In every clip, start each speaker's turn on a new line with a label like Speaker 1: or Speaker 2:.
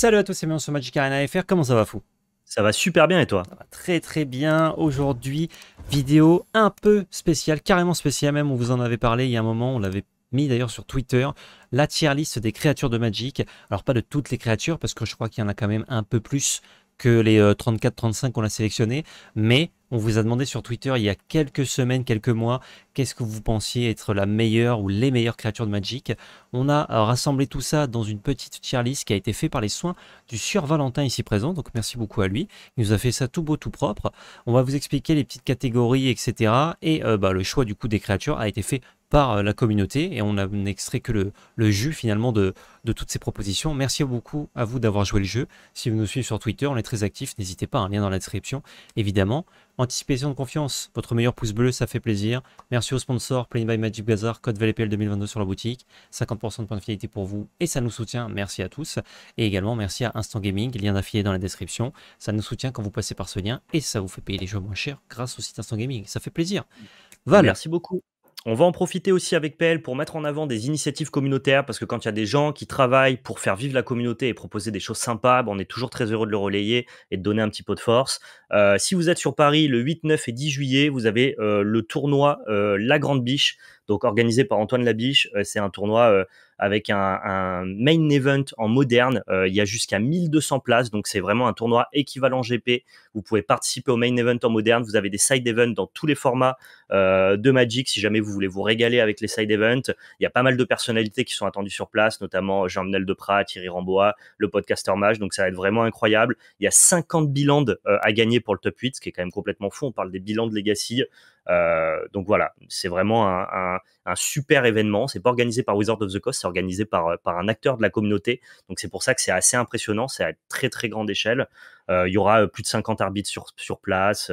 Speaker 1: Salut à tous, c'est bienvenue sur
Speaker 2: Magic Arena FR, comment ça va fou Ça va super bien et toi
Speaker 1: très très bien, aujourd'hui vidéo un peu spéciale, carrément spéciale même, on vous en avait parlé il y a un moment, on l'avait mis d'ailleurs sur Twitter, la tier list des créatures de Magic, alors pas de toutes les créatures parce que je crois qu'il y en a quand même un peu plus que les 34-35 euh, qu'on a sélectionné, mais on vous a demandé sur Twitter il y a quelques semaines, quelques mois, qu'est-ce que vous pensiez être la meilleure ou les meilleures créatures de Magic. On a euh, rassemblé tout ça dans une petite tier list qui a été fait par les soins du sieur Valentin ici présent, donc merci beaucoup à lui. Il nous a fait ça tout beau, tout propre. On va vous expliquer les petites catégories, etc. Et euh, bah, le choix du coup des créatures a été fait par euh, la communauté et on extrait que le, jus finalement de, toutes ces propositions. Merci beaucoup à vous d'avoir joué le jeu. Si vous nous suivez sur Twitter, on est très actifs, n'hésitez pas, un hein, lien dans la description évidemment. Anticipation de confiance, votre meilleur pouce bleu, ça fait plaisir. Merci aux sponsor Play by Magic Bazaar, code VLPL 2022 sur la boutique, 50% de points de fidélité pour vous et ça nous soutient, merci à tous. Et également merci à Instant Gaming, lien d'affilié dans la description, ça nous
Speaker 2: soutient quand vous passez par ce lien et ça vous fait payer les jeux moins chers grâce au site Instant Gaming, ça fait plaisir. Val, merci beaucoup. On va en profiter aussi avec PL pour mettre en avant des initiatives communautaires parce que quand il y a des gens qui travaillent pour faire vivre la communauté et proposer des choses sympas, ben, on est toujours très heureux de le relayer et de donner un petit peu de force. Euh, si vous êtes sur Paris le 8, 9 et 10 juillet, vous avez euh, le tournoi euh, La Grande Biche, donc organisé par Antoine Labiche. C'est un tournoi avec un, main event en moderne. Euh, il y a jusqu'à 1200 places, donc c'est vraiment un tournoi équivalent GP. Vous pouvez participer au main event en moderne. Vous avez des side events dans tous les formats euh, de Magic si jamais vous voulez vous régaler avec les side events. Il y a pas mal de personnalités qui sont attendues sur place, notamment Jean-Menel Deprat, Thierry Rambois, le podcaster Mage. Donc ça va être vraiment incroyable. Il y a 50 bilans euh, à gagner pour le top 8, ce qui est quand même complètement fou. On parle des bilans de Legacy. Euh, donc voilà, c'est vraiment un, super événement. C'est pas organisé par Wizard of the Coast, c'est organisé par, euh, par un acteur de la communauté. Donc c'est pour ça que c'est assez impressionnant, c'est à très très grande échelle. Euh, il y aura plus de 50 arbitres sur, place.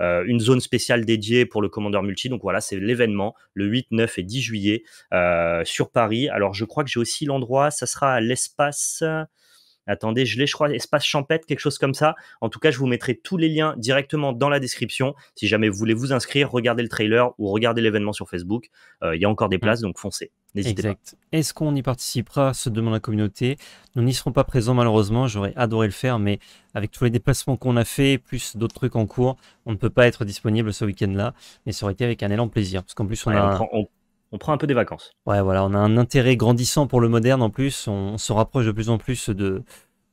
Speaker 2: une zone spéciale dédiée pour le commandeur multi. Donc voilà, c'est l'événement le 8, 9 et 10 juillet sur Paris. Alors je crois que j'ai aussi l'endroit, ça sera à l'espace. Attendez, je l'ai, je crois, espace champêtre, quelque chose comme ça. En tout cas, je vous mettrai tous les liens directement dans la description. Si jamais vous voulez vous inscrire, regardez le trailer ou regardez l'événement sur Facebook. Euh, il y a encore des mm. places, donc foncez. N'hésitez pas.
Speaker 1: Est-ce qu'on y participera se demande la communauté. Nous n'y serons pas présents malheureusement. J'aurais adoré le faire, mais avec tous les déplacements qu'on a fait, plus d'autres trucs en cours, on ne peut pas être disponible ce week-end-là. Mais ça aurait été avec un élan plaisir, parce qu'en plus on est. a
Speaker 2: on prend un peu des vacances.
Speaker 1: Ouais, voilà, on a un intérêt grandissant pour le moderne en plus. On, se rapproche de plus en plus de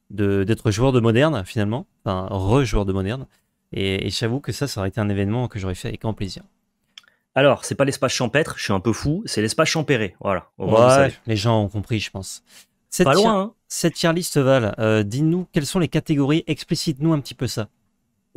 Speaker 1: d'être joueur de moderne finalement, enfin re-joueur de moderne. Et, j'avoue que ça, ça aurait été un événement que j'aurais fait avec grand plaisir. Alors, c'est pas l'espace champêtre, je suis un peu fou, c'est l'espace champéré. Voilà. ouais, les gens ont compris, je pense.
Speaker 2: Cette pas loin. Hein. Cette
Speaker 1: tier list, Val, euh, dis-nous quelles sont les catégories, explicite-nous un petit peu ça.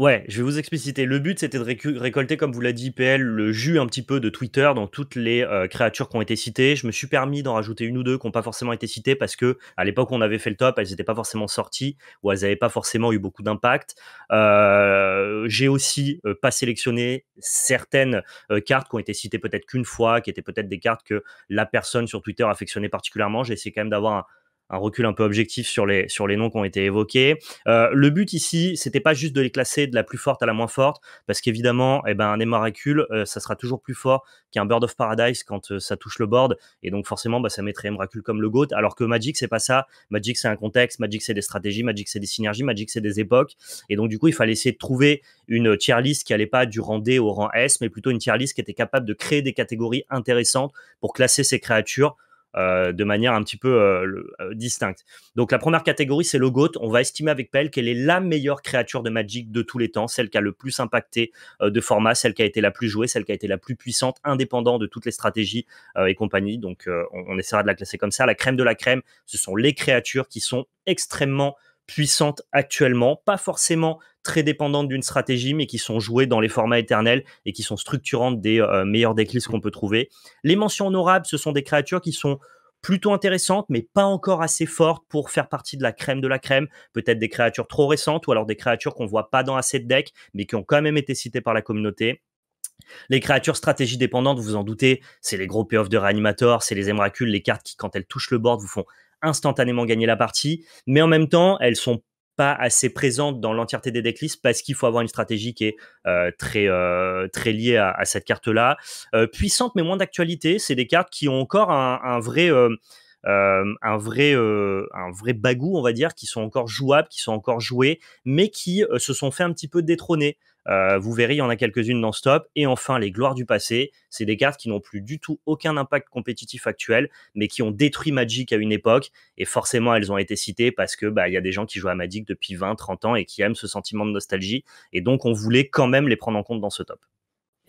Speaker 2: Ouais, je vais vous expliciter. Le but, c'était de récolter, comme vous l'a dit IPL, le jus un petit peu de Twitter dans toutes les euh, créatures qui ont été citées. Je me suis permis d'en rajouter une ou deux qui n'ont pas forcément été citées parce que à l'époque où on avait fait le top, elles n'étaient pas forcément sorties ou elles n'avaient pas forcément eu beaucoup d'impact. Euh, j'ai aussi euh, pas sélectionné certaines cartes qui ont été citées peut-être qu'une fois, qui étaient peut-être des cartes que la personne sur Twitter affectionnait particulièrement. J'ai essayé quand même d'avoir un, un recul un peu objectif sur les, sur les noms qui ont été évoqués. Euh, le but ici, c'était pas juste de les classer de la plus forte à la moins forte, parce qu'évidemment, eh ben, un émeraude euh, ça sera toujours plus fort qu'un Bird of Paradise quand euh, ça touche le board, et donc forcément, bah, ça mettrait Emrakul comme le GOAT, alors que Magic, c'est pas ça. Magic, c'est un contexte, Magic, c'est des stratégies, Magic, c'est des synergies, Magic, c'est des époques, et donc du coup, il fallait essayer de trouver une tier list qui allait pas du rang D au rang S, mais plutôt une tier list qui était capable de créer des catégories intéressantes pour classer ces créatures euh, de manière un petit peu euh, euh, distincte. Donc la première catégorie, c'est le GOAT. On va estimer avec Pell qu'elle est la meilleure créature de Magic de tous les temps, celle qui a le plus impacté de format, celle qui a été la plus jouée, celle qui a été la plus puissante, indépendant de toutes les stratégies et compagnie. Donc on, essaiera de la classer comme ça. La crème de la crème, ce sont les créatures qui sont extrêmement puissantes actuellement, pas forcément très dépendantes d'une stratégie, mais qui sont jouées dans les formats éternels et qui sont structurantes des euh, meilleurs decklists qu'on peut trouver. Les mentions honorables, ce sont des créatures qui sont plutôt intéressantes, mais pas encore assez fortes pour faire partie de la crème de la crème. Peut-être des créatures trop récentes ou alors des créatures qu'on voit pas dans assez de decks, mais qui ont quand même été citées par la communauté. Les créatures stratégie dépendantes, vous vous en doutez, c'est les gros payoffs de réanimator, c'est les émeracules, les cartes qui, quand elles touchent le board, vous font instantanément gagner la partie, mais en même temps, elles sont pas assez présente dans l'entièreté des decklists parce qu'il faut avoir une stratégie qui est euh, très, euh, très liée à, cette carte-là. Euh, puissante mais moins d'actualité, c'est des cartes qui ont encore un, vrai... un vrai un vrai bagou on va dire qui sont encore jouables qui sont encore joués mais qui se sont fait un petit peu détrôner euh, vous verrez, il y en a quelques-unes ce stop Et enfin, les gloires du passé, c'est des cartes qui n'ont plus du tout aucun impact compétitif actuel, mais qui ont détruit Magic à une époque. Et forcément, elles ont été citées parce que bah, il y a des gens qui jouent à Magic depuis 20, 30 ans et qui aiment ce sentiment de nostalgie. Et donc, on voulait quand même les prendre en compte dans ce top.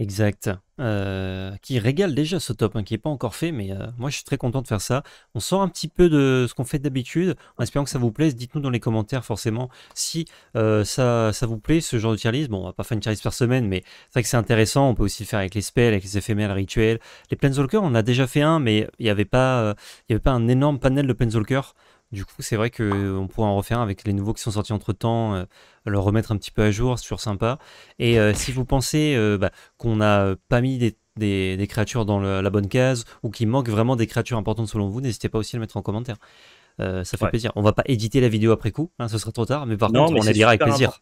Speaker 2: Exact.
Speaker 1: Euh, qui régale déjà ce top, hein, qui n'est pas encore fait, mais euh, moi je suis très content de faire ça. On sort un petit peu de ce qu'on fait d'habitude, en espérant que ça vous plaise. Dites-nous dans les commentaires forcément si euh, ça, ça vous plaît, ce genre de tier Bon, on va pas faire une tier par semaine, mais c'est vrai que c'est intéressant. On peut aussi le faire avec les spells, avec les éphémères, rituels. Les Planeswalkers, on a déjà fait un, mais il n'y avait, pas, y avait pas un énorme panel de Planeswalkers. Du coup, c'est vrai qu'on euh, pourra en refaire avec les nouveaux qui sont sortis entre temps, euh, leur remettre un petit peu à jour, c'est toujours sympa. Et euh, si vous pensez euh, bah, qu'on n'a pas mis des, créatures dans la bonne case ou qu'il manque vraiment des créatures importantes selon vous, n'hésitez pas aussi à le mettre en commentaire. ça fait plaisir. On va pas éditer la vidéo après coup, hein, ce serait trop tard, mais par contre, on la dira avec plaisir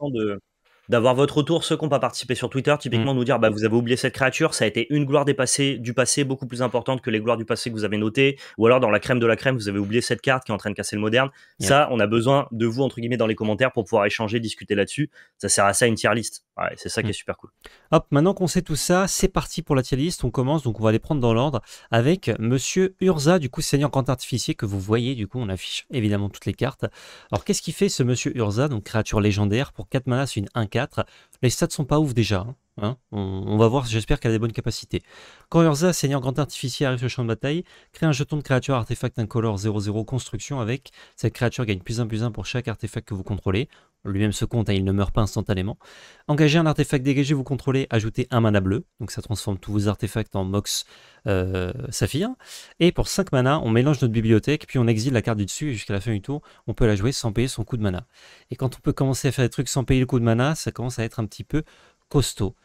Speaker 2: d'avoir votre retour, ceux qui n'ont pas participé sur Twitter, typiquement mm. nous dire bah, vous avez oublié cette créature, ça a été une gloire du passé beaucoup plus importante que les gloires du passé que vous avez notées, ou alors dans la crème de la crème, vous avez oublié cette carte qui est en train de casser le moderne. Ça, on a besoin de vous, entre guillemets, dans les commentaires pour pouvoir échanger, discuter là-dessus. Ça sert à ça une tier liste c'est ça qui mm. est super cool.
Speaker 1: Hop, maintenant qu'on sait tout ça, c'est parti pour la tier On commence, donc on va les prendre dans l'ordre avec Monsieur Urza, du coup seigneur grand artificier que vous voyez. Du coup, on affiche évidemment toutes les cartes. Alors, qu'est-ce qui fait ce Monsieur Urza, donc créature légendaire pour 4 manas, une 1-4 Les stats sont pas ouf déjà. Hein, hein. on, va voir, j'espère qu'elle a des bonnes capacités. Quand Urza, seigneur grand artificier, arrive sur le champ de bataille, crée un jeton de créature artefact incolore 0-0 construction avec cette créature gagne plus 1 plus 1 pour chaque artefact que vous contrôlez lui-même se compte, et hein, il ne meurt pas instantanément. Engagez un artefact dégagé, vous contrôlez, ajoutez un mana bleu, donc ça transforme tous vos artefacts en Mox euh, Saphir. Et pour 5 mana, on mélange notre bibliothèque, puis on exile la carte du dessus, et jusqu'à la fin du tour, on peut la jouer sans payer son coup de mana. Et quand on peut commencer à faire des trucs sans payer le coup de mana, ça
Speaker 2: commence à être un petit peu costaud.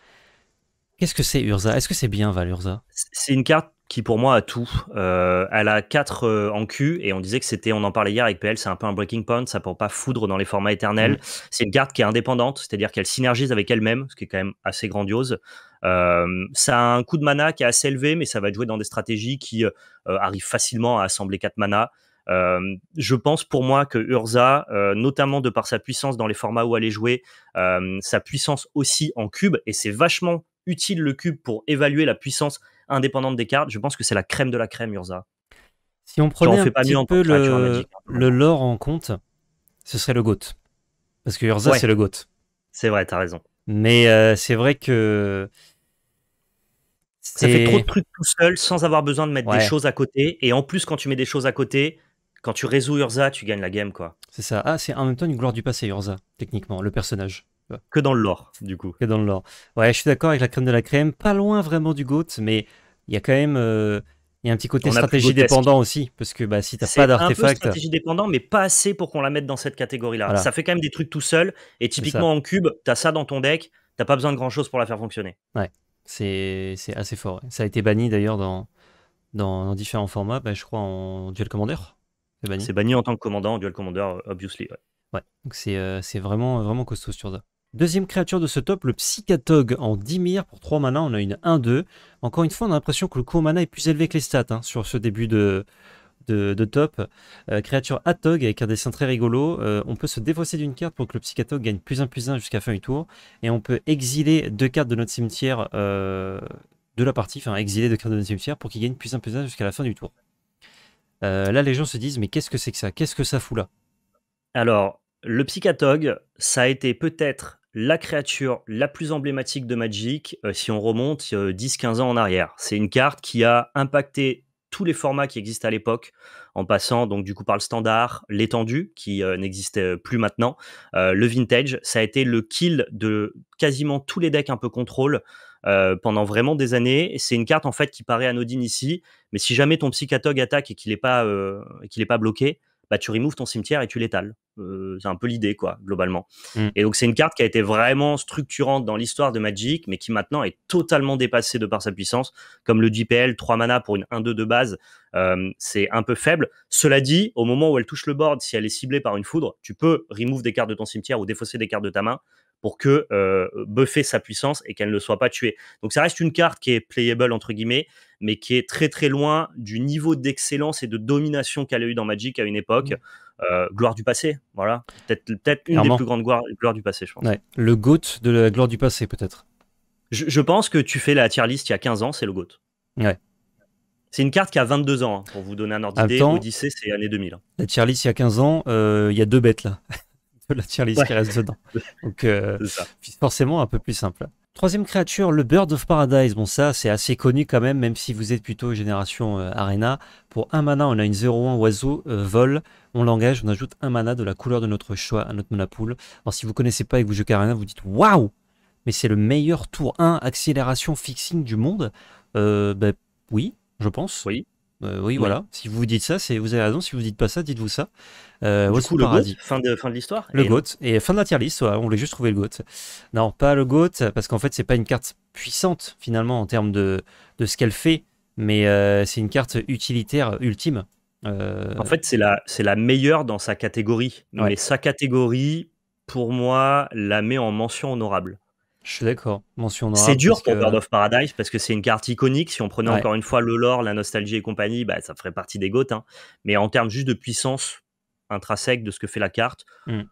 Speaker 2: Qu'est-ce que c'est Urza Est-ce que c'est bien Val Urza C'est une carte qui pour moi a tout. Euh, elle a 4 euh, en Q et on disait que c'était, on en parlait hier avec PL, c'est un peu un breaking point, ça ne peut pas foudre dans les formats éternels. Mm. C'est une carte qui est indépendante, c'est-à-dire qu'elle synergise avec elle-même, ce qui est quand même assez grandiose. Euh, ça a un coût de mana qui est assez élevé, mais ça va être joué dans des stratégies qui arrivent facilement à assembler 4 mana. je pense pour moi que Urza, notamment de par sa puissance dans les formats où elle est jouée, sa puissance aussi en cube, et c'est vachement utile le cube pour évaluer la puissance indépendante des cartes, je pense que c'est la crème de la crème, Urza. Si on prenait un peu le,
Speaker 1: hein, lore en compte, ce serait le GOAT. Parce que Urza, c'est le GOAT.
Speaker 2: C'est vrai, t'as raison.
Speaker 1: Mais euh, c'est vrai que. Ça fait trop de
Speaker 2: trucs tout seul sans avoir besoin de mettre des choses à côté. Et en plus, quand tu mets des choses à côté, quand tu résous Urza, tu gagnes la game, quoi. C'est ça. Ah, c'est en même temps une gloire du passé, Urza, techniquement, le personnage.
Speaker 1: Que dans le lore, du coup. Que dans le lore. Ouais, je suis d'accord avec la crème de la crème. Pas loin vraiment du GOAT, mais il y a quand même. Euh, il y a un petit côté stratégie dépendant aussi, parce que bah, si t'as pas d'artefact. stratégie
Speaker 2: dépendant, mais pas assez pour qu'on la mette dans cette catégorie-là. Ça fait quand même des trucs tout seul, et typiquement en cube, t'as ça dans ton deck, t'as pas besoin de grand-chose pour la faire fonctionner.
Speaker 1: Ouais, c'est assez fort. Ça a été banni d'ailleurs dans, dans, différents formats, bah, je crois en duel commander. C'est banni. en tant que commandant en duel commander, obviously. Ouais, donc euh, c'est vraiment, vraiment costaud sur Deuxième créature de ce top, le Psychatog en 10 mire pour 3 mana, on a une 1-2. Encore une fois, on a l'impression que le coût mana est plus élevé que les stats hein, sur ce début de, de, top. Euh, créature Atog avec un dessin très rigolo, euh, on peut se défausser d'une carte pour que le Psychatog gagne plus 1 plus 1 jusqu'à fin du tour. Et on peut exiler deux cartes de notre cimetière euh, de la partie, enfin exiler deux cartes de notre cimetière pour qu'il gagne plus 1 plus 1 jusqu'à la fin du tour. là, les gens se disent, mais qu'est-ce que c'est que
Speaker 2: ça Qu'est-ce que ça fout là Alors, le Psychatog, ça a été peut-être la créature la plus emblématique de Magic euh, si on remonte 10-15 euh, ans en arrière. C'est une carte qui a impacté tous les formats qui existent à l'époque, en passant donc du coup par le standard, l'étendue qui euh, n'existait plus maintenant, le vintage. Ça a été le kill de quasiment tous les decks un peu contrôle. pendant vraiment des années. C'est une carte en fait qui paraît anodine ici, mais si jamais ton Psychatog attaque et qu'il n'est pas, pas bloqué, bah, tu removes ton cimetière et tu l'étales. Euh, c'est un peu l'idée, quoi, globalement. Mmh. Et donc, c'est une carte qui a été vraiment structurante dans l'histoire de Magic, mais qui maintenant est totalement dépassée de par sa puissance. Comme le DPL 3 mana pour une 1-2 de base, euh, c'est un peu faible. Cela dit, au moment où elle touche le board, si elle est ciblée par une foudre, tu peux remove des cartes de ton cimetière ou défausser des cartes de ta main pour que euh, buffer sa puissance et qu'elle ne soit pas tuée. Donc ça reste une carte qui est playable entre guillemets, mais qui est très très loin du niveau d'excellence et de domination qu'elle a eu dans Magic à une époque. Mm. Euh, gloire du passé, voilà. Peut-être une des plus grandes gloires, du passé, je
Speaker 1: pense. Le GOAT de la gloire du passé, peut-être.
Speaker 2: Je, pense que tu fais la tier list il y a 15 ans, c'est le GOAT. Ouais. C'est une carte qui a 22 ans, hein, pour vous donner un ordre d'idée. Odyssée, c'est année 2000. Hein. La
Speaker 1: tier list il y a 15 ans, euh, il y a deux bêtes là. la tire qui reste dedans. Donc, euh, forcément, un peu plus simple. Troisième créature, le Bird of Paradise. Bon, ça, c'est assez connu quand même, même si vous êtes plutôt génération euh, Arena. Pour un mana, on a une 0-1 oiseau euh, vol. On l'engage, on ajoute un mana de la couleur de notre choix à notre mana pool. Alors, si vous connaissez pas et que vous jouez Arena, vous dites waouh Mais c'est le meilleur tour 1 accélération fixing du monde. Ben, oui, je pense. Oui. Euh, oui, voilà. Si vous dites ça, c'est vous avez raison. Si vous dites pas ça, dites-vous ça. Euh, du le fin de fin de l'histoire. Le et et fin de la tier list. on voulait juste trouver le GOAT. Non, pas le GOAT parce qu'en fait, c'est pas une carte puissante finalement en termes de, de ce qu'elle
Speaker 2: fait, mais euh, c'est une carte utilitaire ultime. En fait, c'est la c'est la meilleure dans sa catégorie. Mais sa catégorie, pour moi, la met en mention honorable. Je suis d'accord.
Speaker 1: C'est dur pour Bird of
Speaker 2: Paradise parce que c'est une carte iconique. Si on prenait encore une fois le lore, la nostalgie et compagnie, bah, ça ferait partie des goths. Hein. Mais en termes juste de puissance intrinsèque de ce que fait la carte, hmm.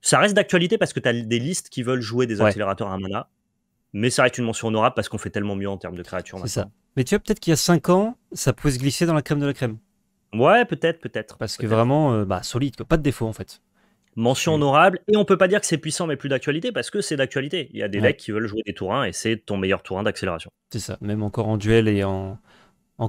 Speaker 2: ça reste d'actualité parce que tu as des listes qui veulent jouer des accélérateurs à mana. Mais ça reste une mention honorable parce qu'on fait tellement mieux en termes de créatures. C'est ça. Mais tu vois, peut-être qu'il y a 5 ans, ça pouvait se glisser dans la crème de la crème. Ouais, peut-être, peut-être. Parce que vraiment, euh, bah, solide, pas de défaut en fait. Mention mm. honorable. Et on peut pas dire que c'est puissant mais plus d'actualité parce que c'est d'actualité. Il y a des ouais. qui veulent jouer des tourins et c'est ton meilleur tour d'accélération. C'est
Speaker 1: ça. Même encore en duel et en,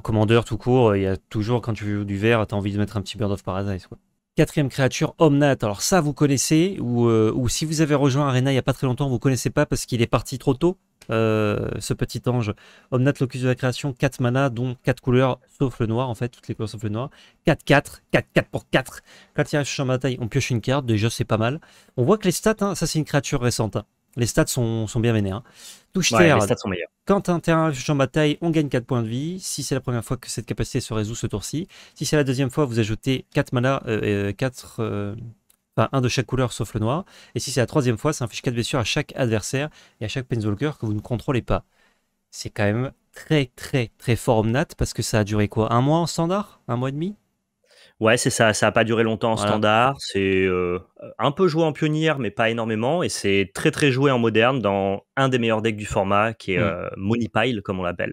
Speaker 1: commandeur tout court, il y a toujours, quand tu joues du vert, tu as envie de mettre un petit Bird of Paradise. Quoi. Quatrième créature, Omnat. Alors ça, vous connaissez, ou, euh, ou si vous avez rejoint Arena il n'y a pas très longtemps, vous connaissez pas parce qu'il est parti trop tôt. Euh, ce petit ange. Omnat, locus de la création, 4 mana, dont 4 couleurs, sauf le noir, en fait, toutes les couleurs sauf le noir. 4-4, 4-4 pour 4. Quand il y a un champ de bataille, on pioche une carte, déjà c'est pas mal. On voit que les stats, hein, ça c'est une créature récente. Les stats sont, sont bien vénères. Hein. Touche terre. Quand un terrain est bataille, on gagne 4 points de vie. Si c'est la première fois que cette capacité se résout ce tour-ci. Si c'est la deuxième fois, vous ajoutez 4 mana, 4... Euh, un de chaque couleur sauf le noir. Et si c'est la troisième fois, ça inflige 4 blessures à chaque adversaire et à chaque Penzolker que vous ne contrôlez pas. C'est quand même très très très fort Omnat parce que ça
Speaker 2: a duré quoi Un mois en standard Un mois et demi Ouais, c'est ça. Ça n'a pas duré longtemps en standard. C'est euh, un peu joué en pionnière, mais pas énormément. Et c'est très, très joué en moderne dans un des meilleurs decks du format, qui est hmm. euh, Money Pile, comme on l'appelle.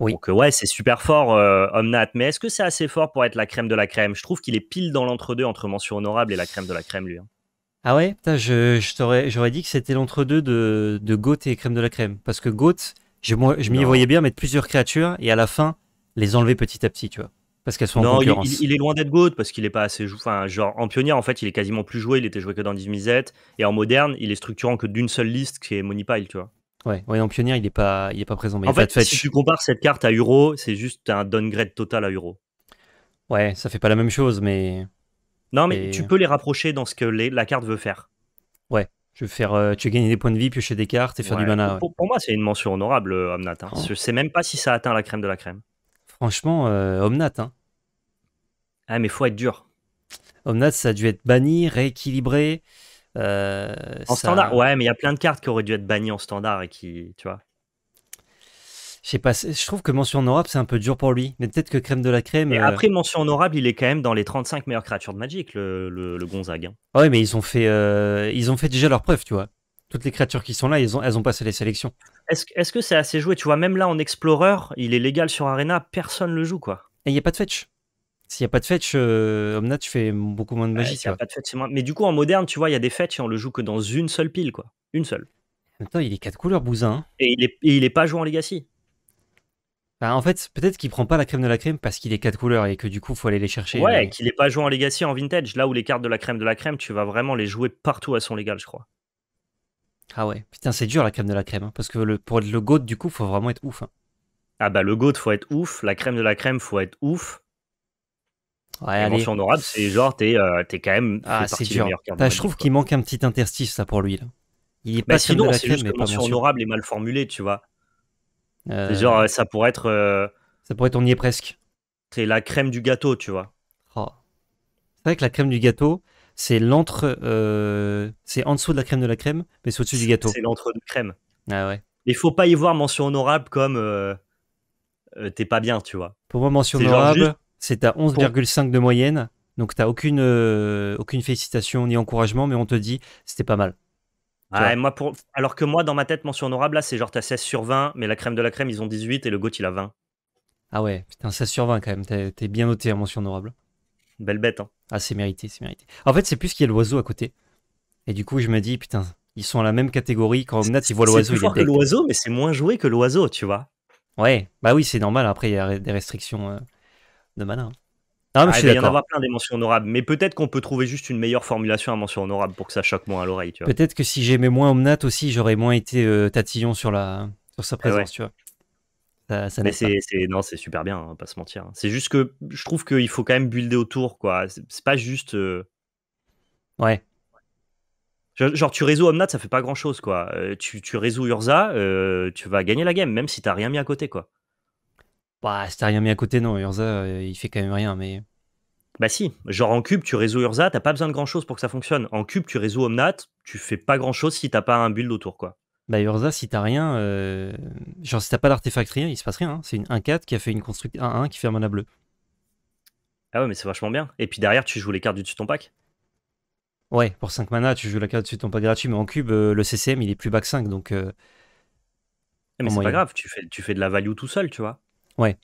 Speaker 2: Donc, ouais, c'est super fort, euh, Mais est-ce que c'est assez fort pour être la crème de la crème Je trouve qu'il est pile dans l'entre-deux entre mention honorable et la crème de la crème, lui. Hein.
Speaker 1: Ah ouais je, J'aurais dit que c'était l'entre-deux de, de et crème de la crème. Parce que GOAT, je, m'y voyais bien mettre plusieurs créatures et à la fin, les enlever petit à petit, tu vois. Parce qu'elles sont en concurrence. Il,
Speaker 2: il, est loin d'être Goat parce qu'il est pas assez joué. Enfin, genre, en pionnier, en fait, il est quasiment plus joué. Il était joué que dans 10 misettes. Et en moderne, il est structurant que d'une seule liste qui est tu vois. Ouais, ouais, pionnière, Pionnier, il n'est pas, il est pas présent. Mais en fait, si tu compares cette carte à Euro, c'est juste un downgrade total à Euro. Ouais, ça fait pas la même chose, mais. Non, mais tu peux les rapprocher dans ce que la carte veut faire. Ouais. Je faire, euh, tu veux gagner des points de vie, piocher des
Speaker 1: cartes et faire du mana. Pour,
Speaker 2: moi, c'est une mention honorable, euh, Omnat. Hein. Oh. Je sais même pas si ça atteint la crème de la crème.
Speaker 1: Franchement, euh, Omnat. Hein.
Speaker 2: Ah, mais faut être dur.
Speaker 1: Omnat, ça a dû être banni, rééquilibré. Euh, en standard, ouais,
Speaker 2: mais il y a plein de cartes qui auraient dû être bannies en standard et qui, tu vois.
Speaker 1: Je sais pas, je trouve que mention honorable, c'est un peu dur pour lui. Mais peut-être que crème de la crème. Et euh, après,
Speaker 2: mention honorable, il est quand même dans les 35 meilleures créatures de Magic, le, Gonzague. Hein.
Speaker 1: Ah ouais, mais ils ont, fait, euh, ils ont fait déjà leur preuve, tu vois.
Speaker 2: Toutes les créatures qui sont là, ont, elles ont passé les sélections. Est-ce est -ce que c'est assez joué Tu vois, même là, en Explorer, il est légal sur Arena, personne le joue, quoi. Et il n'y a pas de fetch. S'il n'y a pas de fetch, euh, Omnat, tu fais beaucoup moins de bah, magie. pas de Mais du coup, en moderne, tu vois, il y a des fetch et on le joue que dans une seule pile, quoi. Une seule. Attends, il est quatre couleurs, Bousin. Hein. Et il est, pas joué en Legacy.
Speaker 1: Bah, en fait, peut-être qu'il prend pas la crème de la crème parce qu'il est quatre couleurs et que du coup, il faut aller les chercher. Ouais, euh. qu'il
Speaker 2: est pas joué en Legacy, en Vintage. Là où les cartes de la crème de la crème, tu vas vraiment les jouer partout à son légal, je crois. Ah ouais,
Speaker 1: putain, c'est dur la crème de la crème. Hein, parce que le, pour être le GOAT, du coup, faut vraiment être ouf. Hein. Ah bah,
Speaker 2: le GOAT, faut être ouf. La crème de la crème, faut être ouf. Ouais, les mentions c'est genre, t'es euh, quand même. Ah, c'est dur. Bah, je trouve
Speaker 1: qu'il manque un petit interstice, ça, pour lui. Là.
Speaker 2: Il est bah, pas sinon, c'est juste mais que mention honorable est mal formulée, tu vois. Euh. Genre, ça pourrait être. Euh, ça pourrait être on y est presque. C'est la crème du gâteau, tu vois. Oh.
Speaker 1: C'est vrai que la crème du gâteau, c'est l'entre. C'est en dessous de la crème de la crème, mais c'est
Speaker 2: au-dessus du gâteau. C'est l'entre de crème. Ah ouais. Il faut pas y voir mention honorable comme. T'es pas bien, tu vois. Pour moi, mention honorable.
Speaker 1: C'est à 11,5 de moyenne. Donc t'as aucune, euh, aucune félicitation ni encouragement, mais on te dit c'était pas mal.
Speaker 2: Ah, moi pour... Alors que moi, dans ma tête, mention honorable, là, c'est genre t'as 16 sur 20, mais la crème de la crème, ils ont 18 et le GOAT, il a 20.
Speaker 1: Ah ouais, putain, 16 sur 20 quand même. T'es bien noté à mention honorable. Belle bête, hein. Ah, c'est mérité, c'est mérité. En fait, c'est plus qu'il y a l'oiseau à côté. Et du coup, je me dis, putain, ils sont à la même catégorie. Quand Omnat, il voit l'oiseau. C'est plus que l'oiseau, mais c'est moins joué que l'oiseau, tu vois. Ouais, bah oui, c'est normal. Après, il y a des restrictions. Euh, de mana. Hein. Ah, il y en avoir
Speaker 2: plein des mentions honorables, mais peut-être qu'on peut trouver juste une meilleure formulation à mention honorable pour que ça choque moins à l'oreille. Peut-être
Speaker 1: que si j'aimais moins Omnat aussi, j'aurais moins été euh, tatillon sur, la, sur sa présence, tu vois.
Speaker 2: Ça, c'est, non, c'est super bien, on hein, va pas se mentir. Hein. C'est juste que je trouve qu'il faut quand même builder autour, quoi. C'est, pas juste. Euh, ouais. Genre, tu résous Omnat, ça fait pas grand chose, quoi. Euh, tu, tu résous Urza, tu vas gagner la game, même si t'as rien mis à côté, quoi. Bah, si t'as rien mis à côté, non, Urza, euh, il fait quand même rien, mais. Bah si, genre en cube, tu résous Urza, t'as pas besoin de grand chose pour que ça fonctionne. En cube, tu résous Omnat, tu fais pas grand chose si t'as pas un build autour, quoi. Bah Urza, si t'as rien, euh, genre si t'as pas Rien il se passe rien. Hein. C'est
Speaker 1: une 1-4 qui a fait une construct 1-1 qui fait un mana bleu.
Speaker 2: Ah ouais, mais c'est vachement bien. Et puis derrière, tu joues les cartes du dessus de ton pack.
Speaker 1: Ouais, pour 5 mana, tu joues la carte du dessus de ton pack gratuit, mais en cube, euh, le CCM, il est plus bas que 5, donc. Ah,
Speaker 2: mais c'est pas grave, tu fais, tu fais de la value tout seul, tu vois. Ouais.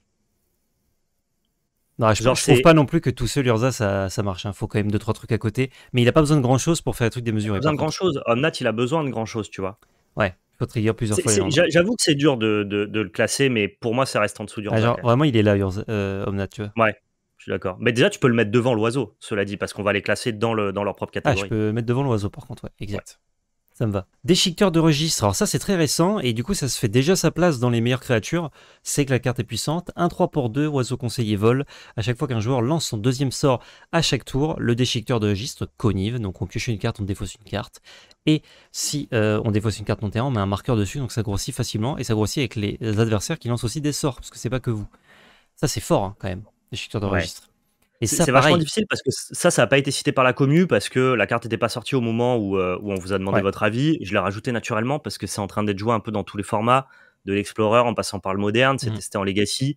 Speaker 2: je, trouve pas
Speaker 1: non plus que tout seul Urza ça, ça marche. Il hein. faut quand même deux trois trucs à côté. Mais il a pas besoin de grand chose pour faire un truc démesuré. Il a besoin de grand
Speaker 2: chose. Omnat, il a besoin de grand chose, tu vois. Ouais, faut trigger plusieurs fois. J'avoue que c'est dur de, le classer, mais pour moi, ça reste en dessous du ah, vraiment, il est là, euh, Omnat, tu vois. Ouais, je suis d'accord. Mais déjà, tu peux le mettre devant l'oiseau, cela dit, parce qu'on va les classer dans, le, dans leur propre catégorie. Ah, je
Speaker 1: peux mettre devant l'oiseau, par contre, ouais, exact me va. Déchiqueteur de registre, alors ça c'est très récent et du coup ça se fait déjà sa place dans les meilleures créatures, c'est que la carte est puissante, 1-3 pour 2, oiseau conseiller vol, à chaque fois qu'un joueur lance son deuxième sort à chaque tour, le déchiqueteur de registre connive, donc on pioche une carte, on défausse une carte, et si euh, on défausse une carte non terrain, on met un marqueur dessus, donc ça grossit facilement, et ça grossit avec les adversaires qui lancent aussi des sorts, parce que c'est pas que vous. Ça c'est fort hein, quand même, déchiqueteur de registre
Speaker 2: c'est vachement difficile parce que ça, ça n'a pas été cité par la commu parce que la carte n'était pas sortie au moment où, euh, on vous a demandé votre avis. Je l'ai rajouté naturellement parce que c'est en train d'être joué un peu dans tous les formats, de l'Explorer en passant par le moderne, C'était mmh. en Legacy.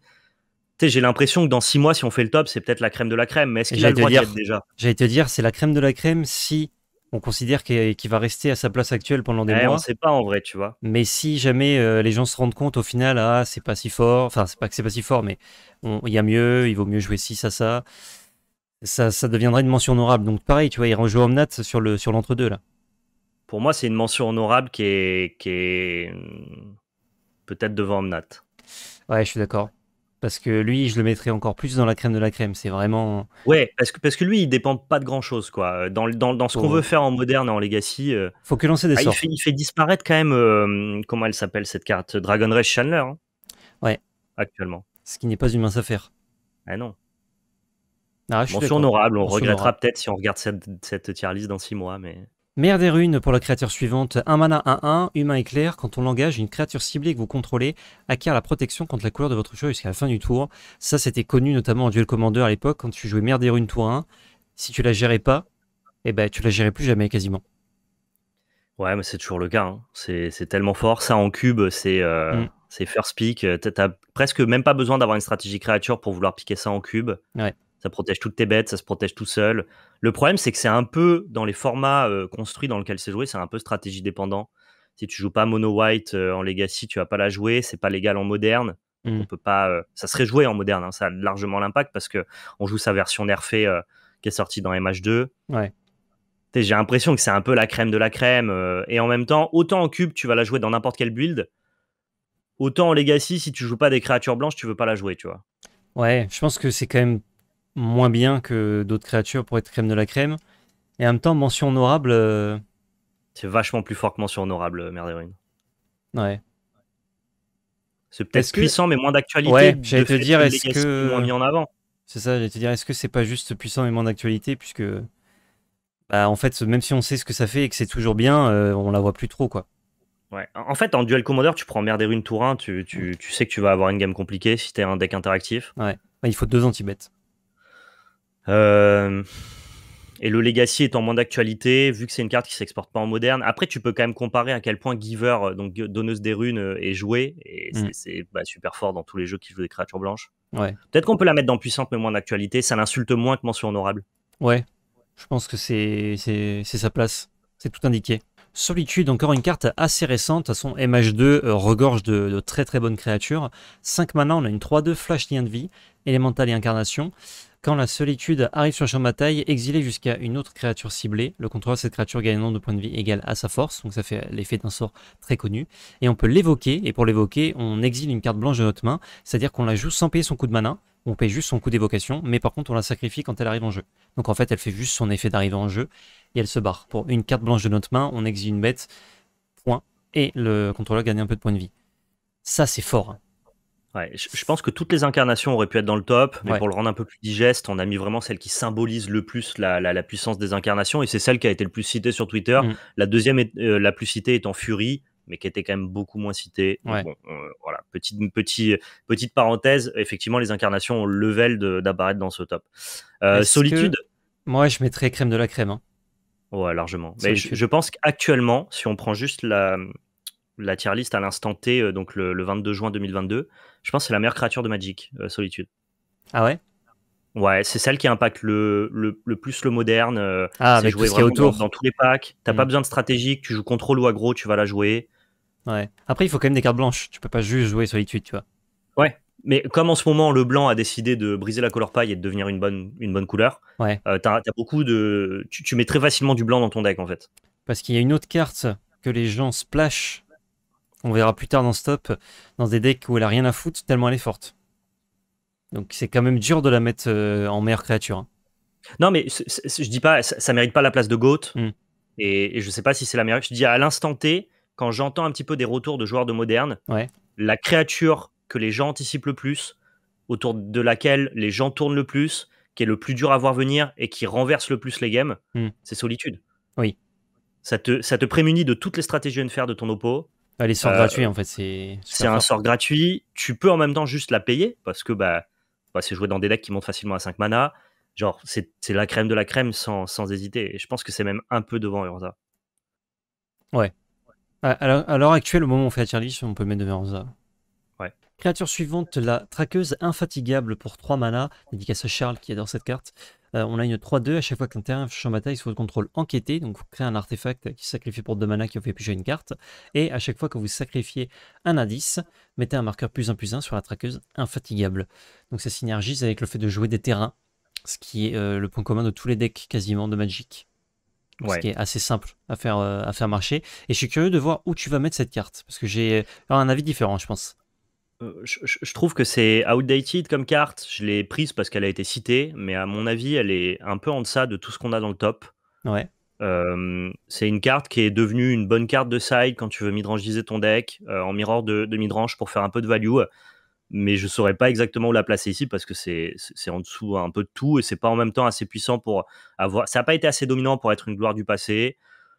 Speaker 2: J'ai l'impression que dans six mois, si on fait le top, c'est peut-être la crème de la crème. Mais est-ce qu'il a le droit dire, déjà J'allais
Speaker 1: te dire, c'est la crème de la crème si on considère qu'il va rester à sa place actuelle pendant des eh, mois. On sait
Speaker 2: pas en vrai, tu vois.
Speaker 1: Mais si jamais euh, les gens se rendent compte au final, ah, c'est pas si fort, enfin, c'est pas que c'est pas si fort, mais il y a mieux, il vaut mieux jouer ci, ça, ça, ça, ça deviendrait une mention honorable. Donc pareil, tu vois, il rejoue Omnat sur l'entre-deux, là.
Speaker 2: Pour moi, c'est une mention honorable qui est, qui est... Hmm, peut-être devant Omnat. Ouais, je suis
Speaker 1: d'accord parce que lui, je le mettrais encore plus dans la crème de la crème. C'est vraiment.
Speaker 2: Ouais, parce que, parce que lui, il dépend pas de grand chose, quoi. Dans, dans ce qu'on oh. veut faire en moderne et en legacy. Euh, Faut que lancer des ah, sorts. Il fait, disparaître quand même. Euh, comment elle s'appelle cette carte Dragon Rage Chandler. Hein. ouais. Actuellement.
Speaker 1: Ce qui n'est pas une mince affaire. Ah non.
Speaker 2: Ah, Mention honorable, on regrettera peut-être si on regarde cette, cette tier list dans six mois, mais.
Speaker 1: Mère des runes pour la créature suivante, un mana 1-1, humain éclair, quand on l'engage, une créature ciblée que vous contrôlez acquiert la protection contre la couleur de votre choix jusqu'à la fin du tour. Ça c'était connu notamment en duel commander à l'époque quand tu jouais Mère des runes tour 1. Si tu la gérais pas, eh ben, tu la gérais plus jamais quasiment.
Speaker 2: Ouais mais c'est toujours le cas, hein. c'est tellement fort, ça en cube c'est euh, mm. first pick, t'as presque même pas besoin d'avoir une stratégie créature pour vouloir piquer ça en cube. Ouais. Ça protège toutes tes bêtes, ça se protège tout seul. Le problème, c'est que c'est un peu dans les formats euh, construits dans lesquels c'est joué, c'est un peu stratégie dépendant. Si tu joues pas mono white euh, en legacy, tu vas pas la jouer. C'est pas légal en moderne. Hmm. On peut pas. Euh, ça serait joué en moderne. Hein, ça a largement l'impact parce que on joue sa version nerfée qui est sortie dans MH2. Ouais. J'ai l'impression que c'est un peu la crème de la crème. et en même temps, autant en cube, tu vas la jouer dans n'importe quel build. Autant en legacy, si tu joues pas des créatures blanches, tu veux pas la jouer, tu vois.
Speaker 1: Ouais, je pense que c'est quand même moins bien que d'autres créatures pour
Speaker 2: être crème de la crème. Et en même temps, mention honorable. Euh, c'est vachement plus fort que mention honorable, euh, Merderune Ouais. C'est peut-être puissant, mais moins d'actualité. Ouais, j'allais te dire, est-ce que. mis en avant.
Speaker 1: C'est ça, j'allais te dire, est-ce que c'est pas juste puissant mais moins d'actualité, puisque. Bah, en fait, même si on sait ce que ça fait et que c'est toujours bien, euh, on la voit plus trop,
Speaker 2: quoi. Ouais. En fait, en duel commander, tu prends Merderune Tourin, tu, tu, tu sais que tu vas avoir une game compliquée si t'es un deck interactif. Ouais.
Speaker 1: Bah, il faut deux anti-bêtes.
Speaker 2: Euh, et le Legacy est en moins d'actualité, vu que c'est une carte qui s'exporte pas en moderne, après tu peux quand même comparer à quel point Giver, euh, donc donneuse des runes, euh, est jouée. Et mm. c'est bah, super fort dans tous les jeux qui jouent des créatures blanches. Ouais. Peut-être qu'on peut la mettre dans puissante, mais moins d'actualité. Ça l'insulte moins que mention honorable.
Speaker 1: Ouais, je pense que c'est sa place. C'est tout indiqué. Solitude, encore une carte assez récente. Son MH2 regorge de, très très bonnes créatures. 5 mana, on a une 3-2 flash lien de vie, élémental et incarnation. Quand la solitude arrive sur le champ de bataille, exilé jusqu'à une autre créature ciblée, le contrôleur cette créature gagne un nombre de points de vie égal à sa force, donc ça fait l'effet d'un sort très connu. Et on peut l'évoquer, et pour l'évoquer, on exile une carte blanche de notre main, c'est-à-dire qu'on la joue sans payer son coup de mana, on paye juste son coup d'évocation, mais par contre on la sacrifie quand elle arrive en jeu. Donc en fait elle fait juste son effet d'arrivée en jeu, et elle se barre. Pour une carte blanche de notre main, on exile une bête,
Speaker 2: point, et le contrôleur gagne un peu de points de vie. Ça c'est fort. Hein je pense que toutes les incarnations auraient pu être dans le top, mais pour le rendre un peu plus digeste, on a mis vraiment celle qui symbolise le plus la, puissance des incarnations, et c'est celle qui a été le plus citée sur Twitter. Mm. La deuxième, est, euh, la plus citée en Fury, mais qui était quand même beaucoup moins citée. Euh, voilà, petite, petite, petite parenthèse, effectivement, les incarnations ont le level d'apparaître dans ce top. Euh, solitude Moi, je mettrais crème de la crème. Hein. Ouais, largement. Mais je, pense qu'actuellement, si on prend juste la, la tier list à l'instant T, euh, donc le, 22 juin 2022, je pense que c'est la meilleure créature de Magic, euh, Solitude. Ah ouais Ouais, c'est celle qui impacte le, le, plus le moderne. Euh, ah, ce qui vraiment autour. Dans, tous les packs. T'as mm. pas besoin de stratégique, tu joues contrôle ou aggro, tu vas la jouer.
Speaker 1: Ouais. Après, il faut quand même des cartes blanches. Tu peux pas juste jouer Solitude, tu
Speaker 2: vois. Ouais. Mais comme en ce moment, le blanc a décidé de briser la color paille et de devenir une bonne, une bonne couleur, ouais. beaucoup de. Tu, mets très facilement du blanc dans ton deck, en fait.
Speaker 1: Parce qu'il y a une autre carte que les gens splashent on verra plus tard dans Stop, dans des decks où elle a rien à foutre, tellement elle est forte.
Speaker 2: Donc c'est quand même dur de la mettre euh, en meilleure créature. Hein. Non, mais je dis pas, ça, mérite pas la place de GOAT. Mm. Et, je je sais pas si c'est la meilleure. Je dis à l'instant T, quand j'entends un petit peu des retours de joueurs de moderne, la créature que les gens anticipent le plus, autour de laquelle les gens tournent le plus, qui est le plus dur à voir venir et qui renverse le plus les games, mm. c'est Solitude. Oui. Ça te, ça te prémunit de toutes les stratégies à faire de ton oppo. Bah, les sorts euh, gratuits, en fait, c'est. C'est un sort gratuit. Tu peux en même temps juste la payer parce que bah, bah c'est joué dans des decks qui montent facilement à 5 mana. Genre, c'est la crème de la crème sans, hésiter. Et je pense que c'est même un peu devant Urza.
Speaker 1: Ouais. À, à l'heure actuelle, au moment où on fait la tier list, on peut mettre devant Urza. Créature suivante, la traqueuse infatigable pour 3 mana, dédicace à Charles qui adore cette carte. Euh, on a une 3-2, à chaque fois qu'un terrain de bataille sous le contrôle enquêté, donc vous créez un artefact qui sacrifie pour 2 mana qui vous fait piocher une carte, et à chaque fois que vous sacrifiez un indice, mettez un marqueur plus 1 plus 1 sur la traqueuse infatigable. Donc ça synergise avec le fait de jouer des terrains, ce qui est euh, le point commun de tous les decks quasiment de Magic. ce qui est assez simple à faire, euh, à faire marcher. Et je suis curieux de voir où tu vas mettre cette carte, parce que j'ai un avis différent, je pense.
Speaker 2: Euh, je, trouve que c'est outdated comme carte. Je l'ai prise parce qu'elle a été citée, mais à mon avis, elle est un peu en deçà de tout ce qu'on a dans le top. Ouais. Euh, c'est une carte qui est devenue une bonne carte de side quand tu veux midrangiser ton deck euh, en miroir de, midrange pour faire un peu de value. Mais je saurais pas exactement où la placer ici parce que c'est en dessous un peu de tout et c'est pas en même temps assez puissant pour avoir. Ça n'a pas été assez dominant pour être une gloire du passé.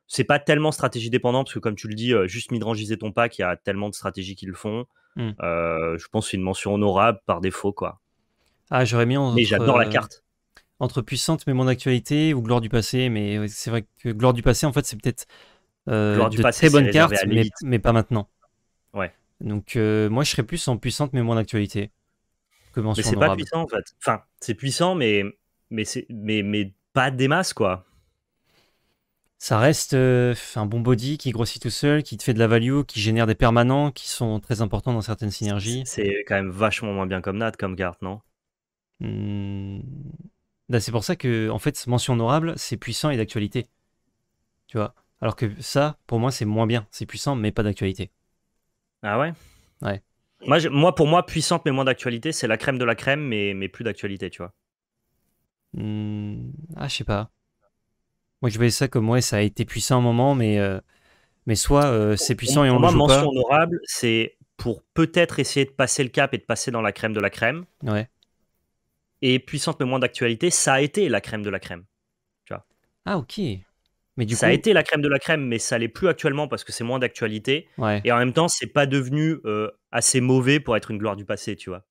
Speaker 2: C'est pas tellement stratégie dépendant parce que, comme tu le dis, juste midrangiser ton pack, il y a tellement de stratégies qui le font. Hmm. Euh, je pense une mention honorable par défaut, quoi.
Speaker 1: Ah, j'aurais mis Mais j'adore la euh, carte. Entre puissante, mais mon actualité ou gloire du passé, mais euh, c'est vrai que gloire du passé, en fait, c'est peut-être de très bonne carte, mais, pas maintenant. Ouais. Donc moi, je serais plus en puissante mais d'actualité que mais c'est pas puissant
Speaker 2: en fait. Enfin, c'est puissant, mais mais c'est mais mais pas des masses quoi
Speaker 1: ça reste euh, un bon body qui grossit tout seul, qui te fait de la value, qui génère des permanents qui sont très importants dans certaines synergies.
Speaker 2: C'est quand même vachement moins bien comme Nat, comme carte, non
Speaker 1: hmm. bah, C'est pour ça que, en fait, mention honorable, c'est puissant et d'actualité. Tu vois Alors que ça, pour moi, c'est moins bien. C'est
Speaker 2: puissant, mais pas d'actualité. Ah ouais Ouais. Moi, pour moi, puissante mais moins d'actualité, c'est la crème de la crème, mais, plus d'actualité, tu vois.
Speaker 1: Hmm. Ah, je sais pas. Moi, je dire ça comme ouais, ça a été puissant un moment, mais, euh, mais soit euh, c'est puissant et on le joue mention
Speaker 2: honorable, c'est pour peut-être essayer de passer le cap et de passer dans la crème de la crème. Ouais. Et puissante mais moins d'actualité, ça a été la crème de la crème. Tu vois. Ah ok. Mais du ça a été la crème de la crème, mais ça l'est plus actuellement parce que c'est moins d'actualité. Ouais. Et en même temps, c'est pas devenu euh, assez mauvais pour être une gloire du passé, tu vois.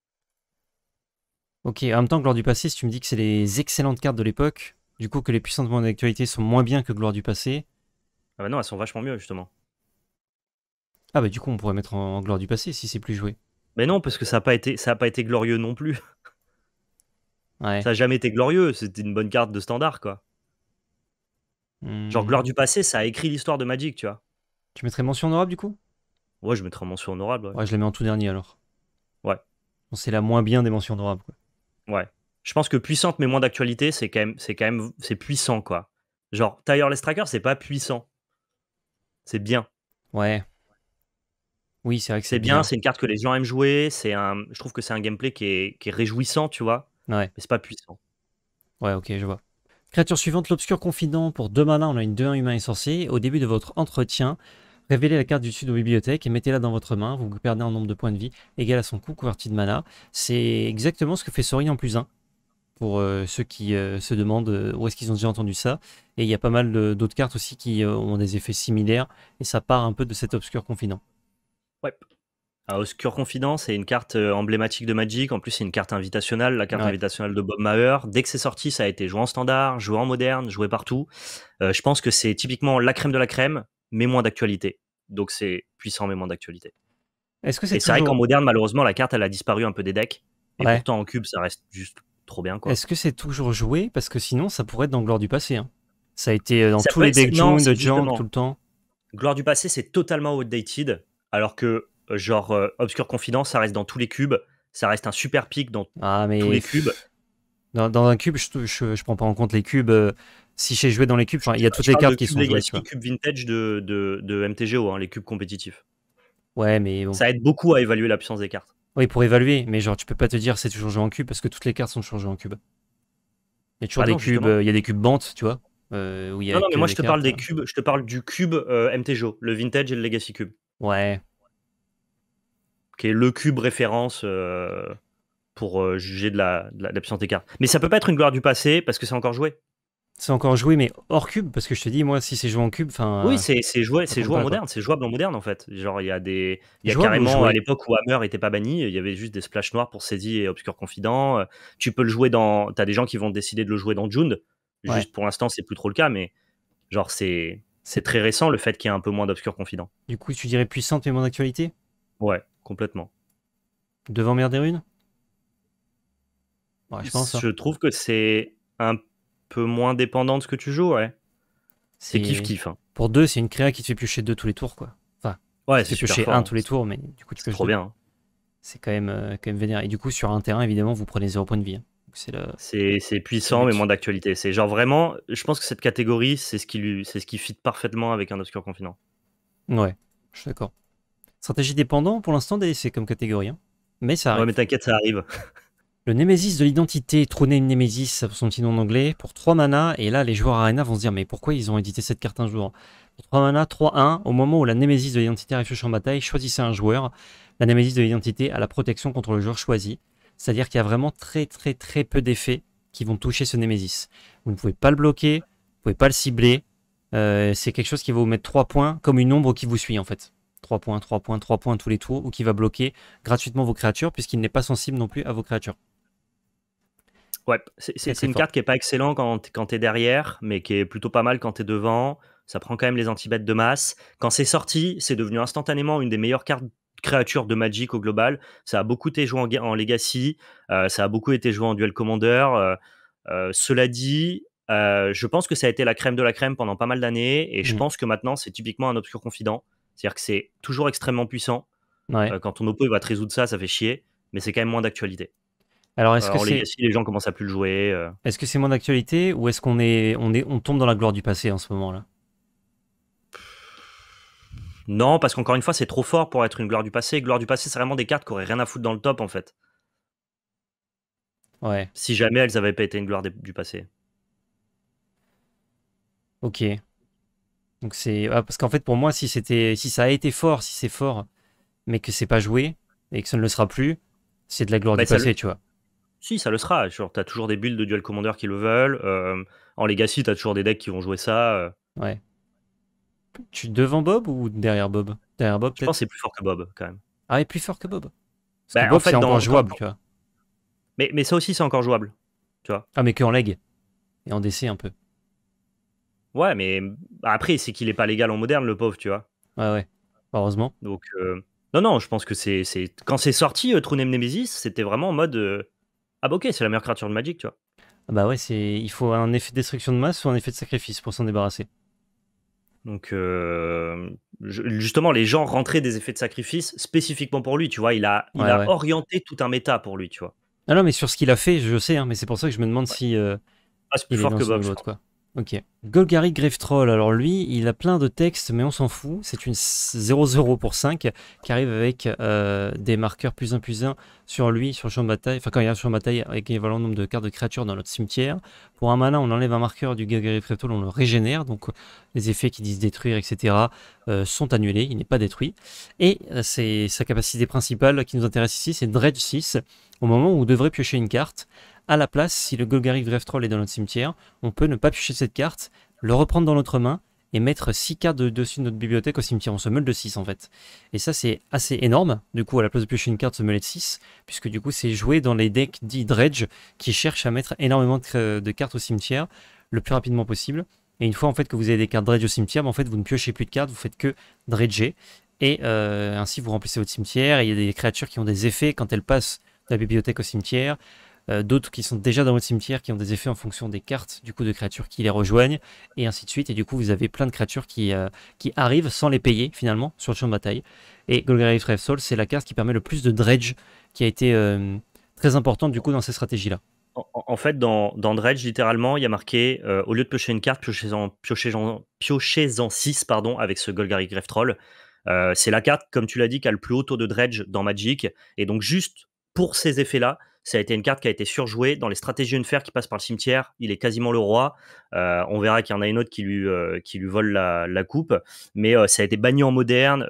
Speaker 1: Ok, en même temps, gloire du passé, si tu me dis que c'est les excellentes cartes de l'époque, du coup que les puissantes de d'actualité sont moins bien que Gloire du passé.
Speaker 2: Ah bah non, elles sont vachement mieux justement. Ah bah du coup on pourrait mettre en, Gloire du passé si c'est plus joué. Mais non, parce que ça n'a pas, été, ça a pas été glorieux non plus. Ça n'a jamais été glorieux, c'était une bonne carte de standard quoi.
Speaker 1: Hmm. Genre Gloire du
Speaker 2: passé, ça a écrit l'histoire de Magic, tu vois. Tu mettrais mention honorable du coup Ouais, je mettrais mention honorable. Ouais. ouais. je la mets en tout dernier alors. Ouais. C'est la moins bien des mentions honorables quoi. Ouais je pense que puissante mais moins d'actualité, c'est quand même, c'est quand même, c'est puissant quoi. Genre les Tracker, c'est pas puissant, c'est bien. Ouais. Oui, c'est vrai que c'est bien. C'est une carte que les gens aiment jouer. C'est un, je trouve que c'est un gameplay qui est, réjouissant, tu vois. Ouais. Mais c'est pas puissant. Ouais, ok, je vois.
Speaker 1: Créature suivante, l'obscur confident. Pour deux manas, on a une 2-1 humain et Au début de votre entretien, Révélez la carte du sud aux bibliothèque et mettez-la dans votre main. Vous perdez un nombre de points de vie égal à son coût converti de mana. C'est exactement ce que fait Sorin en plus 1 pour euh, ceux qui euh, se demandent euh, où est-ce qu'ils ont déjà entendu ça. Et il y a pas mal d'autres cartes aussi qui ont des effets similaires, et ça part un peu de cet obscur confident.
Speaker 2: Ouais. à Obscure Confident, c'est une carte emblématique de Magic. En plus, c'est une carte invitationnelle, la carte invitationnelle de Bob Maher. Dès que c'est sorti, ça a été joué en standard, joué en moderne, joué partout. je pense que c'est typiquement la crème de la crème, mais moins d'actualité. Donc, c'est puissant, mais moins d'actualité. Est-ce que c'est Et c'est vrai qu'en moderne, malheureusement, la carte, elle a disparu un peu des decks. Et pourtant, en cube, ça reste juste trop bien. quoi. Est-ce
Speaker 1: que c'est toujours joué Parce que sinon, ça pourrait être dans Gloire du passé. Hein. Ça a été euh, dans tous les decks de tout le temps.
Speaker 2: Gloire du passé, c'est totalement outdated. Alors que, euh, genre, euh, Obscure Confidence, ça reste dans tous les cubes. Ça reste un super pic dans ah, tous les cubes.
Speaker 1: Dans, un cube, je, je, prends pas en compte les cubes. si j'ai joué dans les cubes, il y a toutes les cartes qui sont jouées. les
Speaker 2: cubes vintage de, de, de MTGO, hein, les cubes compétitifs. Ouais, mais Ça aide beaucoup à évaluer la puissance des cartes.
Speaker 1: Oui, pour évaluer, mais genre, tu peux pas te dire c'est toujours joué en cube parce que toutes les cartes sont changées en cube. Il y a toujours ah des cubes,
Speaker 2: il y a des cubes bantes, tu vois. Euh, non, non, mais moi je te parle des cubes, je te parle du cube euh, MTJO, le vintage et le legacy cube. Ouais. Qui est le cube référence euh, pour juger de la, puissance des cartes. Mais ça peut pas être une gloire du passé parce que c'est encore joué c'est encore joué, mais hors cube, parce que je te dis, moi, si c'est joué en cube, enfin. Oui, c'est joué, en moderne, c'est jouable en moderne en fait. Genre, il y a des, il y a carrément à l'époque où Hammer était pas banni, il y avait juste des splash noirs pour saisir et Obscur Confident. Euh, tu peux le jouer dans, t'as des gens qui vont décider de le jouer dans June. Juste pour l'instant, c'est plus trop le cas, mais genre c'est, c'est très récent le fait qu'il y ait un peu moins d'Obscur Confident.
Speaker 1: Du coup, tu dirais puissante mais moins actualité.
Speaker 2: Ouais, complètement. Devant Mère des je pense. Hein. Je trouve que c'est un peu moins dépendant de ce que tu joues, ouais. C'est kiff-kiff. Hein.
Speaker 1: Pour deux, c'est une créa qui te fait piocher deux tous les tours, quoi. Enfin, ouais, c'est piocher un hein. tous les tours, mais du coup, tu Trop bien. Hein. C'est quand même, vénéré euh, quand même vénère. Et du coup, sur un terrain, évidemment, vous prenez zéro
Speaker 2: point de vie. C'est le... puissant, mais moins d'actualité. C'est genre vraiment, je pense que cette catégorie, c'est ce qui lui, c'est ce qui fit parfaitement avec un obscur confinant.
Speaker 1: Ouais, je suis d'accord. Stratégie dépendant, pour l'instant, c'est comme catégorie. Mais
Speaker 2: ça Ouais, mais t'inquiète, ça arrive.
Speaker 1: Le Némésis de l'identité, une Némésis pour son petit nom en anglais, pour 3 mana, et là les joueurs Arena vont se dire mais pourquoi ils ont édité cette carte un jour Pour 3 mana, 3-1, au moment où la Némésis de l'identité arrive en bataille, choisissez un joueur, la Némésis de l'identité a la protection contre le joueur choisi, c'est-à-dire qu'il y a vraiment très très très peu d'effets qui vont toucher ce Némésis. Vous ne pouvez pas le bloquer, vous ne pouvez pas le cibler, euh, c'est quelque chose qui va vous mettre 3 points comme une ombre qui vous suit en fait. 3 points, 3 points, 3 points tous les tours, ou qui va bloquer gratuitement vos créatures puisqu'il n'est pas sensible non plus à vos créatures.
Speaker 2: Ouais, c'est une carte qui n'est pas excellente quand, quand tu es derrière, mais qui est plutôt pas mal quand tu es devant. Ça prend quand même les anti-bêtes de masse. Quand c'est sorti, c'est devenu instantanément une des meilleures cartes créatures de Magic au global. Ça a beaucoup été joué en, Legacy, euh, ça a beaucoup été joué en Duel Commander. Euh, euh, cela dit, je pense que ça a été la crème de la crème pendant pas mal d'années, et je mmh. pense que maintenant, c'est typiquement un obscur confident. C'est-à-dire que c'est toujours extrêmement puissant. quand ton oppo va te résoudre ça, ça fait chier, mais c'est quand même moins d'actualité. Alors, est-ce que si les gens commencent à plus le jouer euh.
Speaker 1: Est-ce que c'est moins d'actualité ou est-ce qu'on est, on est, on tombe dans la gloire du passé en ce moment-là
Speaker 2: Non, parce qu'encore une fois, c'est trop fort pour être une gloire du passé. Gloire du passé, c'est vraiment des cartes qui auraient rien à foutre dans le top en fait. Ouais. Si jamais elles n'avaient pas été une gloire du passé.
Speaker 1: Ok. Donc c'est ah, parce qu'en fait pour moi, si c'était, si ça a été fort, si c'est fort, mais que c'est pas joué et que ça ne le sera plus, c'est de la gloire bah, du passé, tu vois.
Speaker 2: Si, ça le sera. Genre, t'as toujours des builds de Duel Commander qui le veulent. Euh, en Legacy, t'as toujours des decks qui vont jouer ça. Euh. Ouais. Tu devant Bob ou derrière Bob Derrière Bob, Je pense que c'est plus fort que Bob, quand même.
Speaker 1: Ah, il plus fort que Bob. Parce bah, en fait, c'est encore jouable, tu vois.
Speaker 2: Mais, ça aussi, c'est encore jouable. tu Ah, mais qu'en en leg. Et en DC un peu. Ouais, mais bah, après, c'est qu'il n'est pas légal en moderne, le pauvre, tu vois. Ouais, ouais. Heureusement. Donc, euh, non, non, je pense que c'est. Quand c'est sorti, euh, Nemesis, c'était vraiment en mode. Ah bah ok, c'est la meilleure créature de Magic, tu vois. Ah bah ouais, c'est il faut un effet de destruction de masse ou un effet de sacrifice pour s'en débarrasser. Donc euh, justement, les gens rentraient des effets de sacrifice spécifiquement pour lui, tu vois. Il a, a orienté tout un méta pour lui, tu vois.
Speaker 1: Ah non, mais sur ce qu'il a fait, je sais, hein, mais c'est pour ça que je me demande si. ah, euh, c'est plus fort que Bob. Quoi. Ok. Golgari Grave Troll, alors lui, il a plein de textes, mais on s'en fout. C'est une 0-0 pour 5 qui arrive avec euh, des marqueurs plus 1 plus 1 sur lui, sur le champ de bataille. Enfin, quand il y a de bataille, avec équivalent nombre de cartes de créatures dans notre cimetière. Pour un mana, on enlève un marqueur du Golgari Grave Troll, on le régénère. Donc, les effets qui disent détruire, etc., euh, sont annulés. Il n'est pas détruit. Et euh, c'est sa capacité principale qui nous intéresse ici, c'est Dredge 6. Au moment où on devrait piocher une carte, à la place, si le Golgaric Troll est dans notre cimetière, on peut ne pas piocher cette carte, le reprendre dans notre main et mettre 6 cartes de dessus de notre bibliothèque au cimetière. On se meule de 6 en fait. Et ça c'est assez énorme. Du coup, à la place de piocher une carte, se meuler de 6, puisque du coup c'est joué dans les decks dits dredge qui cherchent à mettre énormément de, cartes au cimetière le plus rapidement possible. Et une fois en fait que vous avez des cartes dredge au cimetière, ben, en fait vous ne piochez plus de cartes, vous faites que dredger. Et euh, ainsi vous remplissez votre cimetière. il y a des créatures qui ont des effets quand elles passent de la bibliothèque au cimetière. Euh, d'autres qui sont déjà dans votre cimetière, qui ont des effets en fonction des cartes, du coup, de créatures qui les rejoignent, et ainsi de suite. Et du coup, vous avez plein de créatures qui, euh, qui arrivent sans les payer, finalement, sur le champ de bataille. Et Golgari Grave Soul, c'est la carte qui permet le plus de dredge, qui a été euh, très importante, du coup, dans ces stratégies-là.
Speaker 2: En, fait, dans, Dredge, littéralement, il y a marqué au lieu de piocher une carte, piochez-en en 6 pardon, avec ce Golgari Grave Troll. c'est la carte, comme tu l'as dit, qui a le plus haut taux de dredge dans Magic. Et donc, juste pour ces effets-là, ça a été une carte qui a été surjouée. Dans les stratégies de fer qui passe par le cimetière, il est quasiment le roi. Euh, on verra qu'il y en a une autre qui lui, euh, qui lui vole la, coupe. Mais euh, ça a été banni en moderne.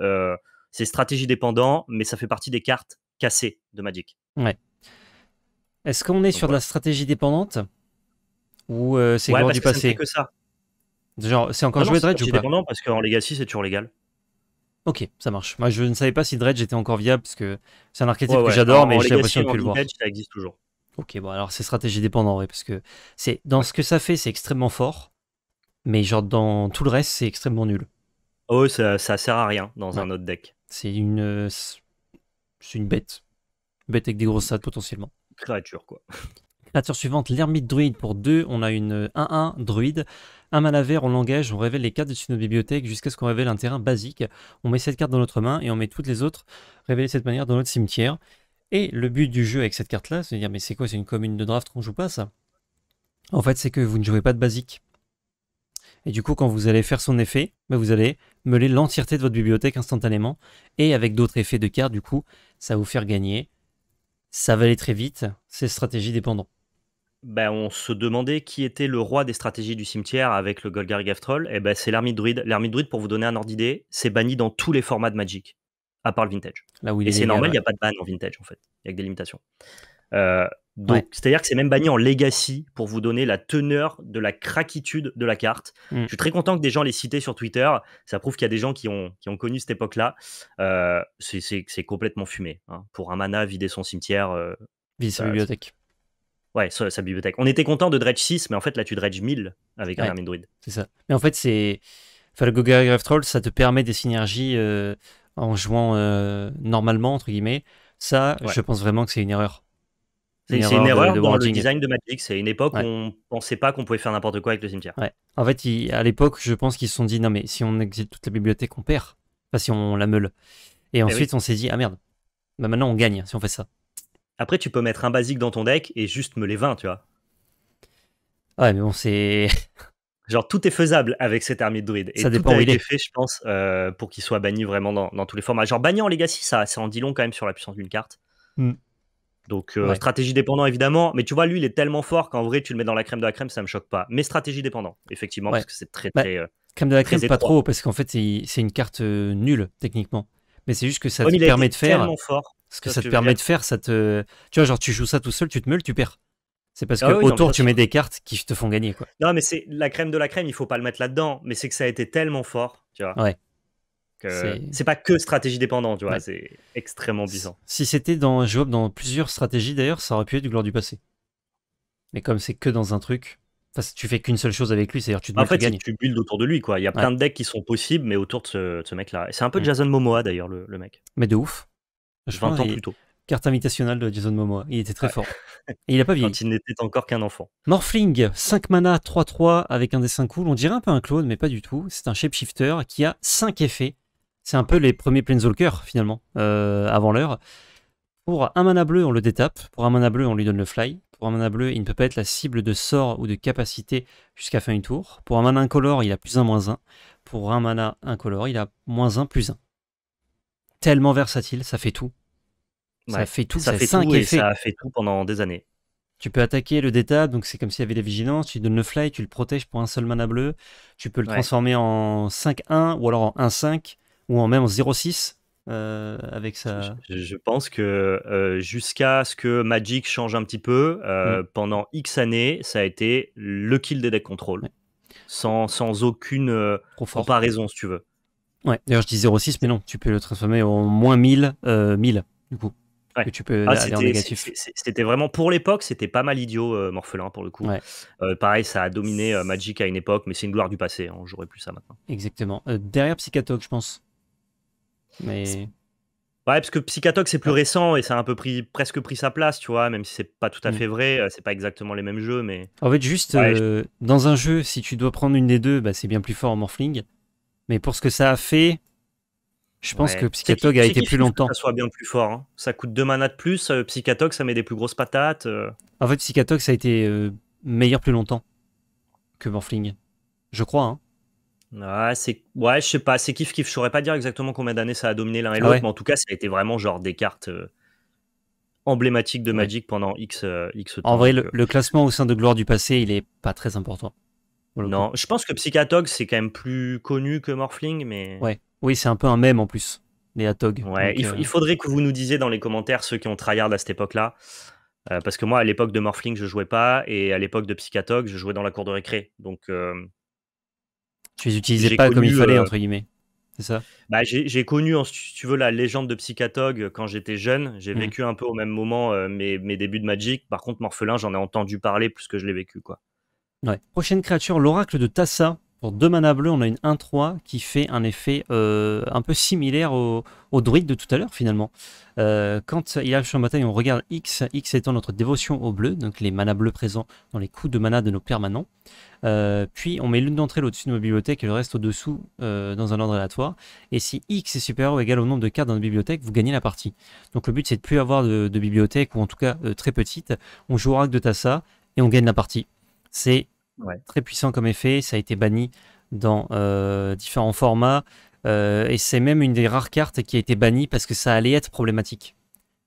Speaker 2: c'est stratégie dépendant, mais ça fait partie des cartes cassées de Magic.
Speaker 1: Ouais. Est-ce qu'on est, sur de la stratégie dépendante Ou c'est ouais, du que passé que ça.
Speaker 2: Genre, c'est encore ah joué de Red pas dépendant parce qu'en Legacy, c'est toujours légal.
Speaker 1: Ok, ça marche. Moi, je ne savais pas si Dredge était encore viable parce que c'est un archétype que j'adore, mais j'ai l'impression de plus le voir. Dredge, ça existe toujours. Ok, bon, alors c'est stratégie dépendant, vrai, parce que c'est dans ce que ça fait, c'est extrêmement fort, mais genre dans tout le reste, c'est extrêmement nul. Oh, ça, ça sert à rien dans un autre deck. C'est une, c'est une bête, bête avec des grosses stats potentiellement.
Speaker 2: Créature quoi.
Speaker 1: Créature suivante, l'ermite druide pour 2. On a une 1-1 druide. Un mana on l'engage, on révèle les cartes dessus de notre bibliothèque jusqu'à ce qu'on révèle un terrain basique. On met cette carte dans notre main et on met toutes les autres révélées de cette manière dans notre cimetière. Et le but du jeu avec cette carte-là, c'est de dire mais c'est quoi, c'est une commune de draft qu'on joue pas ça En fait, c'est que vous ne jouez pas de basique. Et du coup, quand vous allez faire son effet, bah, vous allez meuler l'entièreté de votre bibliothèque instantanément. Et avec d'autres effets de cartes, du coup, ça va vous faire gagner. Ça va aller très vite, c'est stratégie dépendante.
Speaker 2: Bah, on se demandait qui était le roi des stratégies du cimetière avec le Golgari Gavtrol. Et eh ben, c'est l'ermite druide. L'ermite druide, pour vous donner un ordre d'idée, c'est banni dans tous les formats de Magic, à part le vintage. Là où et c'est normal, il n'y a pas de ban en vintage en fait. Il n'y a que des limitations. Euh, donc, c'est-à-dire que c'est même banni en legacy pour vous donner la teneur de la craquitude de la carte. Mm. Je suis très content que des gens l'aient cité sur Twitter. Ça prouve qu'il y a des gens qui ont, connu cette époque-là. Euh, c'est complètement fumé. Hein, pour un mana, vider son cimetière. Euh, vider sa bah, bibliothèque. Ouais, sa bibliothèque. On était content de dredge 6, mais en fait, là, tu dredges 1000 avec un Armin
Speaker 1: C'est ça. Mais en fait, c'est. Enfin, le ça te permet des synergies euh, en jouant euh, normalement, entre guillemets. Ça, je pense vraiment que c'est une erreur.
Speaker 2: C'est une, erreur, dans le design de Magic. C'est une époque où on pensait pas qu'on pouvait faire n'importe quoi avec le cimetière. Ouais.
Speaker 1: En fait, à l'époque, je pense qu'ils se sont dit non, mais si on exécute toute la bibliothèque, on perd. Enfin, si on la meule. Et eh ensuite, on
Speaker 2: s'est dit ah merde, bah, maintenant on gagne si on fait ça. Après, tu peux mettre un basique dans ton deck et juste me les 20, tu vois. Ouais, mais bon, c'est. Genre, tout est faisable avec cette armée de druides. Et ça dépend tout a fait, je pense, euh, pour qu'il soit banni vraiment dans, tous les formats. Genre, banni en Legacy, ça, c'est en dit long quand même sur la puissance d'une carte. Hmm. Donc, euh, stratégie dépendant, évidemment. Mais tu vois, lui, il est tellement fort qu'en vrai, tu le mets dans la crème de la crème, ça me choque pas. Mais stratégie dépendant, effectivement, parce que c'est très, bah, très. Euh, crème de la crème, pas trop,
Speaker 1: parce qu'en fait, c'est une carte nulle, techniquement. Mais c'est juste que ça te permet de faire. fort ce que ça, te permet de faire, ça te. Euh, tu vois, genre, tu joues ça tout seul, tu te meules, tu perds. C'est parce ah que autour, tu mets des cartes qui te font gagner. Quoi.
Speaker 2: Non, mais c'est la crème de la crème, il faut pas le mettre là-dedans. Mais c'est que ça a été tellement fort, tu vois. Ouais. C'est pas que stratégie dépendante, tu vois. C'est extrêmement bizarre.
Speaker 1: Si c'était dans jouable dans plusieurs stratégies, d'ailleurs, ça aurait pu être du gloire du passé. Mais comme c'est que dans un truc, tu tu fais qu'une seule chose avec lui, c'est-à-dire tu te en fait,
Speaker 2: tu builds autour de lui, quoi. Il y a plein de decks qui sont possibles, mais autour de ce, mec-là. C'est un peu mm. Jason Momoa, d'ailleurs, le mec.
Speaker 1: Mais de ouf. Je 20 ans plus tôt. Carte invitationnelle de Jason Momoa. Il était très fort. Et il n'a pas vieilli. Quand il n'était encore qu'un enfant. Morphling, 5 mana, 3-3 avec un dessin cool. On dirait un peu un clone, mais pas du tout. C'est un shapeshifter qui a 5 effets. C'est un peu les premiers Planeswalkers, finalement, euh, avant l'heure. Pour un mana bleu, on le détape. Pour un mana bleu, on lui donne le fly. Pour un mana bleu, il ne peut pas être la cible de sort ou de capacité jusqu'à fin du tour. Pour un mana incolore, il a plus 1, moins 1. Pour un mana incolore, il a moins 1, plus 1 tellement versatile, ça fait tout. ça fait tout, ça, fait et ça a
Speaker 2: fait tout pendant des années.
Speaker 1: Tu peux attaquer le détail, donc c'est comme s'il y avait des vigilance, tu donnes le fly, tu le protèges pour un seul mana bleu, tu peux le transformer en 5-1 ou alors en 1-5 ou en même en 0-6
Speaker 2: euh, avec ça. Je, pense que euh, jusqu'à ce que Magic change un petit peu, euh, mm. pendant X années, ça a été le kill des deck control. Sans, sans, aucune comparaison, si tu veux.
Speaker 1: Ouais, d'ailleurs je dis 0,6, mais non, tu peux le transformer en moins 1000, 1000, euh, du coup. Que tu peux ah, en négatif.
Speaker 2: C'était vraiment pour l'époque, c'était pas mal idiot, euh, pour le coup. Euh, pareil, ça a dominé euh, Magic à une époque, mais c'est une gloire du passé, on hein, jouerait plus ça maintenant. Exactement.
Speaker 1: derrière Psychatoc, je pense.
Speaker 2: Mais. Ouais, parce que Psychatoc, c'est plus récent et ça a un peu pris, presque pris sa place, tu vois, même si c'est pas tout à mm. fait vrai, c'est pas exactement les mêmes jeux, mais. En fait, juste,
Speaker 1: dans un jeu, si tu dois prendre une des deux, bah, c'est bien plus fort en Morphling. Mais pour ce que ça a fait, je pense que Psychatog a été plus longtemps. Que ça
Speaker 2: soit bien plus fort. Hein. Ça coûte deux manas de plus. Euh, ça met des plus grosses patates. Euh.
Speaker 1: En fait, Psychatog, ça a été euh, meilleur plus longtemps que Morphling. Je crois.
Speaker 2: Hein. ouais, je sais pas. C'est kiff kiff. Je saurais pas dire exactement combien d'années ça a dominé l'un et ah l'autre. Mais en tout cas, ça a été vraiment genre des cartes euh, emblématiques de Magic pendant X, X temps. En vrai, le,
Speaker 1: classement au sein de Gloire du passé, il est pas très important. Non,
Speaker 2: je pense que Psychatog, c'est quand même plus connu que Morphling, mais. Ouais.
Speaker 1: Oui, c'est un peu un mème en plus, les Atog. Euh, il, faudrait
Speaker 2: que vous nous disiez dans les commentaires ceux qui ont tryhard à cette époque-là. Euh, parce que moi, à l'époque de Morphling, je jouais pas, et à l'époque de Psychatog, je jouais dans la cour de récré. Donc. Euh...
Speaker 1: les utilisais pas comme il fallait, euh, entre
Speaker 2: guillemets. C'est ça bah, J'ai connu, si tu veux, la légende de Psychatog quand j'étais jeune. J'ai mmh. vécu un peu au même moment mes, mes, débuts de Magic. Par contre, Morphelin, j'en ai entendu parler plus que je l'ai vécu, quoi.
Speaker 1: Prochaine créature, l'oracle de Tassa. Pour deux mana bleus, on a une 1-3 qui fait un effet euh, un peu similaire au, au druide de tout à l'heure finalement. Euh, quand il arrive sur la bataille, on regarde X, X étant notre dévotion au bleu, donc les manas bleus présents dans les coups de mana de nos permanents. Euh, puis on met l'une d'entre elles au-dessus de nos bibliothèques et le reste au-dessous dans un ordre aléatoire. Et si X est supérieur ou égal au nombre de cartes dans nos bibliothèques, vous gagnez la partie. Donc le but c'est de plus avoir de, de bibliothèque ou en tout cas très petite. On joue Oracle de Tassa et on gagne la partie. C'est Très puissant comme effet, ça a été banni dans euh, différents formats. Euh, et c'est même une des rares cartes qui a été bannie parce que ça allait être problématique.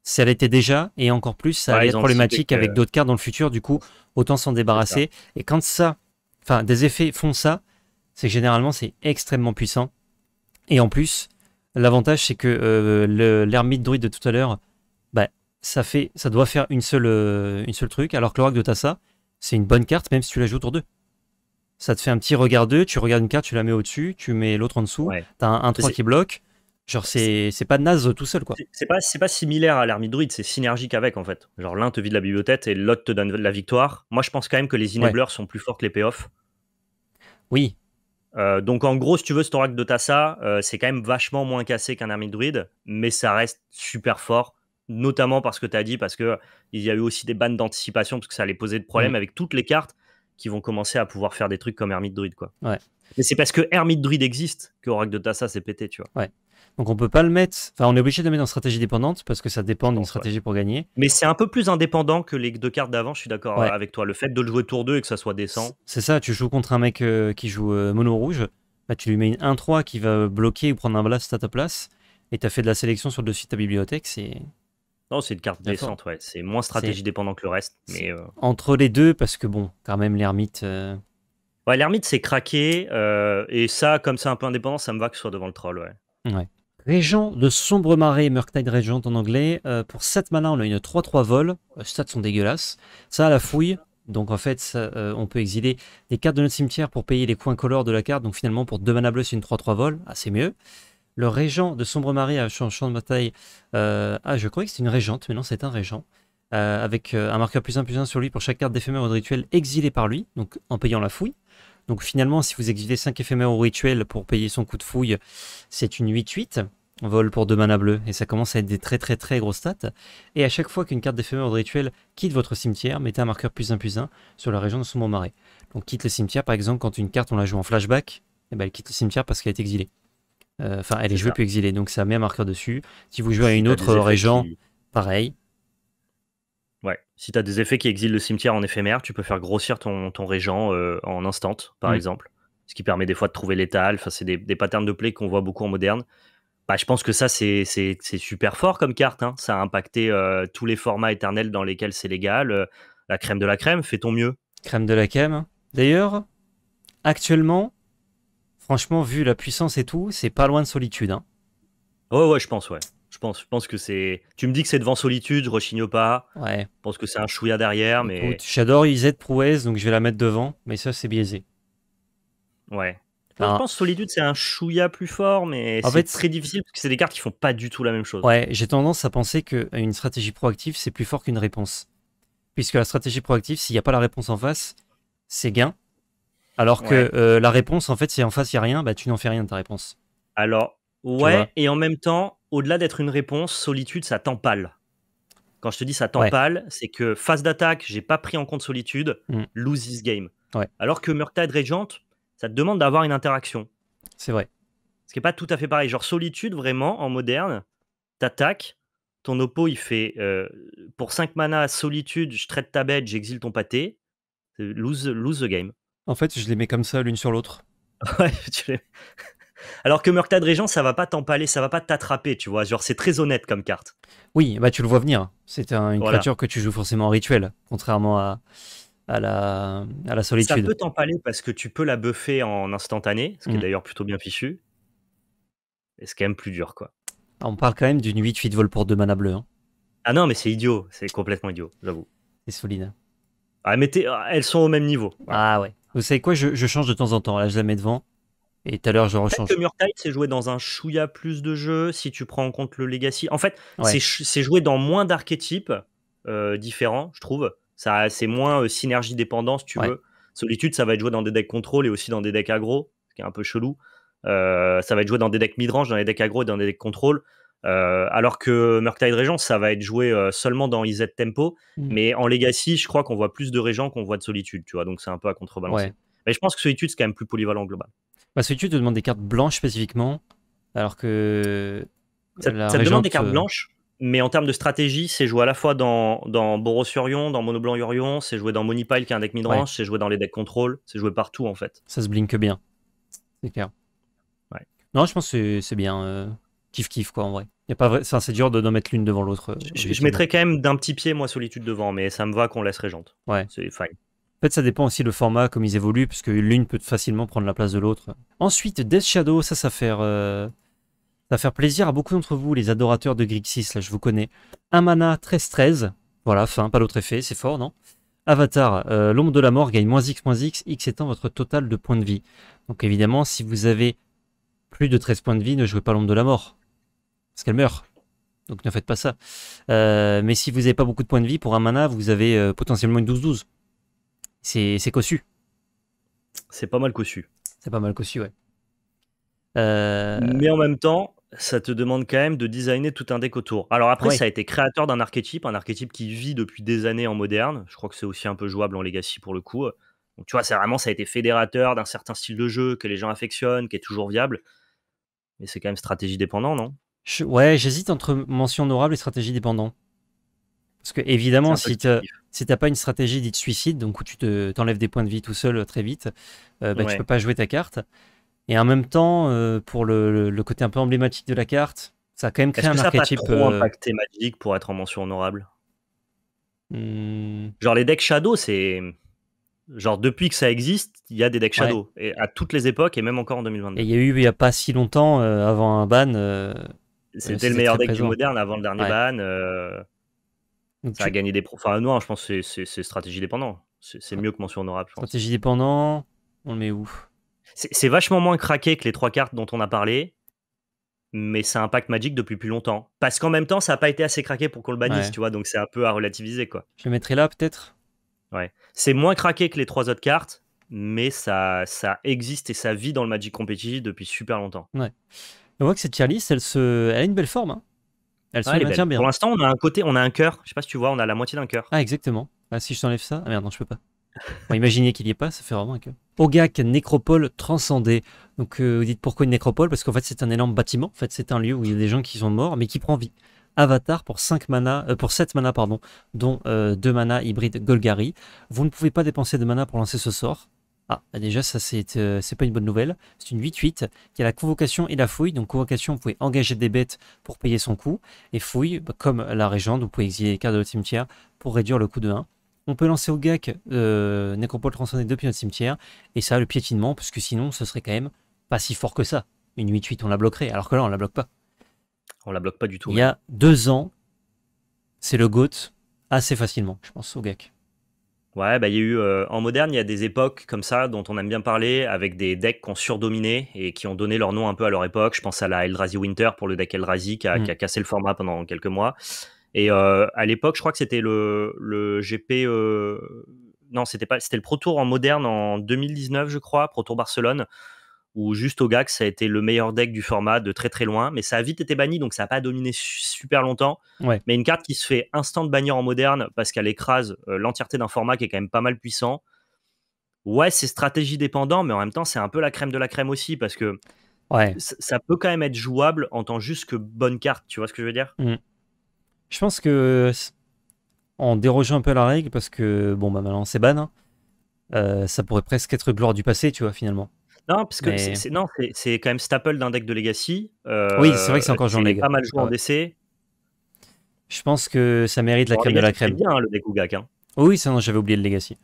Speaker 1: Ça l'était déjà, et encore plus, ça allait être problématique avec d'autres cartes dans le futur. Du coup, autant s'en débarrasser. Et quand ça, enfin, des effets font ça, c'est que généralement, c'est extrêmement puissant. Et en plus, l'avantage, c'est que euh, l'ermite druide de tout à l'heure, bah, ça, fait, ça doit faire une seule, une seule truc, alors que l'oracle de Tassa, c'est une bonne carte, même si tu la joues autour d'eux. Ça te fait un petit regard 2, tu regardes une carte, tu la mets au-dessus, tu mets l'autre en dessous, t'as un qui bloque. Genre, c'est
Speaker 2: pas naze tout seul, quoi. C'est pas, pas similaire à l'armée druide, c'est synergique avec, en fait. Genre, l'un te vide la bibliothèque et l'autre te donne la victoire. Moi, je pense quand même que les enablers sont plus forts que les payoffs. Oui. Euh, donc, en gros, si tu veux, cet oracle de Tassa, euh, c'est quand même vachement moins cassé qu'un armée druide, mais ça reste super fort notamment parce que tu as dit, parce qu'il y a eu aussi des bannes d'anticipation, parce que ça allait poser de problèmes mm. avec toutes les cartes qui vont commencer à pouvoir faire des trucs comme Hermite Druid. Quoi. Ouais. Mais c'est parce que Hermite Druid existe que Oracle de Tassa s'est pété, tu
Speaker 1: vois. Ouais. Donc on peut pas le mettre. Enfin, on est obligé de le mettre en stratégie dépendante parce que ça dépend d'une stratégie pour gagner.
Speaker 2: Mais c'est un peu plus indépendant que les deux cartes d'avant, je suis d'accord avec toi. Le fait de le jouer tour 2 et que ça soit décent.
Speaker 1: C'est ça, tu joues contre un mec euh, qui joue euh, mono rouge, bah, tu lui mets une 1-3 qui va bloquer ou prendre un blast à ta place et tu as fait de la sélection sur le dessus de ta bibliothèque, c'est
Speaker 2: non, c'est une carte descente, ouais. C'est moins stratégie dépendant que le reste. Euh,
Speaker 1: entre les deux, parce que bon, quand même, l'ermite. Euh,
Speaker 2: ouais, l'ermite, c'est craqué. Euh, et ça, comme c'est un peu indépendant, ça me va que ce soit devant le troll,
Speaker 1: ouais. Régent de Sombre Marée, Murktide Régent en anglais. pour 7 mana, on a une 3-3 vol. Les stats sont dégueulasses. Ça, la fouille. Donc en fait, on peut exiler des cartes de notre cimetière pour payer les coins colors de la carte. Donc finalement, pour 2 mana bleus, c'est une 3-3 vol. Ah, c'est mieux le régent de Sombre marée a champ, champ de bataille. Euh, ah, je croyais que c'était une régente, mais non, c'est un régent. Euh, avec euh, un marqueur plus 1 plus 1 sur lui pour chaque carte d'éphémère ou de rituel exilée par lui, donc en payant la fouille. Donc finalement, si vous exilez 5 éphémères au rituel pour payer son coup de fouille, c'est une 8-8. Vol pour 2 mana bleues et ça commence à être des très très très grosses stats. Et à chaque fois qu'une carte d'éphémère ou de rituel quitte votre cimetière, mettez un marqueur plus 1 plus 1 sur la région de Sombre marée. Donc quitte le cimetière, par exemple, quand une carte on la joue en flashback, eh ben, elle quitte le cimetière parce qu'elle est exilée. Euh, enfin, elle est, jouée plus exilée, donc ça met un marqueur dessus. Si vous jouez à une autre région,
Speaker 2: pareil. Ouais, si tu as des effets qui exilent le cimetière en éphémère, tu peux faire grossir ton, ton régent euh, en instant, par mm. exemple. Ce qui permet des fois de trouver l'étal. Enfin, c'est des, patterns de play qu'on voit beaucoup en moderne. Bah, je pense que ça, c'est super fort comme carte. Hein. Ça a impacté euh, tous les formats éternels dans lesquels c'est légal. la crème de la crème, fait ton mieux. Crème de la crème. D'ailleurs, actuellement, Franchement, vu la puissance et tout, c'est pas loin de Solitude. Hein. Ouais, ouais, je pense, ouais. Je pense, je pense que c'est. Tu me dis que c'est devant Solitude, je rechigne pas. Ouais. Je pense que c'est un chouïa derrière, mais.
Speaker 1: J'adore Isette Prouesse, donc je vais la mettre devant, mais ça, c'est biaisé.
Speaker 2: Ouais. je pense que Solitude, c'est un chouïa plus fort, mais c'est très difficile parce que c'est des cartes qui font pas du tout la même chose. Ouais, j'ai
Speaker 1: tendance à penser qu'une euh, stratégie proactive, c'est plus fort qu'une réponse. Puisque la stratégie proactive, s'il n'y a pas la réponse en face, c'est gain. Alors que euh, la réponse, en fait, c'est en face, il n'y a rien, bah, tu n'en fais rien de ta réponse.
Speaker 2: Alors, ouais, et en même temps, au-delà d'être une réponse, solitude, ça t'empale. Quand je te dis ça t'empale, c'est que face d'attaque, j'ai pas pris en compte solitude, mm. lose this game. Alors que Murktide Regent, ça te demande d'avoir une interaction. C'est vrai. Ce qui n'est pas tout à fait pareil. Genre, solitude, vraiment, en moderne, t'attaques, ton oppo, il fait euh, pour 5 mana, solitude, je traite ta bête, j'exile ton pâté, euh, lose, lose the game.
Speaker 1: En fait, je les mets comme ça
Speaker 2: l'une sur l'autre. Ouais, tu les... Alors que de Régent, ça va pas t'empaler, ça va pas t'attraper, tu vois. Genre, c'est très honnête comme carte.
Speaker 1: Oui, bah tu le vois venir. C'est une créature que tu joues forcément en rituel, contrairement à, à la, à la solitude. Ça peut
Speaker 2: t'empaler parce que tu peux la buffer en instantané, ce qui est hmm. d'ailleurs plutôt bien fichu. Et c'est quand même plus dur, quoi.
Speaker 1: On parle quand même d'une 8-8 vol pour deux mana bleu. Hein.
Speaker 2: Ah non, mais c'est idiot, c'est complètement idiot, j'avoue. C'est solide. Ah, mais ah, elles sont au même niveau. Ah ouais. Vous savez quoi, je, change de temps en
Speaker 1: temps. Là, je la mets devant. Et tout à l'heure, je rechange. Le
Speaker 2: c'est joué dans un chouïa plus de jeux, si tu prends en compte le Legacy. En fait, c'est joué dans moins d'archétypes euh, différents, je trouve. C'est moins euh, synergie dépendance, tu veux. Solitude, ça va être joué dans des decks contrôle et aussi dans des decks agro ce qui est un peu chelou. Euh, ça va être joué dans des decks midrange, dans des decks agro et dans des decks contrôle. Euh, alors que Murktide Régence, ça va être joué euh, seulement dans IZ Tempo, mm. mais en Legacy, je crois qu'on voit plus de Régent qu'on voit de Solitude, tu vois, donc c'est un peu à contrebalancer. Mais je pense que Solitude, c'est quand même plus polyvalent global. Bah,
Speaker 1: Solitude te demande des cartes blanches spécifiquement,
Speaker 2: alors que. Ça, demande des cartes euh, blanches, mais en termes de stratégie, c'est joué à la fois dans, Boros-Urion, dans Monoblanc Urion, c'est joué dans Monipile qui est un deck midrange, c'est joué dans les decks contrôle, c'est joué partout en fait.
Speaker 1: Ça se blink bien. C'est clair. Non, je pense que c'est bien. Kif quoi en vrai. Y a pas vrai... c'est dur de, mettre l'une devant l'autre. Euh, je, mettrais
Speaker 2: quand même d'un petit pied moi Solitude devant, mais ça me va qu'on laisse Régente. Ouais. C'est fine.
Speaker 1: En fait, ça dépend aussi le format, comme ils évoluent, parce que l'une peut facilement prendre la place de l'autre. Ensuite, Death Shadow, ça, ça fait, euh, ça va faire plaisir à beaucoup d'entre vous, les adorateurs de Grixis, là, je vous connais. Amana mana 13-13, voilà, fin, pas d'autre effet, c'est fort, non Avatar, euh, l'ombre de la mort gagne moins X, moins X, X étant votre total de points de vie. Donc évidemment, si vous avez plus de 13 points de vie, ne jouez pas l'ombre de la mort parce qu'elle meurt. Donc ne faites pas ça. Euh, mais si vous n'avez pas beaucoup de points de vie, pour un mana, vous avez euh, potentiellement une 12-12. C'est cossu. C'est pas mal cossu. C'est pas mal cossu, ouais.
Speaker 2: Euh, mais en même temps, ça te demande quand même de designer tout un deck autour. Alors après, ça a été créateur d'un archétype, un archétype qui vit depuis des années en moderne. Je crois que c'est aussi un peu jouable en Legacy pour le coup. Donc tu vois, c'est vraiment, ça a été fédérateur d'un certain style de jeu que les gens affectionnent, qui est toujours viable. Mais c'est quand même stratégie dépendant, non
Speaker 1: ouais, j'hésite entre mention honorable et stratégie dépendant. Parce que évidemment, si tu n'as pas une stratégie dite suicide, donc où tu t'enlèves des points de vie tout seul euh, très vite, euh, bah, tu peux pas jouer ta carte. Et en même temps, euh, pour le, côté un peu emblématique de la carte, ça a quand même créé un ça archétype. Pas trop impacté
Speaker 2: Magic pour être en mention honorable. Hmm. Genre les decks Shadow, c'est genre depuis que ça existe, il y a des decks Shadow et à toutes les époques et même encore en 2022. Et il
Speaker 1: y a eu il y a pas si longtemps avant un ban c'était le meilleur deck du moderne avant le dernier ban.
Speaker 2: Euh, ça a gagné des. profs. Enfin, noir, je pense que c'est stratégie dépendant. C'est mieux que mention honorable. Stratégie dépendant, on le met où C'est vachement moins craqué que les trois cartes dont on a parlé, mais ça impacte Magic depuis plus longtemps. Parce qu'en même temps, ça n'a pas été assez craqué pour qu'on le bannisse, tu vois, donc c'est un peu à relativiser, quoi. Je le mettrais là, peut-être Ouais. C'est moins craqué que les trois autres cartes, mais ça, ça existe et ça vit dans le Magic compétitif depuis super longtemps.
Speaker 1: Ouais. On voit que cette tier elle, se... a une belle forme. Hein.
Speaker 2: Elle se maintient bien. Pour l'instant, on a un côté, on a un cœur. Je sais pas si tu vois, on a la moitié d'un cœur. Ah, exactement. Ah, si je t'enlève ça, ah merde, non, je peux pas. imaginez qu'il n'y ait pas, ça fait vraiment un cœur.
Speaker 1: Ogak, nécropole transcendée. Donc, euh, vous dites pourquoi une nécropole Parce qu'en fait, c'est un énorme bâtiment. En fait, c'est un lieu où il y a des gens qui sont morts, mais qui prend vie. Avatar pour, 5 mana, euh, pour 7 mana, pardon, dont 2 euh, mana hybride Golgari. Vous ne pouvez pas dépenser de mana pour lancer ce sort. Ah, bah déjà, ça, euh, c'est pas une bonne nouvelle. C'est une 8-8 qui a la convocation et la fouille. Donc, convocation, vous pouvez engager des bêtes pour payer son coût. Et fouille, bah, comme la régente, vous pouvez exiler les cartes de votre cimetière pour réduire le coût de 1. On peut lancer au GAC euh, Nécropole transcendée depuis notre cimetière. Et ça, le piétinement, parce que sinon, ce serait quand même pas si fort que ça. Une 8-8, on la bloquerait. Alors que là, on la bloque pas.
Speaker 2: On la bloque pas du tout. Il y a
Speaker 1: deux ans, c'est le GOAT assez facilement, je pense, au
Speaker 2: GAC. Ouais, bah, il y a eu euh, en moderne, il y a des époques comme ça dont on aime bien parler, avec des decks qui ont surdominé et qui ont donné leur nom un peu à leur époque. Je pense à la Eldrazi Winter pour le deck Eldrazi qui a, mm. qui a cassé le format pendant quelques mois. Et euh, à l'époque, je crois que c'était le, le, GP. Euh, non, c'était pas. C'était le Pro Tour en moderne en 2019, je crois, Pro Tour Barcelone, ou juste au gars ça a été le meilleur deck du format de très très loin, mais ça a vite été banni, donc ça n'a pas dominé super longtemps. Mais une carte qui se fait instant de bannir en moderne parce qu'elle écrase euh, l'entièreté d'un format qui est quand même pas mal puissant. Ouais, c'est stratégie dépendant, mais en même temps, c'est un peu la crème de la crème aussi parce que ça peut quand même être jouable en tant juste que bonne carte, tu vois ce que je veux dire
Speaker 1: mmh. Je pense que en dérogeant un peu la règle, parce que bon, bah maintenant c'est ban, hein, euh, ça pourrait presque être gloire du passé, tu vois, finalement.
Speaker 2: Non, parce que c'est, c'est, quand même staple d'un deck de Legacy. Euh, oui, c'est vrai que c'est encore Jean Legacy. pas mal joué en DC.
Speaker 1: Je pense que ça mérite la crème de la crème. C'est
Speaker 2: bien hein, le deck Ougak. Hein.
Speaker 1: Oh oui, ça, j'avais oublié le Legacy.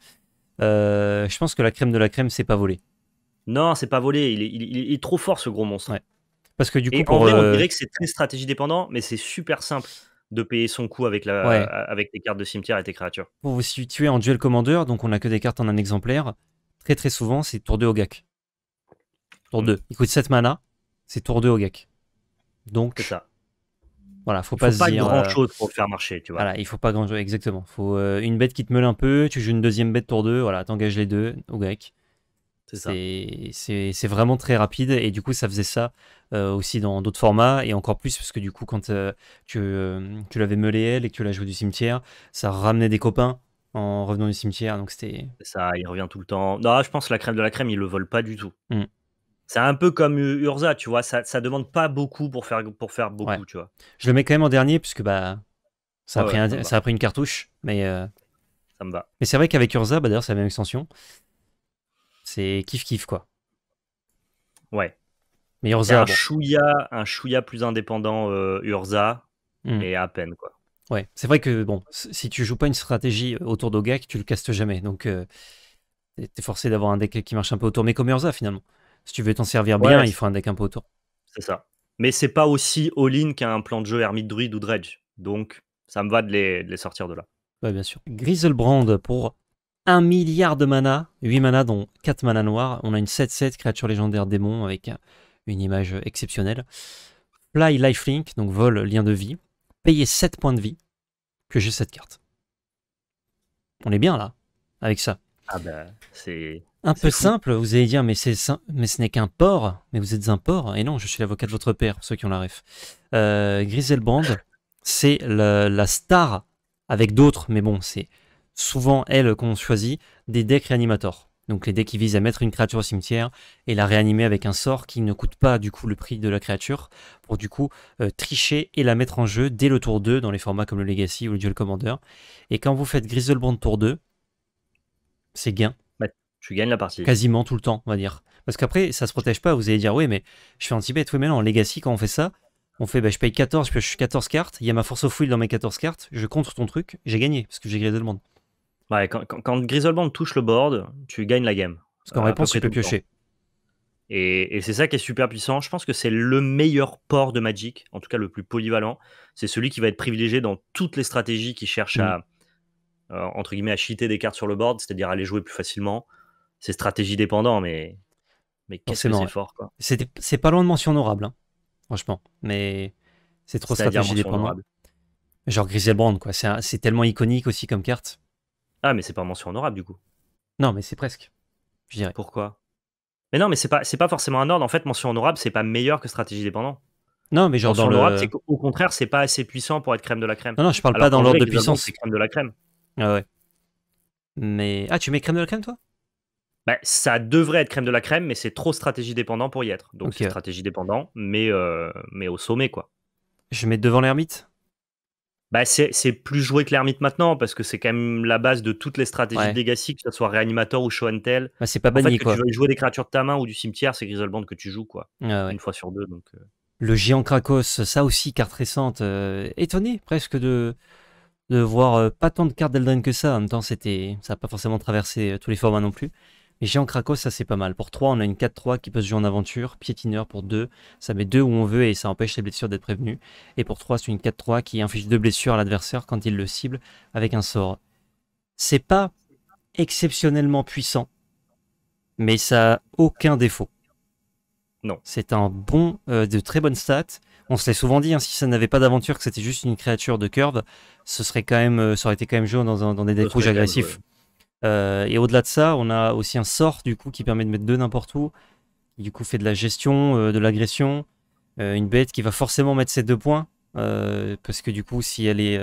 Speaker 1: Euh, je pense que la crème de la crème, c'est pas volé.
Speaker 2: Non, c'est pas volé. Il est, trop fort, ce gros monstre. Parce que du coup, en vrai, on euh, dirait que c'est très stratégie dépendant, mais c'est super simple de payer son coût avec, la, avec tes cartes de cimetière et tes créatures. Pour vous
Speaker 1: situer en duel commandeur, donc on n'a que des cartes en un exemplaire, très très souvent c'est tour de Ogak. Tour 2. Mm. Il coûte 7 mana. C'est tour 2 au GEC Donc. ça. Voilà, faut il pas faut pas grand chose euh, pour faire marcher, tu vois. Voilà, il faut pas grand chose, exactement. Faut euh, une bête qui te meule un peu, tu joues une deuxième bête tour 2, voilà, t'engages les deux au grec. C'est ça. C'est vraiment très rapide et du coup, ça faisait ça euh, aussi dans d'autres formats et encore plus parce que du coup, quand tu, l'avais meulé elle et que tu l'as jouée du cimetière, ça ramenait des copains
Speaker 2: en revenant du cimetière, donc c'était. Ça, il revient tout le temps. Non, je pense la crème de la crème, il le vole pas du tout. Mm. C'est un peu comme euh, Urza, tu vois, ça, ça demande pas beaucoup pour faire, pour faire beaucoup, tu vois.
Speaker 1: Je le mets quand même en dernier, puisque bah, ça, a, pris ça a une cartouche, mais... Euh, ça me va. Mais c'est vrai qu'avec Urza, bah, d'ailleurs, c'est la même extension. C'est kiff-kiff, quoi.
Speaker 2: Ouais. Mais Urza... Un, chouya plus indépendant euh, Urza, hmm. et à peine, quoi.
Speaker 1: Ouais, c'est vrai que, bon, si tu joues pas une stratégie autour d'Ogak, tu le castes jamais, donc... T'es forcé d'avoir un deck qui marche un peu autour, mais comme Urza, finalement. Si tu veux t'en servir bien, il faut un deck un peu autour.
Speaker 2: C'est ça. Mais c'est pas aussi all-in qu'un plan de jeu Hermite Druid ou Dredge. Donc, ça me va de les, sortir de là.
Speaker 1: Ouais, bien sûr. Griselbrand pour 1 milliard de mana, 8 mana dont 4 mana noirs. On a une 7-7 créature légendaire démon avec une image exceptionnelle. Fly Lifelink, donc vol lien de vie. Payer 7 points de vie que j'ai cette carte. On est bien là, avec ça.
Speaker 2: Ah ben, c'est un peu simple,
Speaker 1: vous allez dire, mais, mais ce n'est qu'un porc, mais vous êtes un porc. Et non, je suis l'avocat de votre père, pour ceux qui ont la ref. Euh, Griselbrand, c'est la, star, avec d'autres, mais bon, c'est souvent elle qu'on choisit, des decks réanimateurs, Donc les decks qui visent à mettre une créature au cimetière et la réanimer avec un sort qui ne coûte pas du coup le prix de la créature, pour du coup euh, tricher et la mettre en jeu dès le tour 2 dans les formats comme le Legacy ou le Duel Commander. Et quand vous faites Griselbrand tour 2, c'est gain tu
Speaker 2: gagnes la partie. Quasiment
Speaker 1: tout le temps, on va dire. Parce qu'après, ça se protège pas. Vous allez dire, oui, mais je fais anti-bet. Oui, mais non, en Legacy, quand on fait ça, on fait, bah, je paye 14, je pioche 14 cartes. Il y a ma force of will dans mes 14 cartes. Je contre ton truc, j'ai gagné, parce que j'ai Grizzleband.
Speaker 2: Ouais, quand, quand, Grizzleband touche le board, tu gagnes la game. Parce qu'en euh, réponse, tu peux piocher. Et, c'est ça qui est super puissant. Je pense que c'est le meilleur port de Magic, en tout cas le plus polyvalent. C'est celui qui va être privilégié dans toutes les stratégies qui cherchent mm. à, euh, entre guillemets, à cheater des cartes sur le board, c'est-à-dire à les jouer plus facilement, c'est stratégie dépendant, mais, mais qu'est-ce que c'est fort. Quoi.
Speaker 1: C'est, pas loin de mention honorable, hein, franchement. Mais c'est trop stratégie dépendant. Genre Griselbrand, quoi. C'est, tellement iconique aussi comme carte.
Speaker 2: Ah, mais c'est pas mention honorable du coup.
Speaker 1: Non, mais c'est presque.
Speaker 2: Je dirais. Pourquoi Mais non, mais c'est pas, c'est pas forcément un ordre. En fait, mention honorable, c'est pas meilleur que stratégie dépendant. Non, mais genre dans contraire, c'est pas assez puissant pour être crème de la crème. Non, non, je parle pas dans l'ordre de puissance. C'est crème de la crème.
Speaker 1: Ah ouais. Mais ah,
Speaker 2: tu mets crème de la crème toi bah, ça devrait être crème de la crème, mais c'est trop stratégie dépendant pour y être. Donc stratégie dépendant, mais, euh, mais au sommet, quoi. Je mets devant l'ermite bah, c'est plus joué que l'ermite maintenant, parce que c'est quand même la base de toutes les stratégies de que ce soit réanimateur ou show and tell. Bah, c'est pas banni, en fait, que tu veux jouer des créatures de ta main ou du cimetière, c'est Griselband que tu joues, quoi. Ah, Une fois sur deux, donc... Euh.
Speaker 1: Le géant Krakos, ça aussi, carte récente. Euh, étonné, presque, de de voir pas tant de cartes d'eldren que ça. En même temps, c'était ça n'a pas forcément traversé tous les formats non plus. Géant Krakos, ça c'est pas mal. Pour 3, on a une 4-3 qui peut se jouer en aventure. Piétineur pour 2, ça met 2 où on veut et ça empêche les blessures d'être prévenues. Et pour 3, c'est une 4-3 qui inflige 2 blessures à l'adversaire quand il le cible avec un sort. C'est pas exceptionnellement puissant, mais ça a aucun défaut. Non. C'est un bon, euh, de très bonnes stats. On se l'est souvent dit, hein, si ça n'avait pas d'aventure, que c'était juste une créature de curve, ce serait quand même, euh, ça aurait été quand même joué dans, des decks agressifs. Euh, et au-delà de ça, on a aussi un sort du coup qui permet de mettre deux n'importe où. du coup, fait de la gestion, euh, de l'agression. Euh, une bête qui va forcément mettre ses deux points parce que du coup, si elle est,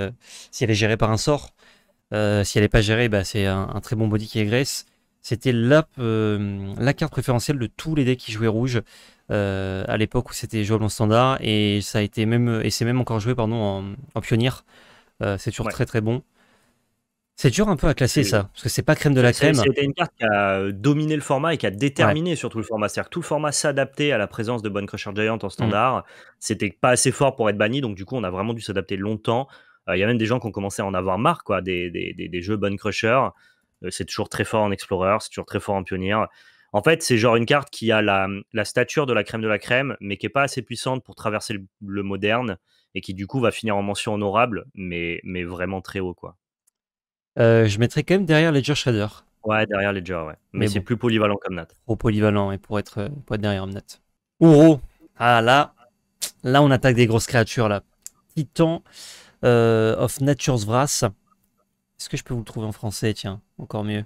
Speaker 1: si elle est gérée par un sort, si elle n'est pas gérée, bah, c'est un, très bon body qui agresse. C'était la, la carte préférentielle de tous les decks qui jouaient rouge à l'époque où c'était jouable en standard et ça a été même et c'est même encore joué pardon en, en pionnière. c'est toujours très très bon. C'est dur un peu à classer ça, parce que c'est pas crème de la crème. C'était
Speaker 2: une carte qui a euh, dominé le format et qui a déterminé surtout le format. C'est-à-dire que tout le format s'adaptait à la présence de Bonne Crusher Giant en mmh. standard. C'était pas assez fort pour être banni, donc du coup, on a vraiment dû s'adapter longtemps. Euh, il y a même des gens qui ont commencé à en avoir marre, quoi, des, jeux Bonne Crusher. Euh, c'est toujours très fort en Explorer, c'est toujours très fort en Pionnier. En fait, c'est genre une carte qui a la, stature de la crème de la crème, mais qui est pas assez puissante pour traverser le, le moderne et qui du coup va finir en mention honorable, mais, mais vraiment très haut, quoi. Euh, je mettrais quand même derrière Ledger Shredder. Ouais, derrière Ledger, ouais. Mais c'est plus polyvalent comme Nat. Trop polyvalent et pour être,
Speaker 1: euh, pas derrière Omnath. Ouro. ah là, là on attaque des grosses créatures là. Titan, euh, of Nature's Wrath. Est-ce que je peux vous le trouver en français? Tiens, encore mieux.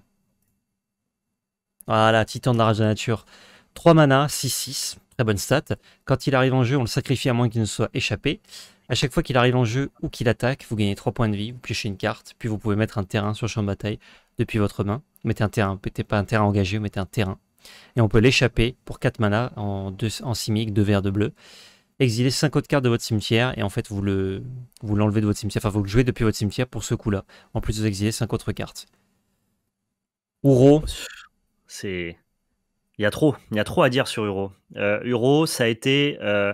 Speaker 1: Voilà, Titan de la Rage de la Nature. 3 mana, 6-6, très bonne stat. Quand il arrive en jeu, on le sacrifie à moins qu'il ne soit échappé. À chaque fois qu'il arrive en jeu ou qu'il attaque, vous gagnez 3 points de vie, vous piochez une carte, puis vous pouvez mettre un terrain sur le champ de bataille depuis votre main. Mettez un terrain, mettez pas un terrain engagé, vous mettez un terrain. Et on peut l'échapper pour 4 mana en, deux, en simique, 2 verts, 2 bleus. Exiler 5 autres cartes de votre cimetière et en fait vous le vous l'enlevez de votre cimetière, enfin vous le jouez depuis votre cimetière pour ce coup-là, en plus vous exiler 5 autres cartes.
Speaker 2: Uro. C'est. Il y a trop, il y a trop à dire sur Uro. Euh, Uro, ça a été euh,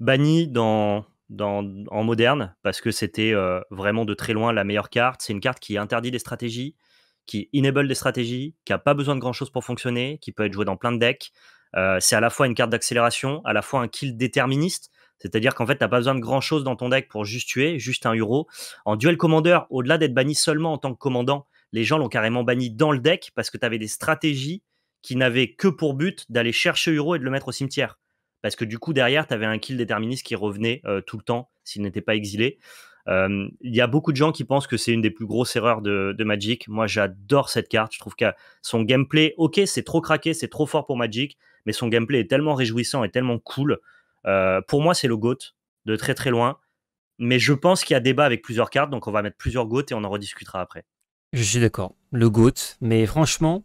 Speaker 2: banni dans en moderne parce que c'était euh, vraiment de très loin la meilleure carte. C'est une carte qui interdit des stratégies, qui enable des stratégies, qui n'a pas besoin de grand chose pour fonctionner, qui peut être jouée dans plein de decks. Euh, c'est à la fois une carte d'accélération, à la fois un kill déterministe. C'est-à-dire qu'en fait, tu n'as pas besoin de grand chose dans ton deck pour juste tuer, juste un euro. En duel commandeur, au-delà d'être banni seulement en tant que commandant, les gens l'ont carrément banni dans le deck parce que tu avais des stratégies qui n'avaient que pour but d'aller chercher euro et de le mettre au cimetière parce que du coup, derrière, tu avais un kill déterministe qui revenait euh, tout le temps s'il n'était pas exilé. Il y a beaucoup de gens qui pensent que c'est une des plus grosses erreurs de, Magic. Moi, j'adore cette carte. Je trouve que son gameplay, ok, c'est trop craqué, c'est trop fort pour Magic, mais son gameplay est tellement réjouissant et tellement cool. Euh, pour moi, c'est le GOAT de très très loin. Mais je pense qu'il y a débat avec plusieurs cartes, donc on va mettre plusieurs GOAT et on en rediscutera après.
Speaker 1: Je suis d'accord, le GOAT. Mais franchement,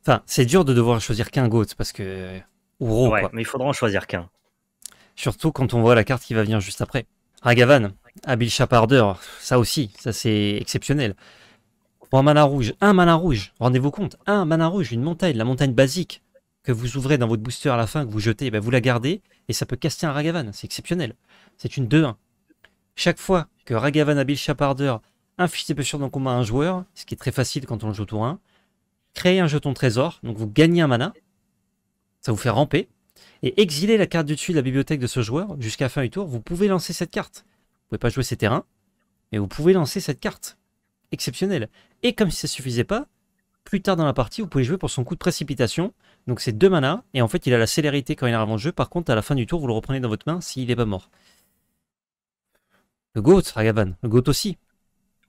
Speaker 1: enfin, c'est dur de devoir choisir qu'un GOAT parce que mais
Speaker 2: il faudra en choisir qu'un.
Speaker 1: Surtout quand on voit la carte qui va venir juste après. Ragavan, Abil chapardeur, ça aussi, ça c'est exceptionnel. Pour un mana rouge, un mana rouge, rendez-vous compte, un mana rouge, une montagne, la montagne basique que vous ouvrez dans votre booster à la fin, que vous jetez, eh ben, vous la gardez et ça peut caster un Ragavan, c'est exceptionnel. C'est une 2-1. Chaque fois que Ragavan habile chapardeur inflige des blessures dans le combat à un joueur, ce qui est très facile quand on le joue tour 1, créez un jeton trésor, donc vous gagnez un mana, ça vous fait ramper, et exiler la carte du dessus de la bibliothèque de ce joueur jusqu'à la fin du tour, vous pouvez lancer cette carte. Vous pouvez pas jouer ces terrains, mais vous pouvez lancer cette carte. Exceptionnelle. Et comme si ça suffisait pas, plus tard dans la partie, vous pouvez jouer pour son coup de précipitation. Donc c'est deux mana, et en fait il a la célérité quand il arrive en jeu. Par contre, à la fin du tour, vous le reprenez dans votre main s'il n'est pas mort.
Speaker 2: Le GOAT, Ragavan, le GOAT aussi.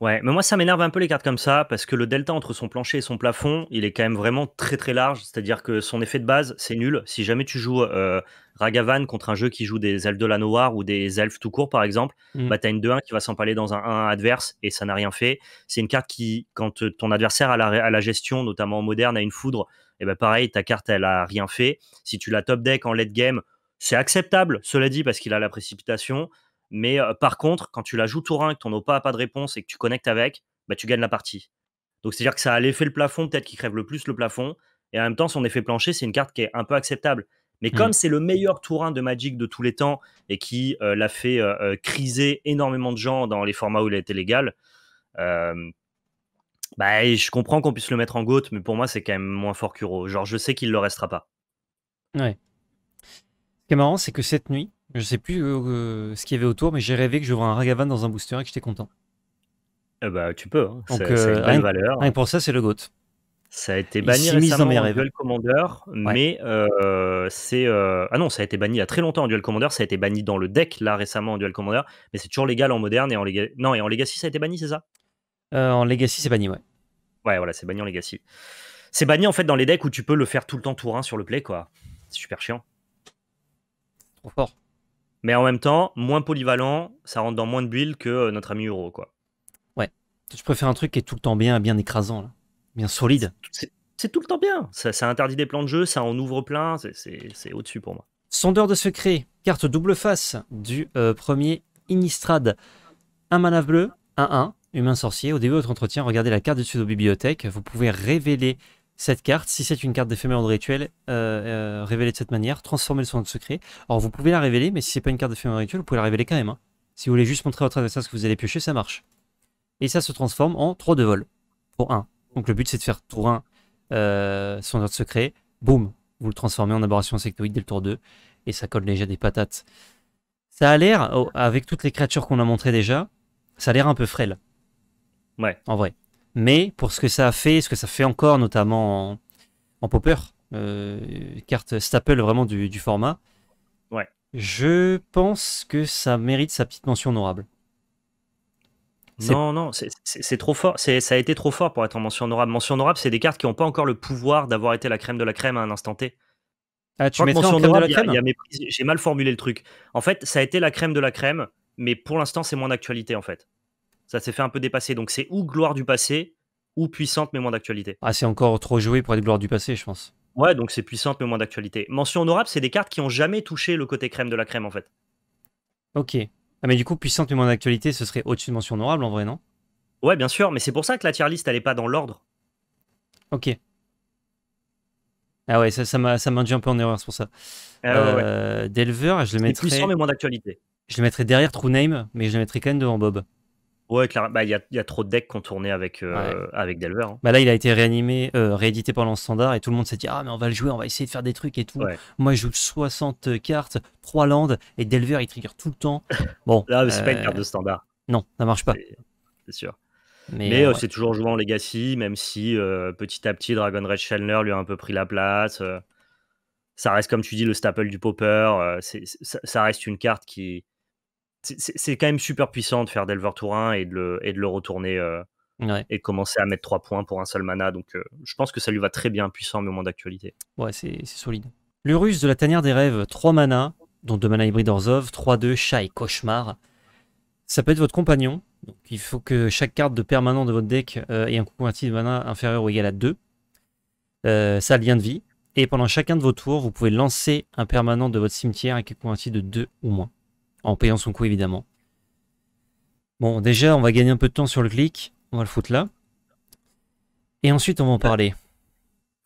Speaker 2: Ouais, mais moi ça m'énerve un peu les cartes comme ça parce que le delta entre son plancher et son plafond, il est quand même vraiment très très large. C'est-à-dire que son effet de base, c'est nul. Si jamais tu joues euh, Ragavan contre un jeu qui joue des elfes de la noire ou des elfes tout court par exemple, mm. bah t'as une 2-1 qui va s'empaler dans un 1 adverse et ça n'a rien fait. C'est une carte qui, quand euh, ton adversaire a la, à la gestion, notamment en moderne, a une foudre, et bah pareil, ta carte elle a rien fait. Si tu la top deck en late game, c'est acceptable, cela dit, parce qu'il a la précipitation. Mais par contre, quand tu la joues tourin et que ton OPA n'a pas de réponse et que tu connectes avec, bah, tu gagnes la partie. Donc c'est-à-dire que ça a l'effet le plafond, peut-être qui crève le plus le plafond. Et en même temps, son effet plancher, c'est une carte qui est un peu acceptable. Mais mmh comme c'est le meilleur tourin de Magic de tous les temps et qui l'a fait criser énormément de gens dans les formats où il a été légal, bah, je comprends qu'on puisse le mettre en goutte mais pour moi, c'est quand même moins fort qu'Uro. Genre, je sais qu'il ne le restera pas.
Speaker 1: Ouais. Ce qui est marrant, c'est que cette nuit, je sais plus euh, euh, ce qu'il y avait autour, mais j'ai rêvé que je un Ragavan dans un booster et que j'étais content.
Speaker 2: Eh bah, tu peux. Hein. une euh, valeur. pour ça, c'est le GOAT. Ça a été banni récemment en Duel Commander, mais c'est... Ah non, ça a été banni il y a très longtemps en Duel Commander, ça a été banni dans le deck, là, récemment en Duel Commander, mais c'est toujours légal en moderne et en Legacy... Non, et en Legacy, ça a été banni, c'est ça En Legacy, c'est banni, ouais. Ouais, voilà, c'est banni en Legacy. C'est banni, en fait, dans les decks où tu peux le faire tout le temps tour 1 sur le play, quoi. C'est super chiant. Trop fort mais en même temps, moins polyvalent, ça rentre dans moins de build que euh, notre ami Euro, quoi.
Speaker 1: Ouais, je préfère un truc qui est tout le temps bien, bien écrasant,
Speaker 2: bien solide. C'est tout le temps bien. Ça, ça, interdit des plans de jeu, ça en ouvre plein, c'est au-dessus pour moi.
Speaker 1: Sondeur de secret, carte double face du euh, premier Innistrad. Un mana bleu, un 1, humain sorcier. Au début de votre entretien, regardez la carte de dessus de bibliothèque. Vous pouvez révéler cette carte, si c'est une carte d'éphémère de rituel euh, euh, révélée de cette manière, transformez le son de secret. Alors vous pouvez la révéler, mais si c'est pas une carte d'éphémère de rituel, vous pouvez la révéler quand même. Hein. Si vous voulez juste montrer à votre adversaire ce que vous allez piocher, ça marche. Et ça se transforme en 3 de vol pour 1. Donc le but c'est de faire tour 1 euh, son ordre secret, boum, vous le transformez en aberration sectoïde dès le tour 2, et ça colle déjà des patates. Ça a l'air, oh, avec toutes les créatures qu'on a montrées déjà, ça a l'air un peu frêle. Ouais. En vrai. Mais pour ce que ça a fait, ce que ça fait encore, notamment en, popper, euh, carte staple vraiment du, format, je pense que ça mérite sa petite mention
Speaker 2: honorable. Non, non, c'est trop fort. Ça a été trop fort pour être en mention honorable. Mention honorable, c'est des cartes qui n'ont pas encore le pouvoir d'avoir été la crème de la crème à un instant T. Ah, tu mets en crème de la crème J'ai mal formulé le truc. En fait, ça a été la crème de la crème, mais pour l'instant, c'est moins d'actualité en fait ça s'est fait un peu dépasser. Donc c'est ou gloire du passé, ou puissante mais moins d'actualité.
Speaker 1: Ah, c'est encore trop joué pour être gloire du passé, je pense.
Speaker 2: Ouais, donc c'est puissante mais moins d'actualité. Mention honorable, c'est des cartes qui ont jamais touché le côté crème de la crème en fait.
Speaker 1: Ok. Ah, mais du coup, puissante mais moins d'actualité, ce serait au-dessus de mention honorable en vrai, non
Speaker 2: Ouais, bien sûr, mais c'est pour ça que la tier list, elle est pas dans l'ordre.
Speaker 1: Ok. Ah ouais, ça, ça m'a induit un peu en erreur, c'est pour ça. Ah euh, Delver, je le mettrais. Puissant mais d'actualité. Je le mettrais derrière True Name, mais je le mettrais quand même devant Bob.
Speaker 2: Ouais, bah, il y, y, a trop de decks qui tournait avec, euh, avec Delver. Hein.
Speaker 1: Bah là, il a été réanimé, euh, réédité pendant standard et tout le monde s'est dit Ah, mais on va le jouer, on va essayer de faire des trucs et tout. Moi, je joue 60 cartes, 3 landes et Delver il trigger tout le temps. Bon. là, c'est pas une carte euh, de standard. Non, ça marche pas.
Speaker 2: C'est sûr. Mais, c'est toujours joué en Legacy, même si petit à petit Dragon Red Shellner lui a un peu pris la place. ça reste, comme tu dis, le staple du Popper. ça reste une carte qui c'est quand même super puissant de faire Delver Tourin et de le, et de le retourner euh, et de commencer à mettre 3 points pour un seul mana. Donc euh, je pense que ça lui va très bien, puissant au moment d'actualité.
Speaker 1: Ouais, c'est solide. Le russe de la tanière des rêves, 3 mana dont 2 mana hybrides Orzov, 3-2, chat et cauchemar. Ça peut être votre compagnon. Donc il faut que chaque carte de permanent de votre deck euh, ait un coût de mana inférieur ou égal à 2. ça a lien de vie. Et pendant chacun de vos tours, vous pouvez lancer un permanent de votre cimetière avec un coût de 2 ou moins en payant son coût évidemment. Bon, déjà, on va gagner un peu de temps sur le clic, on va le foutre là. Et ensuite, on va en parler.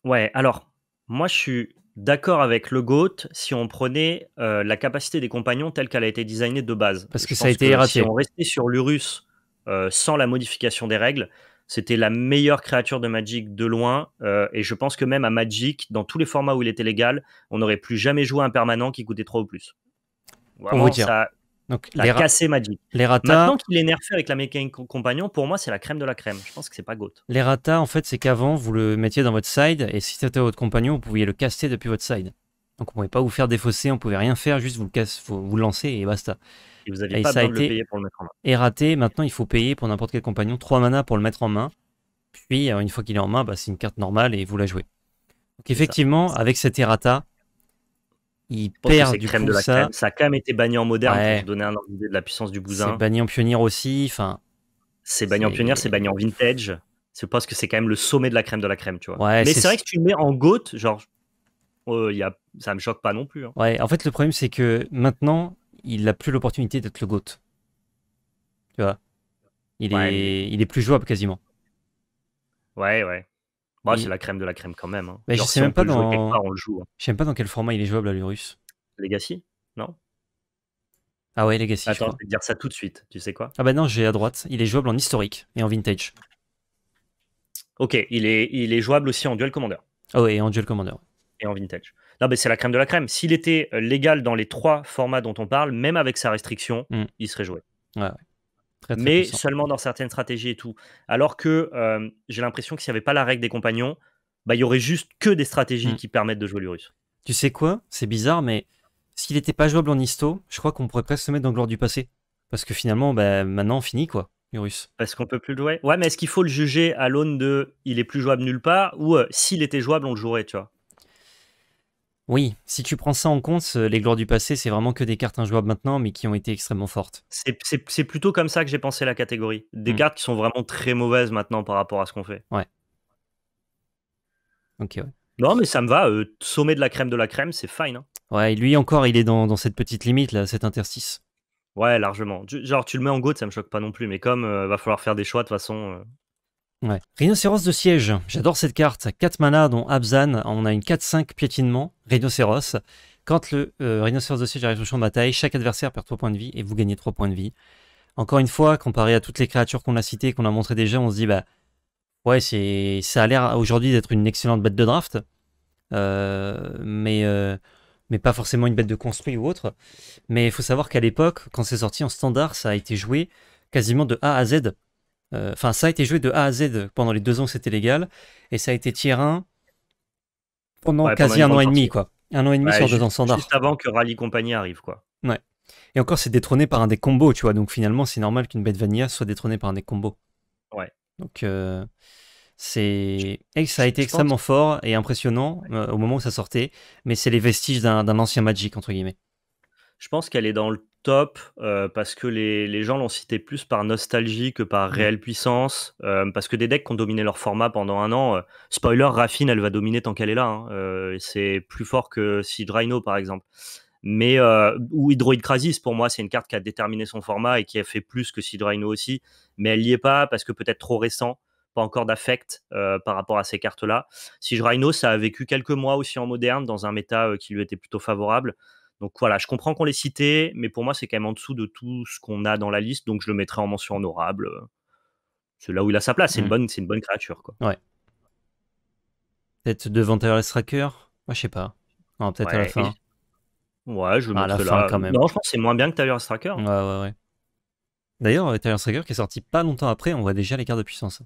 Speaker 2: Ouais, alors, moi je suis d'accord avec le GOAT si on prenait euh, la capacité des compagnons telle qu'elle a été designée de base. Parce que ça a été raté. Si on restait sur l'Urus euh, sans la modification des règles, c'était la meilleure créature de Magic de loin. Euh, et je pense que même à Magic, dans tous les formats où il était légal, on n'aurait plus jamais joué un permanent qui coûtait 3 ou plus on Ça, donc, les a cassé Maintenant qu'il est nerfé avec la mécanique compagnon, pour moi, c'est la crème de la crème. Je pense que c'est pas GOAT. Les en
Speaker 1: fait, c'est qu'avant, vous le mettiez dans votre side, et si c'était votre compagnon, vous pouviez le casser depuis votre side. Donc on pouvait pas vous faire défausser, on pouvait rien faire, juste vous le casse, vous le lancez et basta. Et vous pas ça a été le payer pour le mettre en main. Et raté, maintenant il faut payer pour n'importe quel compagnon 3 mana pour le mettre en main. Puis euh, une fois qu'il est en main, bah, c'est une carte normale et vous la jouez. Donc effectivement, avec cet errata,
Speaker 2: perd du crème coup, de la ça... Crème. Ça a quand même été banni en moderne pour donner un ordre de la puissance du bousin. C'est banni en pionnier aussi. Enfin, c'est banni en pionnier, c'est banni en vintage. C'est parce que c'est quand même le sommet de la crème de la crème, tu vois. Mais c'est vrai que si tu le mets en goutte, genre, euh, y a... ça me choque pas non plus. Hein.
Speaker 1: Ouais, en fait, le problème, c'est que maintenant, il n'a plus l'opportunité d'être le GOAT. Tu
Speaker 2: vois il, est, il
Speaker 1: est plus jouable quasiment.
Speaker 2: Ouais, ouais. Bah, C'est la crème de la crème quand même. Hein. Mais je sais même pas dans. Hein.
Speaker 1: sais même pas dans quel format il est jouable à l'Urus.
Speaker 2: Legacy Non Ah ouais, Legacy. Attends, je, vais te dire ça tout de suite. Tu sais quoi
Speaker 1: Ah bah non, j'ai à droite. Il est jouable en historique et en vintage.
Speaker 2: Ok, il est, il est jouable aussi en duel commander. Ah ouais, et en duel commander. Et en vintage. Non, mais c'est la crème de la crème. S'il était euh, légal dans les trois formats dont on parle, même avec sa restriction, mm. il serait joué. Ouais, ouais mais seulement dans certaines stratégies et tout. Alors que euh, j'ai l'impression que s'il n'y avait pas la règle des compagnons, bah, il y aurait juste que des stratégies mm. qui permettent de jouer l'Urus.
Speaker 1: Tu sais quoi C'est bizarre, mais s'il n'était pas jouable en histo, je crois qu'on pourrait presque se mettre dans le gloire du passé. Parce que
Speaker 2: finalement, bah,
Speaker 1: maintenant, finit, quoi.
Speaker 2: l'Urus. Parce qu'on peut plus le jouer. Ouais, mais est-ce qu'il faut le juger à l'aune de il est plus jouable nulle part ou euh, s'il était jouable, on le jouerait, tu vois
Speaker 1: oui, si tu prends ça en compte, les gloires du passé, c'est vraiment que des cartes injouables maintenant, mais qui ont été extrêmement fortes.
Speaker 2: C'est plutôt comme ça que j'ai pensé la catégorie. Des mm. cartes qui sont vraiment très mauvaises maintenant par rapport à ce qu'on fait. Ouais. Ok, ouais. Non, mais ça me va. Euh, sommet de la crème de la crème, c'est fine. Hein. Ouais, lui
Speaker 1: encore, il est dans, cette petite limite, là, cet interstice.
Speaker 2: Ouais, largement. Genre, tu le mets en goat, ça me choque pas non plus. Mais comme il euh, va falloir faire des choix, de toute façon, euh.
Speaker 1: Rhinocéros de siège, j'adore cette carte. 4 mana dont Abzan, on a une 4-5 piétinement, rhinocéros. Quand le euh, rhinocéros de siège arrive le champ de bataille, chaque adversaire perd 3 points de vie et vous gagnez 3 points de vie. Encore une fois, comparé à toutes les créatures qu'on a citées, qu'on a montrées déjà, on se dit bah ouais, ça a l'air aujourd'hui d'être une excellente bête de draft, euh, mais euh, mais pas forcément une bête de construit ou autre. Mais il faut savoir qu'à l'époque, quand c'est sorti en standard, ça a été joué quasiment de A à Z euh, enfin, ça a été joué de A à Z pendant les deux ans c'était légal,
Speaker 2: et ça a été tier 1 pendant quasi un an et demi, quoi. Un an et demi sur deux ans Juste avant que Rally Company arrive, quoi.
Speaker 1: Ouais. Et encore, c'est détrôné par un des combos, tu vois. Donc finalement, c'est normal qu'une bête vanilla soit détrônée par un des combos. Ouais. Donc euh, c'est. Et ça a été extrêmement fort et impressionnant euh, au moment où ça sortait, mais c'est les vestiges d'un ancien Magic, entre guillemets.
Speaker 2: Je pense qu'elle est dans le top euh, parce que les, gens l'ont cité plus par nostalgie que par mmh. réelle puissance. Euh, parce que des decks qui ont dominé leur format pendant un an, euh, spoiler, Raffine, elle va dominer tant qu'elle est là. Hein, c'est plus fort que Siege Rhino, par exemple. Mais, ou Hydroid Crasis, pour moi, c'est une carte qui a déterminé son format et qui a fait plus que Siege Rhino aussi. Mais elle n'y est pas parce que peut-être trop récent pas encore d'affect par rapport à ces cartes-là. Si Rhino, ça a vécu quelques mois aussi en moderne, dans un méta qui lui était plutôt favorable. Donc voilà, je comprends qu'on l'ait cité, mais pour moi, c'est quand même en dessous de tout ce qu'on a dans la liste, donc je le mettrai en mention honorable. Euh. C'est là où il a sa place, c'est une, mmh. bonne, une bonne créature. Quoi.
Speaker 1: Ouais. Peut-être devant Tireless Tracker Moi, je sais pas. Non, peut-être à la fin.
Speaker 2: Ouais, je me. Ah, à la fin, quand même. Non, je pense que c'est moins bien que Tireless Tracker. Ouais, ouais, ouais.
Speaker 1: D'ailleurs, euh, Tireless Tracker qui est sorti pas longtemps après, on voit déjà les cartes de puissance.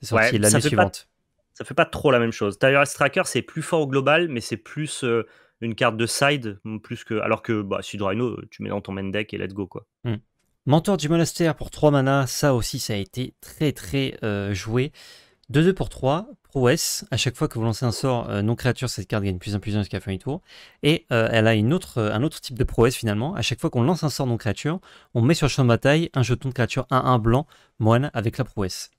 Speaker 2: C'est sorti l'année suivante. Ça fait pas trop la même chose. Tireless Tracker, c'est plus fort au global, mais c'est plus. Euh, une carte de side, plus que. Alors que bah, Sudraino, euh, tu mets dans ton main deck et let's go quoi.
Speaker 1: Hmm. Mentor du monastère pour 3 mana, ça aussi ça a été très très euh, joué. 2-2 pour 3, prouesse, à chaque fois que vous lancez un sort euh, non créature, cette carte gagne plus en plus 1 jusqu'à fin du tour. Et elle a une autre, un autre type de prouesse finalement, à chaque fois qu'on lance un sort non créature, on met sur le champ de bataille un jeton de créature 1-1 blanc, moine, avec la prouesse.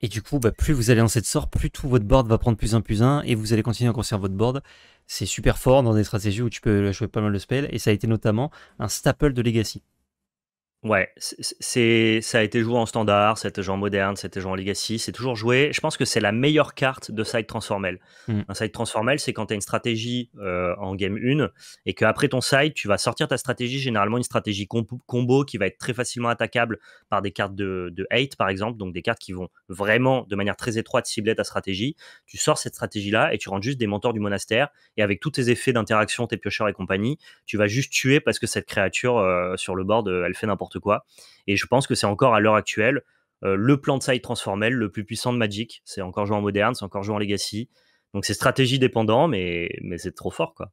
Speaker 1: Et du coup, bah, plus vous allez lancer cette sorts, plus tout votre board va prendre plus un plus un, et vous allez continuer à construire votre board. C'est super fort dans des stratégies où tu peux jouer pas mal de spells, et ça a été notamment un staple de Legacy.
Speaker 2: Ouais, c'est ça a été joué en standard, été joué en moderne, été joué en legacy, c'est toujours joué. Je pense que c'est la meilleure carte de side transformel. Mmh. Un side transformel, c'est quand tu as une stratégie euh, en game 1 et qu'après ton side, tu vas sortir ta stratégie, généralement une stratégie combo qui va être très facilement attaquable par des cartes de, de hate par exemple, donc des cartes qui vont vraiment de manière très étroite cibler ta stratégie. Tu sors cette stratégie-là et tu rentres juste des mentors du monastère et avec tous tes effets d'interaction, tes piocheurs et compagnie, tu vas juste tuer parce que cette créature euh, sur le board, euh, elle fait n'importe quoi. Et je pense que c'est encore à l'heure actuelle euh, le plan de side transformel le plus puissant de Magic. C'est encore joué en moderne, c'est encore joué en legacy. Donc c'est stratégie dépendant, mais, mais c'est trop fort quoi.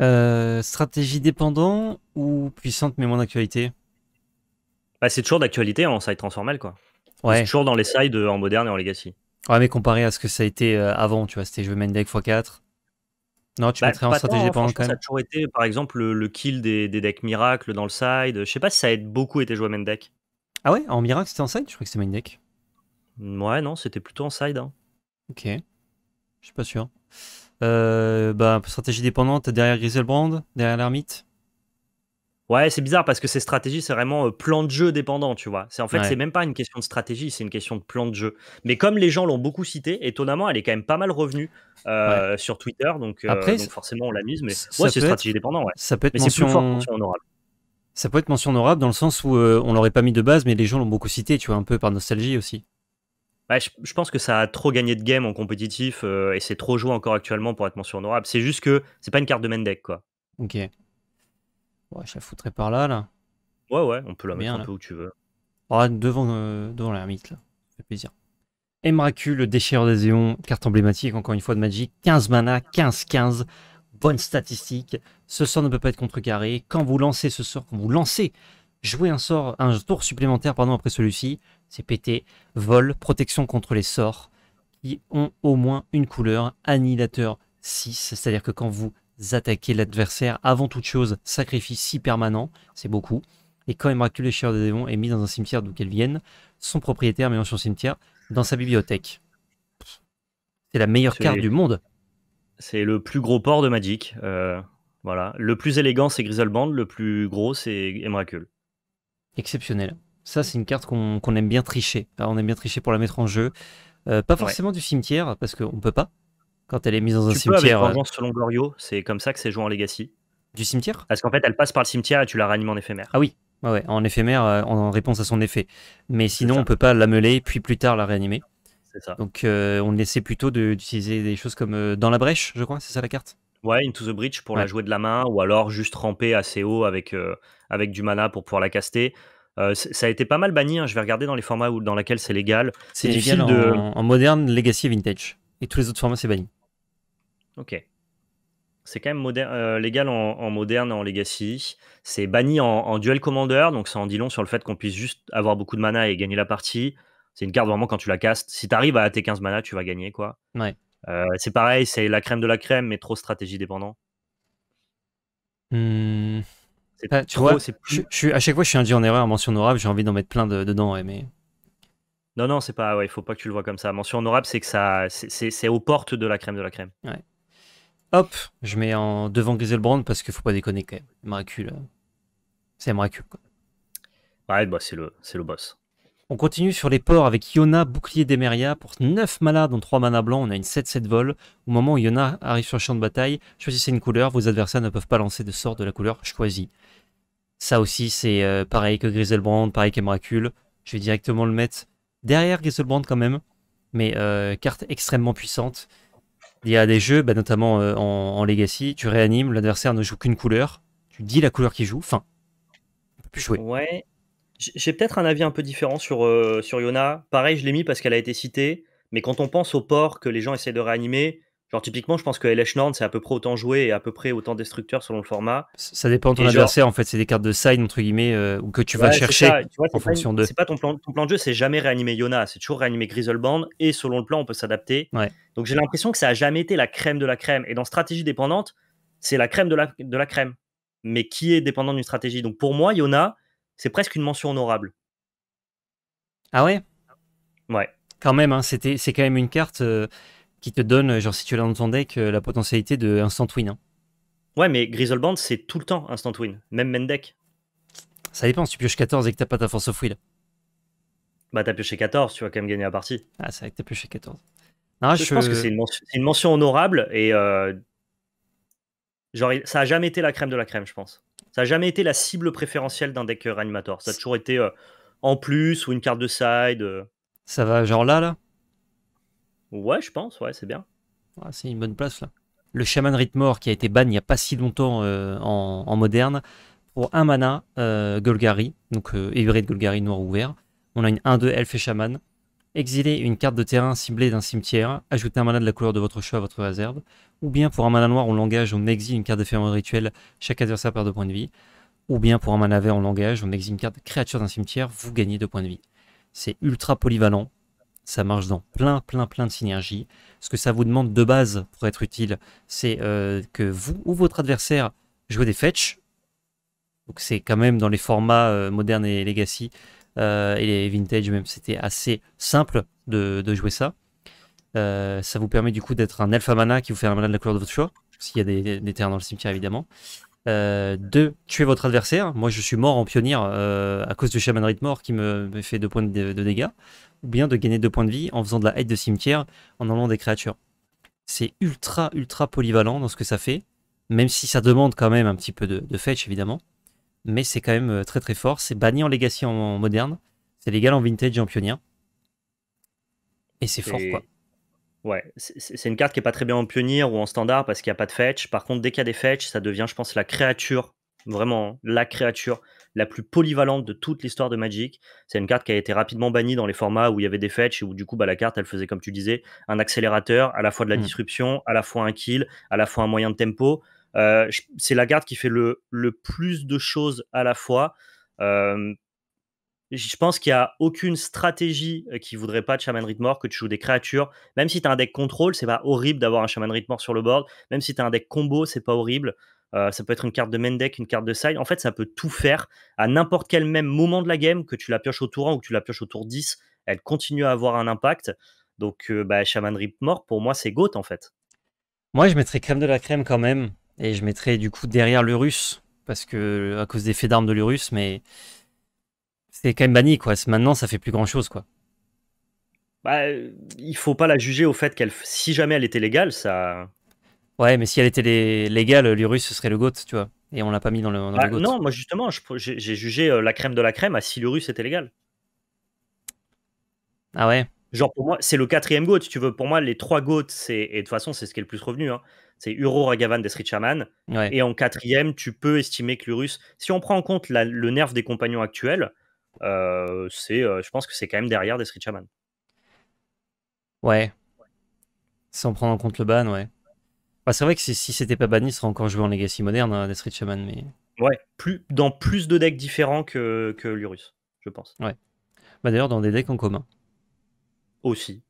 Speaker 1: Euh, stratégie dépendant ou
Speaker 2: puissante mais moins d'actualité bah, C'est toujours d'actualité en side transformel quoi. Ouais. C'est toujours dans les sides euh, en moderne et en legacy.
Speaker 1: Ouais, mais comparé à ce que ça a été avant, tu vois, c'était je main deck x4, non, tu bah, mettrais en stratégie dépendante quand même. Ça a
Speaker 2: toujours été, par exemple, le, kill des, decks miracles dans le side. Je sais pas si ça a beaucoup été joué main deck. Ah ouais, en miracle c'était
Speaker 1: en side Je crois que c'était main deck. Mmh, ouais, non, c'était plutôt en side. Hein. Ok. Je suis pas sûr.
Speaker 2: Euh, bah, stratégie dépendante derrière Griselbrand, derrière l'ermite. Ouais, c'est bizarre parce que ces stratégies, c'est vraiment euh, plan de jeu dépendant, tu vois. C'est en fait, c'est même pas une question de stratégie, c'est une question de plan de jeu. Mais comme les gens l'ont beaucoup cité, étonnamment, elle est quand même pas mal revenue euh, sur Twitter, donc, euh, Après, donc forcément on l'a mise. Mais c'est stratégie dépendante. Ouais. Ça peut être mention... honorable.
Speaker 1: Ça peut être mention honorable dans le sens où on l'aurait pas mis de base, mais les gens l'ont beaucoup cité, tu vois, un peu par nostalgie aussi.
Speaker 2: Ouais, je, pense que ça a trop gagné de game en compétitif et c'est trop joué encore actuellement pour être mention honorable. C'est juste que c'est pas une carte de deck, quoi.
Speaker 1: Ok. Ouais, je la foutrais par là, là.
Speaker 2: Ouais, ouais, on peut la mettre un peu où tu veux.
Speaker 1: Ah, devant, l'hermite euh, devant l'ermite, là. Ça plaisir. Emraku, le déchireur des éons, carte emblématique, encore une fois de Magic. 15 mana, 15-15. Bonne statistique. Ce sort ne peut pas être contrecarré. Quand vous lancez ce sort, quand vous lancez, jouez un sort, un tour supplémentaire, pardon, après celui-ci, c'est pété. Vol, protection contre les sorts qui ont au moins une couleur. Annihilateur 6, c'est-à-dire que quand vous attaquer l'adversaire avant toute chose, sacrifice si permanent, c'est beaucoup. Et quand les l'écheur des démons, est mis dans un cimetière d'où qu'elle vienne, son propriétaire met son
Speaker 2: cimetière dans sa bibliothèque. C'est la meilleure carte du monde. C'est le plus gros port de Magic. Euh, voilà. Le plus élégant, c'est Griselband. Le plus gros, c'est Emracule.
Speaker 1: Exceptionnel. Ça, c'est une carte qu'on aime bien tricher. on aime bien tricher pour la mettre en jeu. Euh, pas forcément du cimetière, parce qu'on ne peut pas quand elle est mise dans un cimetière. Euh,
Speaker 2: selon Glorio, c'est comme ça que c'est joué en Legacy. Du cimetière Parce qu'en fait, elle passe par le cimetière et tu la réanimes en éphémère. Ah
Speaker 1: oui, ouais, en éphémère, euh, en réponse à son effet. Mais sinon, on peut pas la meuler puis plus tard la réanimer. Ça. Donc, euh, on essaie plutôt d'utiliser des choses comme dans la brèche,
Speaker 2: je crois, c'est ça la carte Ouais, Into the Breach pour la jouer de la main, ou alors juste ramper assez haut avec, avec du mana pour pouvoir la caster. ça a été pas mal banni, hein. je vais regarder dans les formats où, dans lesquels c'est légal. C'est difficile en, de... en
Speaker 1: moderne, legacy vintage. Et tous les autres formats, c'est banni.
Speaker 2: Ok. C'est quand même euh, légal en, moderne, en legacy. C'est banni en, duel commander, donc ça en dit long sur le fait qu'on puisse juste avoir beaucoup de mana et gagner la partie. C'est une carte vraiment quand tu la castes. Si tu arrives à tes 15 mana, tu vas gagner quoi. Ouais. Euh, c'est pareil, c'est la crème de la crème, mais trop stratégie dépendant.
Speaker 1: Hmm. Bah, tu vois, à chaque fois, je suis induit en erreur, mention honorable, j'ai envie d'en mettre plein dedans, mais.
Speaker 2: Non, non, c'est pas. Il faut pas que tu le vois comme ça. Mention honorable, c'est que ça, c'est aux portes de la crème de la crème. Ouais.
Speaker 1: Hop, je mets en devant Griselbrand parce qu'il faut pas déconner quand même. Miracule. Euh, c'est miracule. quoi.
Speaker 2: Ouais, bah c'est le, le boss.
Speaker 1: On continue sur les ports avec Yona, bouclier d'Emeria. Pour 9 malades, dont 3 mana blancs, on a une 7-7 vol. Au moment où Yona arrive sur le champ de bataille, choisissez une couleur. Vos adversaires ne peuvent pas lancer de sort de la couleur choisie. Ça aussi, c'est euh, pareil que Griselbrand, pareil miracule. Je vais directement le mettre derrière Griselbrand quand même. Mais euh, carte extrêmement puissante. Il y a des jeux, bah, notamment euh, en, Legacy, tu réanimes, l'adversaire ne joue qu'une couleur, tu dis la couleur qu'il joue, fin.
Speaker 2: On peut plus jouer. Ouais. J'ai peut-être un avis un peu différent sur, euh, sur Yona. Pareil, je l'ai mis parce qu'elle a été citée, mais quand on pense au port que les gens essaient de réanimer, alors typiquement, je pense que LH Nord, c'est à peu près autant joué et à peu près autant destructeur selon le format. Ça dépend de ton adversaire,
Speaker 1: en fait. C'est des cartes de side, entre guillemets, euh, ou que tu vas chercher en fonction de. C'est
Speaker 2: pas ton plan, ton plan de jeu, c'est jamais réanimer Yona, c'est toujours réanimer Grizzleband et selon le plan, on peut s'adapter. Donc, j'ai l'impression que ça a jamais été la crème de la crème. Et dans stratégie dépendante, c'est la crème de la, de la crème. Mais qui est dépendant d'une stratégie Donc, pour moi, Yona, c'est presque une mention honorable. Ah ouais
Speaker 1: Ouais. Quand même, hein. c'était, c'est quand même une carte. Euh, qui te donne, euh, genre si tu l'as dans ton deck, la potentialité de instant win. Hein.
Speaker 2: Ouais, mais Band, c'est tout le temps instant win, même main deck.
Speaker 1: Ça dépend, si tu pioches 14 et que t'as pas ta force of will.
Speaker 2: Bah, t'as pioché 14, tu vas quand même gagner la partie. Ah, c'est vrai que t'as pioché 14. Non, je, pense que c'est une, mention honorable et euh, genre, ça a jamais été la crème de la crème, je pense. Ça a jamais été la cible préférentielle d'un deck euh, Reanimator. Ça a toujours été en plus ou une carte de side. Ça
Speaker 1: va, genre là, là
Speaker 2: Ouais, je pense, ouais, c'est bien.
Speaker 1: Ah, c'est une bonne place là. Le chaman Ritmore qui a été ban il n'y a pas si longtemps euh, en, moderne pour un mana euh, Golgari, donc euh, Golgari noir ouvert. On a une 1-2 elfe et chaman. Exiler une carte de terrain ciblée d'un cimetière, ajouter un mana de la couleur de votre choix à votre réserve, ou bien pour un mana noir on l'engage, on exile une carte de ferme rituel, chaque adversaire perd deux points de vie, ou bien pour un mana vert on l'engage, on exile une carte créature d'un cimetière, vous gagnez deux points de vie. C'est ultra polyvalent, ça marche dans plein, plein, plein de synergies. Ce que ça vous demande de base pour être utile, c'est euh, que vous ou votre adversaire jouez des fetch. Donc c'est quand même dans les formats euh, modernes et legacy euh, et les vintage même, c'était assez simple de, jouer ça. ça vous permet du coup d'être un alpha mana qui vous fait un mana de la couleur de votre choix, s'il y a des, terres dans le cimetière évidemment. de tuer votre adversaire. Moi je suis mort en pionnier à cause du Shaman mort qui me, fait deux points de dégâts ou bien de gagner 2 points de vie en faisant de la aide de cimetière en enlevant des créatures. C'est ultra, ultra polyvalent dans ce que ça fait, même si ça demande quand même un petit peu de, fetch évidemment. Mais c'est quand même euh, très très fort. C'est banni en legacy en, moderne, c'est légal en vintage et en pionnier. Et c'est fort quoi.
Speaker 2: Ouais, c'est une carte qui est pas très bien en pionnier ou en standard parce qu'il n'y a pas de fetch. Par contre, dès qu'il y a des fetch, ça devient, je pense, la créature. Vraiment, la créature la plus polyvalente de toute l'histoire de Magic. C'est une carte qui a été rapidement bannie dans les formats où il y avait des fetch, où du coup, bah, la carte, elle faisait, comme tu disais, un accélérateur, à la fois de la mm. disruption, à la fois un kill, à la fois un moyen de tempo. Euh, c'est la carte qui fait le, plus de choses à la fois. Euh, je pense qu'il n'y a aucune stratégie euh, qui voudrait pas de Shaman Ritmore que tu joues des créatures. Même si tu as un deck contrôle, c'est pas horrible d'avoir un Shaman Ritmore sur le board. Même si tu as un deck combo, c'est pas horrible. Euh, ça peut être une carte de main une carte de side. En fait, ça peut tout faire à n'importe quel même moment de la game, que tu la pioches au tour 1 ou que tu la pioches au tour 10, elle continue à avoir un impact. Donc, euh, bah, Shaman Rip Mort, pour moi, c'est GOAT en fait. Moi, je mettrais
Speaker 1: crème de la crème quand même. Et je mettrais du coup derrière le russe, parce que à cause des faits d'armes de l'Urus, mais c'est quand même banni quoi. Maintenant, ça fait plus grand chose quoi.
Speaker 2: Bah, euh, il faut pas la juger au fait qu'elle, si jamais elle était légale, ça,
Speaker 1: Ouais, mais si elle était légale, euh, l'Urus, ce serait le GOAT, tu vois. Et on l'a pas mis dans le, bah, GOAT. Non,
Speaker 2: moi justement, j'ai jugé euh, la crème de la crème à si l'Urus était légal. Ah ouais Genre pour moi, c'est le quatrième GOAT, tu veux. Pour moi, les trois GOAT, c'est, et de toute façon, c'est ce qui est le plus revenu. Hein. C'est Uro, Ragavan, des Et en quatrième, tu peux estimer que l'Urus, si on prend en compte le nerf des compagnons actuels, euh, c'est, je pense que c'est quand même derrière des Ouais.
Speaker 1: ouais. Sans prendre en compte le ban, ouais. Bah, c'est vrai que si, c'était pas banni, il serait encore joué en Legacy moderne, à hein, des Street Shaman. Mais...
Speaker 2: Ouais, plus, dans plus de decks différents que, que l'Urus, je pense.
Speaker 1: Ouais. Bah, D'ailleurs, dans des decks en commun. Aussi.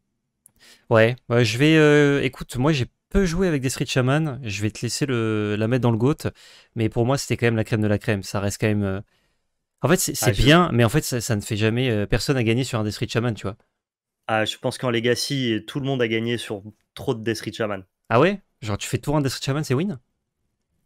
Speaker 1: Ouais, je vais. Euh, écoute, moi j'ai peu joué avec des Street Shaman, je vais te laisser le, la mettre dans le GOAT, mais pour moi c'était quand même la crème de la crème, ça reste quand même. Euh, en fait, c'est ah, bien, mais en fait, ça, ne fait jamais. Euh, personne à gagné sur un Street Shaman, tu vois.
Speaker 2: Ah, je pense qu'en Legacy, tout le monde a gagné sur trop de Death Street Shaman. Ah ouais Genre, tu fais tour un Deathwatch Shaman, c'est win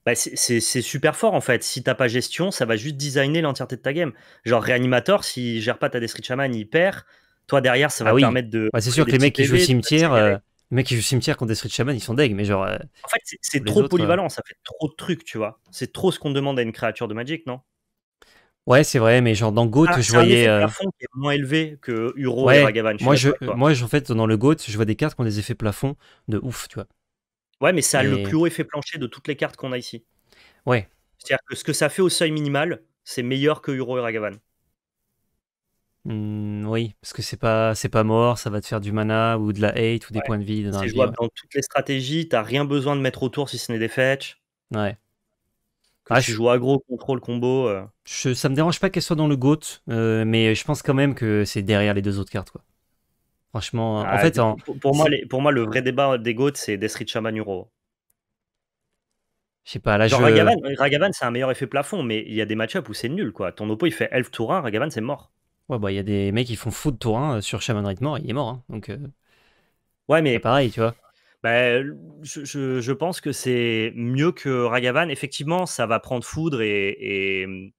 Speaker 2: bah c'est super fort en fait. Si t'as pas gestion, ça va juste designer l'entièreté de ta game. Genre réanimateur, s'il gère pas ta Death Shaman, il perd. Toi derrière, ça ah va permettre de. Bah, c'est sûr que les mecs qui jouent au
Speaker 1: cimetière, euh, les mecs qui jouent cimetière contre Death Shaman, ils sont deg, mais genre. Euh, en fait,
Speaker 2: c'est trop euh, polyvalent, ça fait trop de trucs, tu vois. C'est trop ce qu'on demande à une créature de Magic, non
Speaker 1: Ouais, c'est vrai, mais genre dans Goat, ah, je voyais. plafond
Speaker 2: qui est moins élevé que Uro et Ragavan. Moi, je, moi, en fait,
Speaker 1: dans le Goat, je vois des cartes qui ont des effets plafond de ouf, tu vois.
Speaker 2: Ouais, mais ça a le plus haut effet plancher de toutes les cartes qu'on a ici. Ouais. C'est-à-dire que ce que ça fait au seuil minimal, c'est meilleur que Uro et Ragavan.
Speaker 1: Mmh, oui, parce que c'est pas c'est pas mort, ça va te faire du mana ou de la hate ou des points de vie. C'est jouable
Speaker 2: hein. dans toutes les stratégies, t'as rien besoin de mettre autour si ce n'est des fetch. Ouais. Quand ah, tu joues aggro, contrôle, combo. Euh.
Speaker 1: ça me dérange pas qu'elle soit dans le GOAT, euh, mais je pense quand même que c'est derrière les deux autres cartes. quoi. Franchement, en ah, fait, Pour,
Speaker 2: moi, le vrai débat des goats, c'est Desrit Chamanuro. Je sais pas, là, je... Ragavan, c'est un meilleur effet plafond, mais il y a des match-ups où c'est nul, quoi. Ton oppo, il fait Elf tour 1, Ragavan, c'est mort. Ouais, bah, il y a des mecs qui font fou de tour 1 euh, sur Shaman Rite il est mort, hein, donc... Euh, ouais, mais... pareil, tu vois. Bah, je, pense que c'est mieux que Ragavan. Effectivement, ça va prendre foudre et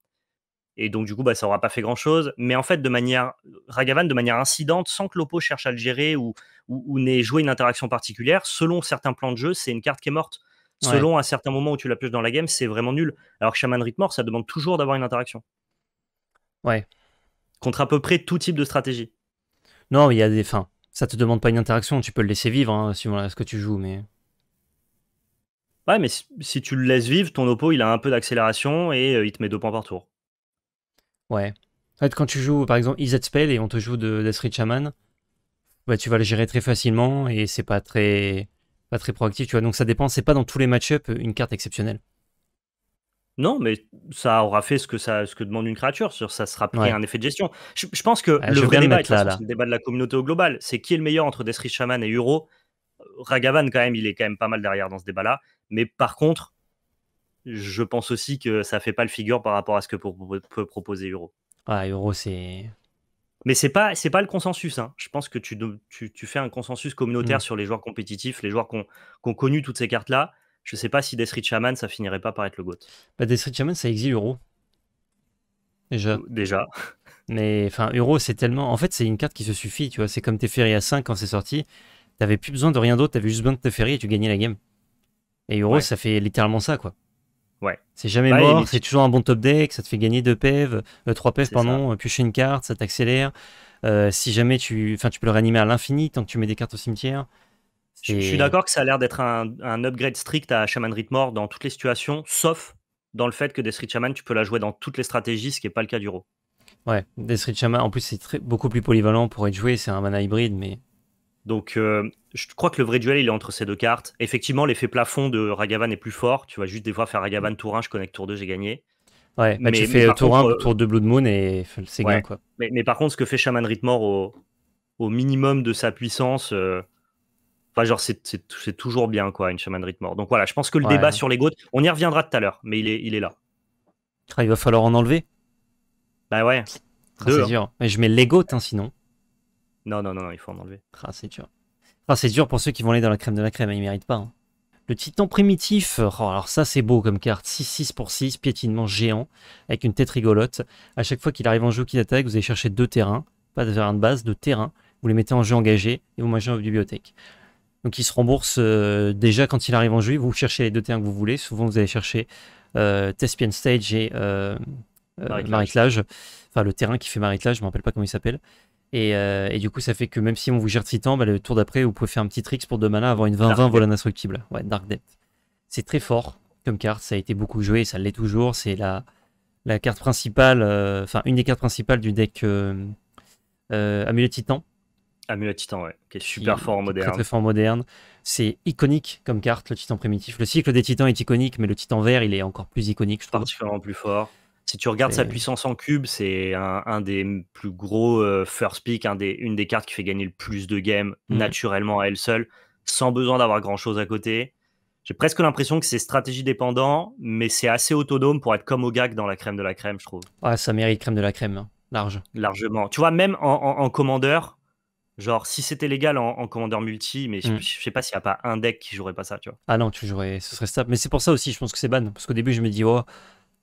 Speaker 2: et donc, du coup, bah, ça aura pas fait grand-chose. Mais en fait, de manière, Ragavan, de manière incidente, sans que l'Oppo cherche à le gérer ou, ou, n'ait joué une interaction particulière, selon certains plans de jeu, c'est une carte qui est morte. Selon un certain moment où tu la pioches dans la game, c'est vraiment nul. Alors que Shaman Rhythmore, ça demande toujours d'avoir une interaction. Ouais. Contre à peu près tout type de stratégie.
Speaker 1: Non, il y a des fins. Ça te demande pas une interaction, tu peux le laisser vivre hein, suivant ce que tu joues, mais.
Speaker 2: Ouais, mais si tu le laisses vivre, ton oppo il a un peu d'accélération et euh, il te met deux points par tour.
Speaker 1: Ouais. En fait, quand tu joues, par exemple, Izet Spell et on te joue de Death Shaman, bah, tu vas le gérer très facilement et c'est pas très, pas très proactif, tu vois. Donc ça dépend, c'est pas dans tous les match-ups une carte exceptionnelle.
Speaker 2: Non, mais ça aura fait ce que, ça, ce que demande une créature, ça sera pris un effet de gestion. Je, pense que ah, le vrai débat, c'est le débat de la communauté au global, c'est qui est le meilleur entre Death Shaman et Euro. Ragavan, quand même, il est quand même pas mal derrière dans ce débat-là. Mais par contre, je pense aussi que ça fait pas le figure par rapport à ce que peut proposer Euro. Ah, Euro, c'est. Mais c'est pas c'est pas le consensus. Hein. Je pense que tu, fais un consensus communautaire mm. sur les joueurs compétitifs, les joueurs qui ont, connu toutes ces cartes là. Je sais pas si Deathreach Shaman ça finirait pas par être le GOAT.
Speaker 1: Bah, Deathreach Shaman ça exige Euro. Déjà. Déjà. Mais enfin, Euro c'est tellement. En fait, c'est une carte qui se suffit. Tu vois, c'est comme Teferi à 5 quand c'est sorti. T'avais plus besoin de rien d'autre. T'avais juste besoin de Teferi et tu gagnais la game. Et Euro ça fait littéralement ça quoi. Ouais. C'est jamais bah, mort, c'est toujours un bon top deck, ça te fait gagner 2 PEV, 3 euh, pardon, euh, piocher une carte, ça t'accélère. Euh, si jamais tu. Enfin, tu peux le réanimer à l'infini tant que tu mets des cartes au cimetière.
Speaker 2: Je, suis d'accord que ça a l'air d'être un, upgrade strict à Shaman Mort dans toutes les situations, sauf dans le fait que street Shaman, tu peux la jouer dans toutes les stratégies, ce qui n'est pas le cas du Ro.
Speaker 1: Ouais, Rit Shaman, en plus, c'est beaucoup plus polyvalent pour être joué, c'est un mana hybride,
Speaker 2: mais donc, euh, je crois que le vrai duel, il est entre ces deux cartes. Effectivement, l'effet plafond de Ragavan est plus fort. Tu vas juste des fois faire Ragavan tour 1, je connecte tour 2, j'ai gagné. Ouais, mais, tu fais euh, euh, tour 1,
Speaker 1: tour 2 Blood Moon et c'est gagné quoi.
Speaker 2: Mais, par contre, ce que fait Shaman Ritmore au, minimum de sa puissance, genre, c'est toujours bien, quoi, une Shaman Ritmore. Donc voilà, je pense que le débat sur les goats, on y reviendra tout à l'heure, mais il est, il est là.
Speaker 1: Ah, il va falloir en enlever.
Speaker 2: Bah ouais. Ah, c'est hein. dur.
Speaker 1: Mais je mets les goats, hein, sinon.
Speaker 2: Non, non, non, il faut en enlever. Ah, c'est dur.
Speaker 1: Ah, c'est dur pour ceux qui vont aller dans la crème de la crème, ils ne méritent pas. Hein. Le titan primitif, oh, alors ça c'est beau comme carte, 6-6 pour 6, piétinement géant, avec une tête rigolote. A chaque fois qu'il arrive en jeu ou qu'il attaque, vous allez chercher deux terrains, pas de terrain de base, deux terrains, vous les mettez en jeu engagé et vous mangez en bibliothèque. Donc il se rembourse euh, déjà quand il arrive en jeu, vous cherchez les deux terrains que vous voulez, souvent vous allez chercher euh, Tespian Stage et euh, euh Enfin le terrain qui fait Maritlage, je ne me rappelle pas comment il s'appelle. Euh, et, du coup, ça fait que même si on vous gère Titan, bah, le tour d'après, vous pouvez faire un petit trick pour demain mana, avoir une 20-20 vol indestructible. Ouais, Dark Depth. C'est très fort comme carte, ça a été beaucoup joué, ça l'est toujours. C'est la, la carte principale, euh, enfin, une des cartes principales du deck euh, Amulet Titan. Amulet Titan, ouais, qui est super fort en moderne. Très, très fort en moderne. C'est iconique comme carte, le Titan primitif. Le cycle des Titans est iconique, mais le
Speaker 2: Titan vert, il est encore plus iconique, je trouve. Particulièrement plus fort. Si tu regardes sa puissance en cube, c'est un, des plus gros first pick, une des cartes qui fait gagner le plus de games mmh. naturellement à elle seule, sans besoin d'avoir grand chose à côté. J'ai presque l'impression que c'est stratégie dépendant, mais c'est assez autonome pour être comme au gag dans la crème de la crème, je trouve.
Speaker 1: Ah, ça mérite crème de la
Speaker 2: crème, hein, large. Largement. Tu vois, même en, commandeur, genre si c'était légal en, commandeur multi, mais mmh. je, sais pas s'il n'y a pas un deck qui jouerait pas ça, tu vois.
Speaker 1: Ah non, tu jouerais, ce serait stable. Mais c'est pour ça aussi, je pense que c'est ban. Parce qu'au début, je me dis, oh,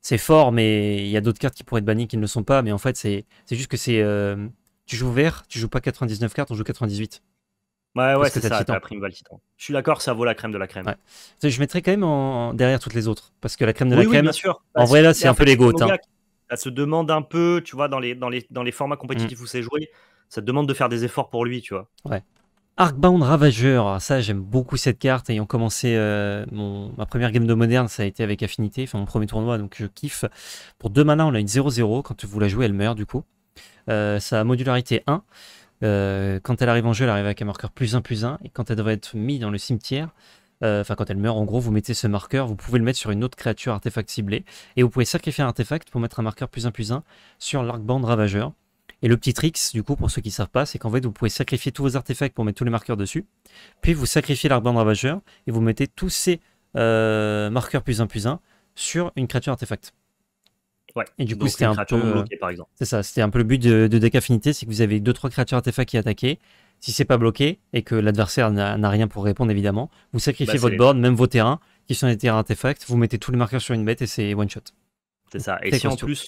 Speaker 1: c'est fort, mais il y a d'autres cartes qui pourraient être bannies qui ne le sont pas. Mais en fait, c'est juste que c'est. Euh, tu joues vert, tu joues pas 99 cartes, on joue 98. Ouais, ouais, c'est ça, Titan. la
Speaker 2: prime le Titan. Je suis d'accord, ça vaut la crème de la crème.
Speaker 1: Je mettrais quand même en... derrière toutes les autres, parce que la crème de la oui, crème, bien sûr. en vrai, là, c'est un peu les gouttes.
Speaker 2: se demande un peu, tu vois, dans les, formats compétitifs mm. où c'est joué, ça te demande de faire des efforts pour lui, tu vois.
Speaker 1: Ouais. Arcbound Ravageur, ah, ça j'aime beaucoup cette carte. Ayant commencé euh, ma première game de moderne, ça a été avec Affinité, enfin mon premier tournoi, donc je kiffe. Pour deux mana, on a une 0-0. Quand vous la jouez, elle meurt du coup. Euh, sa modularité 1. Euh, quand elle arrive en jeu, elle arrive avec un marqueur plus 1 plus 1. Et quand elle devrait être mise dans le cimetière, enfin quand elle meurt, en gros, vous mettez ce marqueur, vous pouvez le mettre sur une autre créature artefact ciblée. Et vous pouvez sacrifier un artefact pour mettre un marqueur plus 1 plus 1 sur l'Arcbound Ravageur. Et le petit trick, du coup, pour ceux qui ne savent pas, c'est qu'en fait, vous pouvez sacrifier tous vos artefacts pour mettre tous les marqueurs dessus. Puis vous sacrifiez l'arbre ravageur et vous mettez tous ces euh, marqueurs plus 1 plus 1 sur une créature artefact. Ouais. Et du coup, c'était un peu. par exemple. C'est ça, c'était un peu le but de, de affinité, c'est que vous avez 2-3 créatures artefacts qui attaquent. Si c'est pas bloqué et que l'adversaire n'a rien pour répondre, évidemment, vous sacrifiez bah, votre board, même vos terrains, qui sont des terrains artefacts, vous mettez tous les marqueurs sur une bête et c'est one shot.
Speaker 2: Et si en plus,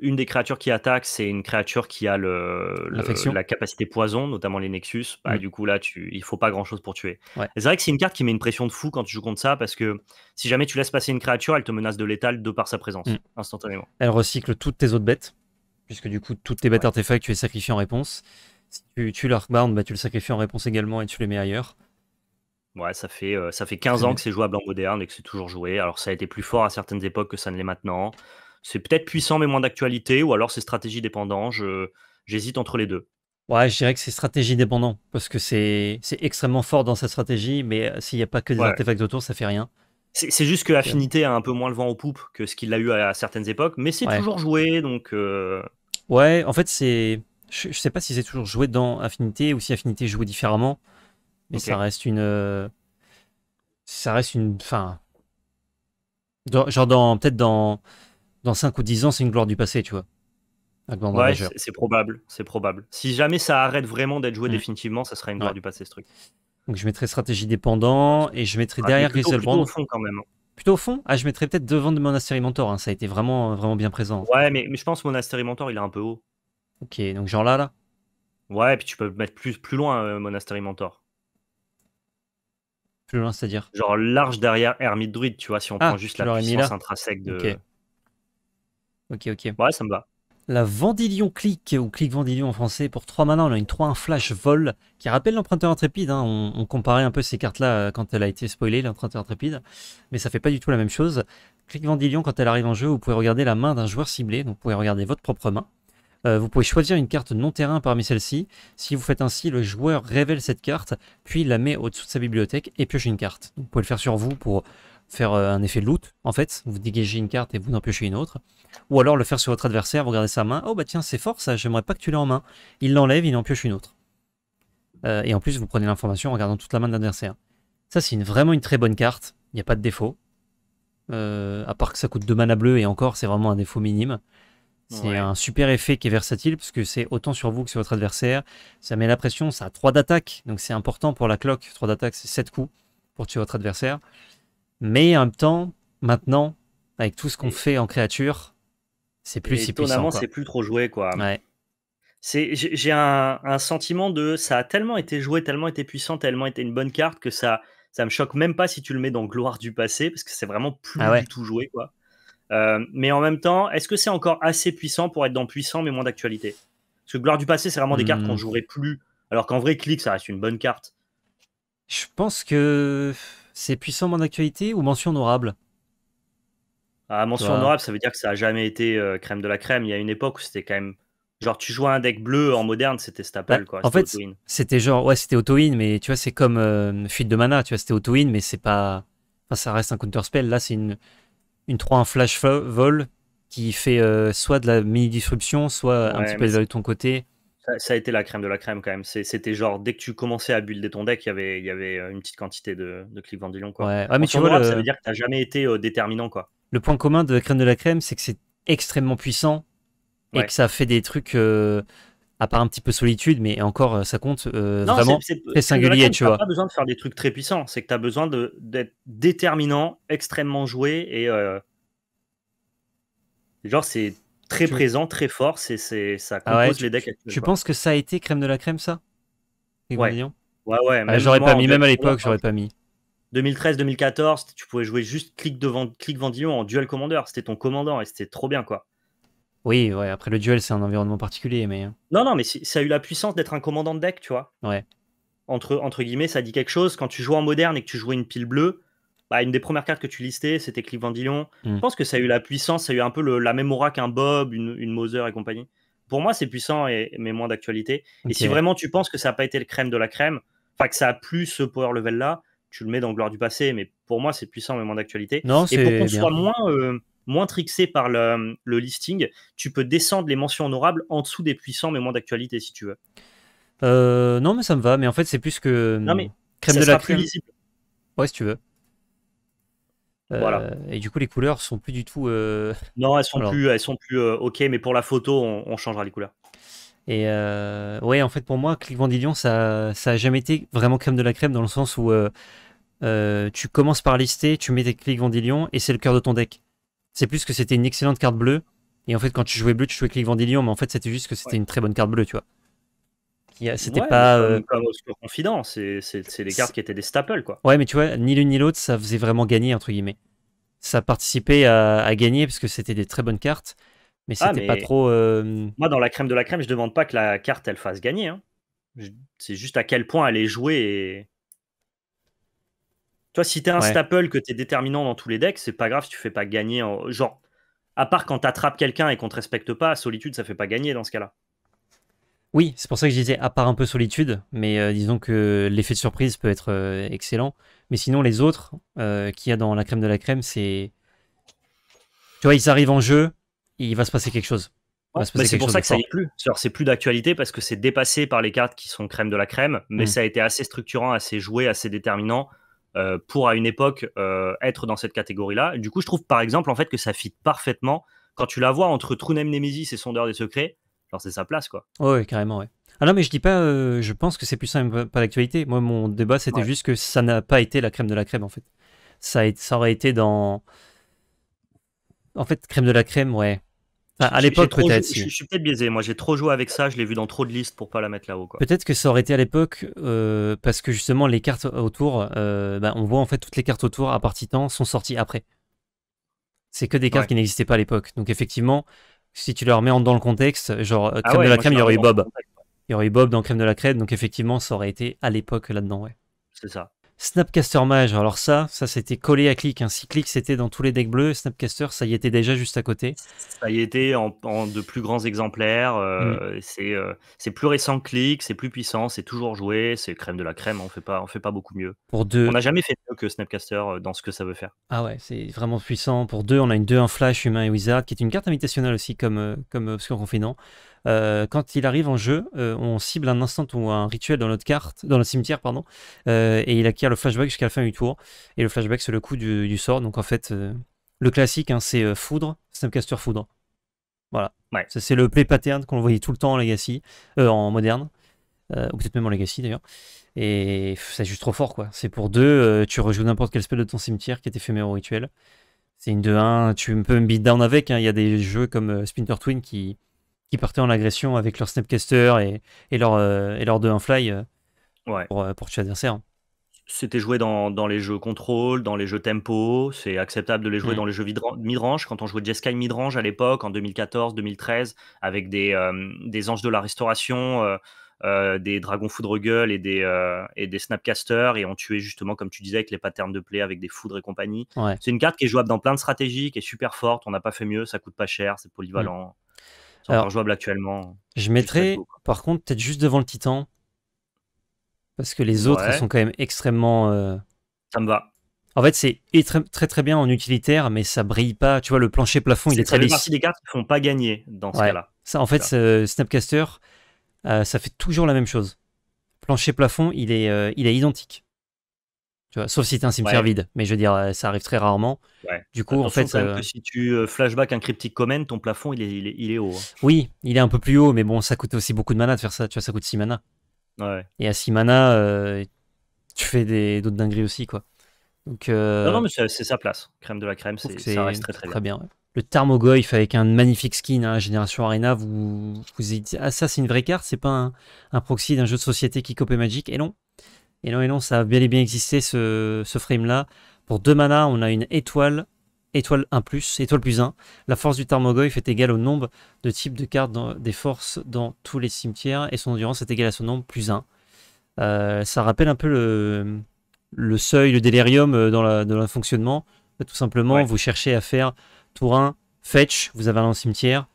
Speaker 2: une des créatures qui attaque, c'est une créature qui a la capacité poison, notamment les Nexus, bah, mmh. du coup, là, tu, il faut pas grand chose pour tuer. C'est vrai que c'est une carte qui met une pression de fou quand tu joues contre ça, parce que si jamais tu laisses passer une créature, elle te menace de létal de par sa présence, mmh. instantanément.
Speaker 1: Elle recycle toutes tes autres bêtes, puisque du coup, toutes tes bêtes artefacts, tu les sacrifies en réponse. Si tu tues l'arcbound, bah, tu
Speaker 2: le sacrifies en réponse également et tu les mets ailleurs. Ouais, ça fait, euh, ça fait 15 ans que c'est jouable en moderne et que c'est toujours joué. Alors, ça a été plus fort à certaines époques que ça ne l'est maintenant. C'est peut-être puissant, mais moins d'actualité, ou alors c'est stratégie dépendant. J'hésite entre les deux. Ouais, je dirais que c'est stratégie dépendant,
Speaker 1: parce que c'est extrêmement fort dans sa stratégie, mais euh, s'il n'y a pas que des artefacts autour, ça fait rien.
Speaker 2: C'est juste que Affinité a un peu moins le vent aux poupes que ce qu'il a eu à, certaines époques, mais c'est toujours joué, donc. Euh
Speaker 1: ouais, en fait, c'est. Je, ne sais pas si c'est toujours joué dans Affinité ou si Affinité joue différemment. Mais ça reste une. Euh, ça reste une. Enfin. genre, dans, peut-être dans, dans 5 ou 10 ans, c'est une gloire du passé, tu vois. Ouais,
Speaker 2: c'est probable, c'est probable. Si jamais ça arrête vraiment d'être joué mm. définitivement, ça sera une gloire du passé, ce truc.
Speaker 1: Donc je mettrai stratégie dépendant et je mettrai ah, derrière plutôt, au fond quand même. Plutôt au fond Ah, je mettrai peut-être devant de Monastery Mentor. Hein. Ça a été vraiment, vraiment bien présent.
Speaker 2: Ouais, mais, je pense mon Monastery Mentor, il est un peu haut. Ok, donc genre là, là Ouais, puis tu peux mettre plus, plus loin mon euh, Monastery Mentor. Plus loin, c'est-à-dire Genre large derrière Hermite Druid, tu vois, si on ah, prend juste la puissance intrinsèque de. Ok, ok. Ouais, ça me va.
Speaker 1: La Vendilion Click, ou Click Vendilion en français, pour 3 mana, on a une 3 1 flash vol, qui rappelle l'emprunteur intrépide. Hein. On, comparait un peu ces cartes-là euh, quand elle a été spoilée, l'emprunteur intrépide, mais ça fait pas du tout la même chose. Click Vendilion, quand elle arrive en jeu, vous pouvez regarder la main d'un joueur ciblé, donc vous pouvez regarder votre propre main. Euh, vous pouvez choisir une carte non-terrain parmi celles-ci. Si vous faites ainsi, le joueur révèle cette carte, puis la met au-dessous de sa bibliothèque et pioche une carte. Vous pouvez le faire sur vous pour faire euh, un effet de loot, en fait. Vous dégagez une carte et vous en piochez une autre. Ou alors le faire sur votre adversaire, vous regardez sa main. Oh bah tiens, c'est fort ça, j'aimerais pas que tu l'aies en main. Il l'enlève, il en pioche une autre. Euh, et en plus, vous prenez l'information en regardant toute la main de l'adversaire. Ça, c'est vraiment une très bonne carte. Il n'y a pas de défaut. à part que ça coûte 2 mana bleus et encore, c'est vraiment un défaut minime. C'est un super effet qui est versatile parce que c'est autant sur vous que sur votre adversaire. Ça met la pression, ça a 3 d'attaque, donc c'est important pour la cloque. 3 d'attaque, c'est 7 coups pour tuer votre adversaire. Mais en même temps, maintenant, avec tout ce qu'on fait en créature, c'est plus si puissant. c'est plus
Speaker 2: trop joué, quoi. J'ai un, sentiment de ça a tellement été joué, tellement été puissant, tellement été une bonne carte que ça, ça me choque même pas si tu le mets dans Gloire du passé parce que c'est vraiment plus ah du tout joué, quoi. Euh, mais en même temps, est-ce que c'est encore assez puissant pour être dans puissant mais moins d'actualité Parce que gloire du passé, c'est vraiment des cartes hmm. qu'on jouerait plus. Alors qu'en vrai, click, ça reste une bonne carte.
Speaker 1: Je pense que c'est puissant moins d'actualité ou mention honorable.
Speaker 2: Ah, mention honorable, ça veut dire que ça a jamais été euh, crème de la crème. Il y a une époque où c'était quand même Genre, tu jouais un deck bleu en moderne, c'était staple, bah, quoi. En fait,
Speaker 1: c'était genre, ouais, c'était auto-in, mais tu vois, c'est comme euh, fuite de mana, tu vois, c'était auto-in, mais c'est pas. Enfin, ça reste un counter-spell. Là, c'est une une 3 1 flash vol qui fait euh, soit de la mini disruption, soit un petit peu de ton côté.
Speaker 2: Ça, a été la crème de la crème quand même. C'était genre dès que tu commençais à builder ton deck, il y avait, il y avait euh, une petite quantité de, de vendillons Quoi. Ouais. mais tu vois, ça veut dire que tu n'as jamais été euh, déterminant. quoi.
Speaker 1: Le point commun de la crème de la crème, c'est que c'est extrêmement puissant et que ça fait des trucs à part un petit peu solitude, mais encore, euh, ça compte euh, vraiment c'est, singulier, tu vois. pas
Speaker 2: besoin de faire des trucs très puissants, c'est que tu as besoin d'être déterminant, extrêmement joué et euh, genre c'est très présent, très fort, c'est, ça ah compose les decks. Tu, penses
Speaker 1: que ça a été crème de la crème ça Ouais,
Speaker 2: ouais, ah, j'aurais pas mis, même à l'époque, j'aurais pas mis. 2013-2014, tu pouvais jouer juste clic devant clic Vendillon en duel commandeur, c'était ton commandant et c'était trop bien quoi. Oui,
Speaker 1: ouais, après le duel, c'est un environnement particulier, mais. Hein.
Speaker 2: Non, non, mais ça a eu la puissance d'être un commandant de deck, tu vois. Ouais. Entre, entre guillemets, ça dit quelque chose. Quand tu joues en moderne et que tu jouais une pile bleue, bah, une des premières cartes que tu listais, c'était Cliff Vandillon. Hmm. Je pense que ça a eu la puissance, ça a eu un peu la même aura qu'un Bob, une, une Moser et compagnie. Pour moi, c'est puissant, et, mais moins d'actualité. Et si vraiment tu penses que ça n'a pas été le crème de la crème, enfin que ça a plus ce power level-là, tu le mets dans Gloire du passé, mais pour moi, c'est puissant, mais moins d'actualité. Non, Et pour qu'on soit moins. Euh, moins trixé par le, listing, tu peux descendre les mentions honorables en dessous des puissants mais moins d'actualité si tu veux.
Speaker 1: Euh, non, mais ça me va. Mais en fait, c'est plus que euh, non, mais crème de la crème. Ouais, si tu veux. Euh, voilà. Et du coup, les couleurs sont plus du tout. Non, elles sont plus,
Speaker 2: elles sont plus ok. Mais pour la photo, on, changera les couleurs.
Speaker 1: Et ouais, en fait, pour moi, Click Vendilion, ça, ça a jamais été vraiment crème de la crème dans le sens où tu commences par lister, tu mets tes Click et c'est le cœur de ton deck. C'est plus que c'était une excellente carte bleue. Et en fait, quand tu jouais bleu, tu jouais Click Vendilion, mais en fait, c'était juste que c'était une très bonne carte bleue, tu vois. C'était pas. Euh,
Speaker 2: confident, c'est des cartes qui étaient des staples, quoi.
Speaker 1: Ouais, mais tu vois, ni l'une ni l'autre, ça faisait vraiment gagner, entre guillemets. Ça participait à, gagner parce que c'était des très bonnes cartes, mais ah, c'était pas trop. Euh,
Speaker 2: moi, dans la crème de la crème, je demande pas que la carte elle fasse gagner. Hein. C'est juste à quel point elle est jouée et si t'es un staple que t'es déterminant dans tous les decks, c'est pas grave si tu fais pas gagner. En... Genre, à part quand t'attrapes quelqu'un et qu'on te respecte pas, solitude, ça fait pas gagner dans ce cas-là.
Speaker 1: Oui, c'est pour ça que je disais à part un peu solitude, mais euh, disons que l'effet de surprise peut être euh, excellent. Mais sinon, les autres euh, qu'il y a dans la crème de la crème, c'est. Tu vois, ils arrivent en jeu, il va se passer quelque chose.
Speaker 2: c'est pour ça que ça n'est est plus. C'est plus d'actualité parce que c'est dépassé par les cartes qui sont crème de la crème, mais mm. ça a été assez structurant, assez joué, assez déterminant euh, pour à une époque euh, être dans cette catégorie-là. Du coup, je trouve par exemple en fait que ça fit parfaitement quand tu la vois entre Trunem Nemesis et Sondeur des Secrets. Genre c'est sa place quoi.
Speaker 1: oui, carrément ouais. Alors ah mais je dis pas, euh, je pense que c'est plus ça, pas l'actualité. Moi mon débat c'était juste que ça n'a pas été la crème de la crème en fait. Ça, ça aurait été dans, en fait crème de la crème ouais à l'époque, peut-être. Je, suis
Speaker 2: peut-être biaisé. Moi, j'ai trop joué avec ça. Je l'ai vu dans trop de listes pour pas la mettre là-haut.
Speaker 1: Peut-être que ça aurait été à l'époque euh, parce que justement les cartes autour, euh, bah, on voit en fait toutes les cartes autour à partir temps sont sorties après. C'est que des cartes qui n'existaient pas à l'époque. Donc effectivement, si tu leur mets dans le contexte, genre euh, crème ah de la crème, il y aurait eu Bob. Il y aurait eu Bob dans crème de la crème. Donc effectivement, ça aurait été à l'époque là-dedans, ouais. C'est ça. Snapcaster Mage, alors ça, ça c'était collé à clic. un hein. Si clic c'était dans tous les decks bleus, Snapcaster ça y était déjà juste à côté.
Speaker 2: Ça y était en, de plus grands exemplaires. Euh, mm. euh, c'est plus récent que clic, c'est plus puissant, c'est toujours joué, c'est crème de la crème. On fait pas, fait pas beaucoup mieux. Pour deux, on n'a jamais fait mieux que Snapcaster euh, dans ce que ça veut faire.
Speaker 1: Ah ouais, c'est vraiment puissant. Pour deux, on a une 2 en flash humain et wizard qui est une carte invitationnelle aussi comme comme fait confident. Euh, quand il arrive en jeu, euh, on cible un instant ou un rituel dans notre carte, dans notre cimetière, pardon, euh, et il acquiert le flashback jusqu'à la fin du tour. Et le flashback, c'est le coup du, sort. Donc en fait, le classique, hein, c'est foudre, Snapcaster foudre. Voilà. Ça, c'est le play pattern qu'on voyait tout le temps en Legacy, en moderne, ou peut-être même en Legacy d'ailleurs. Et c'est juste trop fort, quoi. C'est pour deux, tu rejoues n'importe quel spell de ton cimetière qui est fait au rituel. C'est une de 1 tu peux me beat down avec. Hein. Il y a des jeux comme Splinter Twin qui, qui partaient en agression avec leur Snapcaster et, leur, euh, et fly euh,
Speaker 2: euh, pour, tuer l'adversaire. C'était joué dans, les jeux contrôle, dans les jeux tempo, c'est acceptable de les jouer dans les jeux midrange. Quand on jouait Jeskai midrange range à l'époque, en 2014-2013, avec des, anges de la restauration, des dragons foudre gueule et des, et des snapcasters et on tuait justement comme tu disais avec les patterns de play avec des foudres et compagnie c'est une carte qui est jouable dans plein de stratégies qui est super forte on n'a pas fait mieux ça coûte pas cher c'est polyvalent jouable actuellement. Je
Speaker 1: mettrais, par contre, peut-être juste devant le Titan. Parce que les autres, sont quand même extrêmement. Euh, ça me va. En fait, c'est très, très, bien en utilitaire, mais ça brille pas. Tu vois, le plancher plafond, il est très lisse.
Speaker 2: les cartes ne font pas gagner dans ce cas-là. Ça, en fait,
Speaker 1: Snapcaster, euh, ça fait toujours la même chose. Plancher plafond, il est, euh, il est identique sauf si t'es un cimetière vide, mais je veux dire, euh, ça arrive très rarement.
Speaker 2: Du coup, en fait, euh, si tu euh, flashback un cryptic comment, ton plafond il est, il est, haut. Hein.
Speaker 1: Oui, il est un peu plus haut, mais bon, ça coûte aussi beaucoup de mana de faire ça. Tu vois, ça coûte 6 mana. Et à 6 mana, tu fais des d'autres dingueries aussi, quoi. Donc, non, non,
Speaker 2: mais c'est sa place. Crème de la crème, c'est, ça reste très très, bien.
Speaker 1: Le Tarmogoyf avec un magnifique skin, hein, Génération Arena, vous vous dites, ah ça c'est une vraie carte, c'est pas un, un proxy d'un jeu de société qui copie Magic. Et non, et non, et non, ça a bien et bien existé ce, frame-là. Pour deux manas, on a une étoile, étoile 1 plus, étoile plus 1. La force du Tarmogoyf est égale au nombre de types de cartes dans, des forces dans tous les cimetières et son endurance est égale à son nombre plus 1. Euh, ça rappelle un peu le, seuil, le délirium euh, dans, le fonctionnement. Euh, tout simplement, vous cherchez à faire tour 1, fetch, vous avez un cimetière,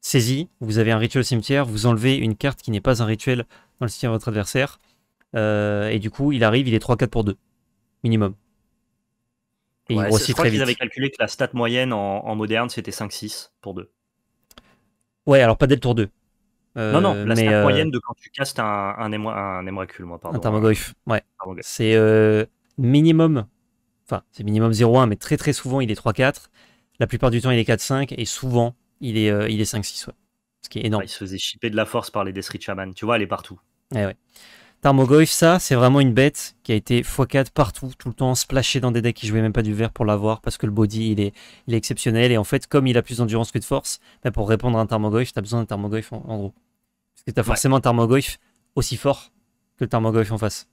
Speaker 1: saisie, vous avez un rituel cimetière, vous enlevez une carte qui n'est pas un rituel dans le cimetière de votre adversaire. Euh, et du coup, il arrive, il est 3-4 pour 2, minimum. Et il grossit très vite. Ils avaient
Speaker 2: calculé que la stat moyenne en, moderne, c'était 5-6 pour 2.
Speaker 1: Ouais, alors pas dès le tour 2. Euh, non, non, la stat euh, moyenne
Speaker 2: de quand tu castes un, un, un moi, pardon.
Speaker 1: Un ouais. C'est euh, minimum, enfin, c'est minimum 0-1, mais très très souvent, il est 3-4. La plupart du temps, il est 4-5, et souvent, il est, est 5-6,
Speaker 2: ce qui est ah, énorme. il se faisait chipper de la force par les Death Shaman. Tu vois, elle est partout.
Speaker 1: Eh ouais, ouais. Tarmogoyf, ça, c'est vraiment une bête qui a été x4 partout, tout le temps, splashé dans des decks qui jouaient même pas du vert pour l'avoir, parce que le body, il est, il est exceptionnel. Et en fait, comme il a plus d'endurance que de force, bah, pour répondre à un Tarmogoyf, t'as besoin d'un Tarmogoyf en, gros. Parce que t'as forcément un Tarmogoyf aussi fort que le Tarmogoyf en face.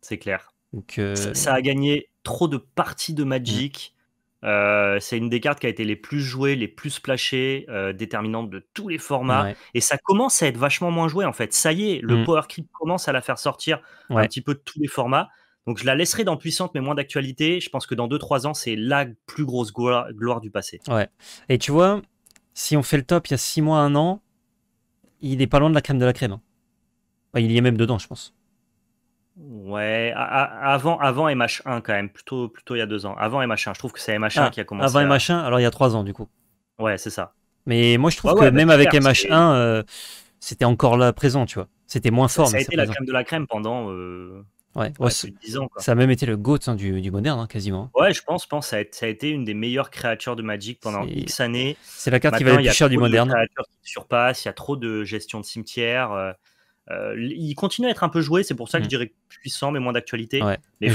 Speaker 2: C'est clair. Donc, euh, ça, a gagné trop de parties de Magic. Euh, c'est une des cartes qui a été les plus jouées, les plus splashées, euh, déterminantes déterminante de tous les formats. Et ça commence à être vachement moins joué en fait. Ça y est, le mmh. power creep commence à la faire sortir un petit peu de tous les formats. Donc je la laisserai dans puissante mais moins d'actualité. Je pense que dans 2-3 ans, c'est la plus grosse gloire, du passé.
Speaker 1: Ouais. Et tu vois, si on fait le top il y a 6 mois, 1 an, il est pas loin de la crème de la crème. Hein. il y est même dedans, je pense.
Speaker 2: Ouais, avant, avant MH1 quand même, plutôt, plutôt il y a deux ans. Avant MH1, je trouve que c'est MH1 ah, qui a commencé. Avant
Speaker 1: MH1, alors il y a trois ans du coup. Ouais, c'est ça. Mais moi je trouve que même avec MH1, euh, c'était encore là présent, tu vois. C'était moins fort. Ça, ça a été la crème
Speaker 2: de la crème pendant. Euh, ouais, ouais, plus de 10 ans, ça
Speaker 1: a même été le GOAT hein, du, du, moderne, hein, quasiment.
Speaker 2: Ouais, je pense, pense ça, a, été une des meilleures créatures de Magic pendant X années. C'est la carte qui va être plus chère du moderne. Il y a trop de créatures qui surpassent, il y a trop de gestion de cimetière. Euh, euh, il continue à être un peu joué, c'est pour ça que je mm. dirais puissant, mais moins d'actualité. Ouais. Mais,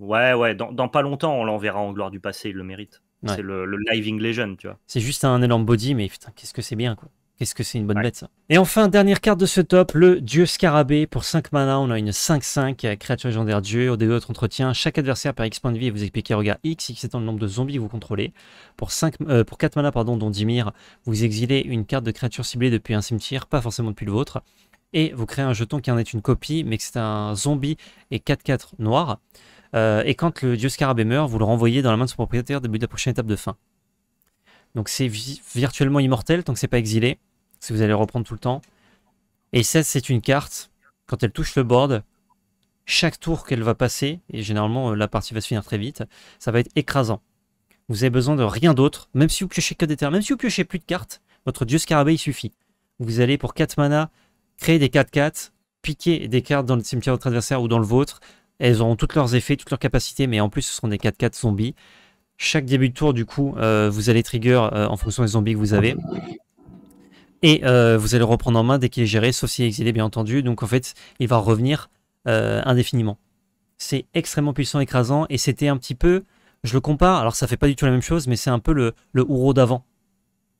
Speaker 2: Ouais, ouais, dans, pas longtemps, on l'enverra en gloire du passé, il le mérite. C'est le, le, Living Legend, tu vois.
Speaker 1: C'est juste un énorme body, mais putain, qu'est-ce que c'est bien, quoi. Qu'est-ce que c'est une bonne bête ça Et enfin, dernière carte de ce top, le Dieu Scarabée. Pour 5 mana, on a une 5-5 euh, créature légendaire Dieu. Au début de votre entretien, chaque adversaire perd X points de vie et vous expliquez regard X, X étant le nombre de zombies que vous contrôlez. Pour, 5, euh, pour 4 mana, pardon, dont Dimir, vous exilez une carte de créature ciblée depuis un cimetière, pas forcément depuis le vôtre. Et vous créez un jeton qui en est une copie, mais que c'est un zombie et 4-4 noir. Euh, et quand le dieu scarabée meurt, vous le renvoyez dans la main de son propriétaire début de la prochaine étape de fin. Donc c'est virtuellement immortel tant que c'est pas exilé. Si vous allez reprendre tout le temps. Et 16, c'est une carte. Quand elle touche le board, chaque tour qu'elle va passer, et généralement euh, la partie va se finir très vite, ça va être écrasant. Vous avez besoin de rien d'autre, même si vous piochez que des terres, même si vous piochez plus de cartes, votre dieu scarabée il suffit. Vous allez pour 4 mana créer des 4-4, piquer des cartes dans le cimetière de votre adversaire ou dans le vôtre. Elles auront tous leurs effets, toutes leurs capacités, mais en plus ce seront des 4-4 zombies. Chaque début de tour, du coup, euh, vous allez trigger euh, en fonction des zombies que vous avez. Et euh, vous allez le reprendre en main dès qu'il est géré, sauf s'il est exilé, bien entendu. Donc en fait, il va revenir euh, indéfiniment. C'est extrêmement puissant, écrasant, et c'était un petit peu, je le compare, alors ça fait pas du tout la même chose, mais c'est un peu le, le d'avant.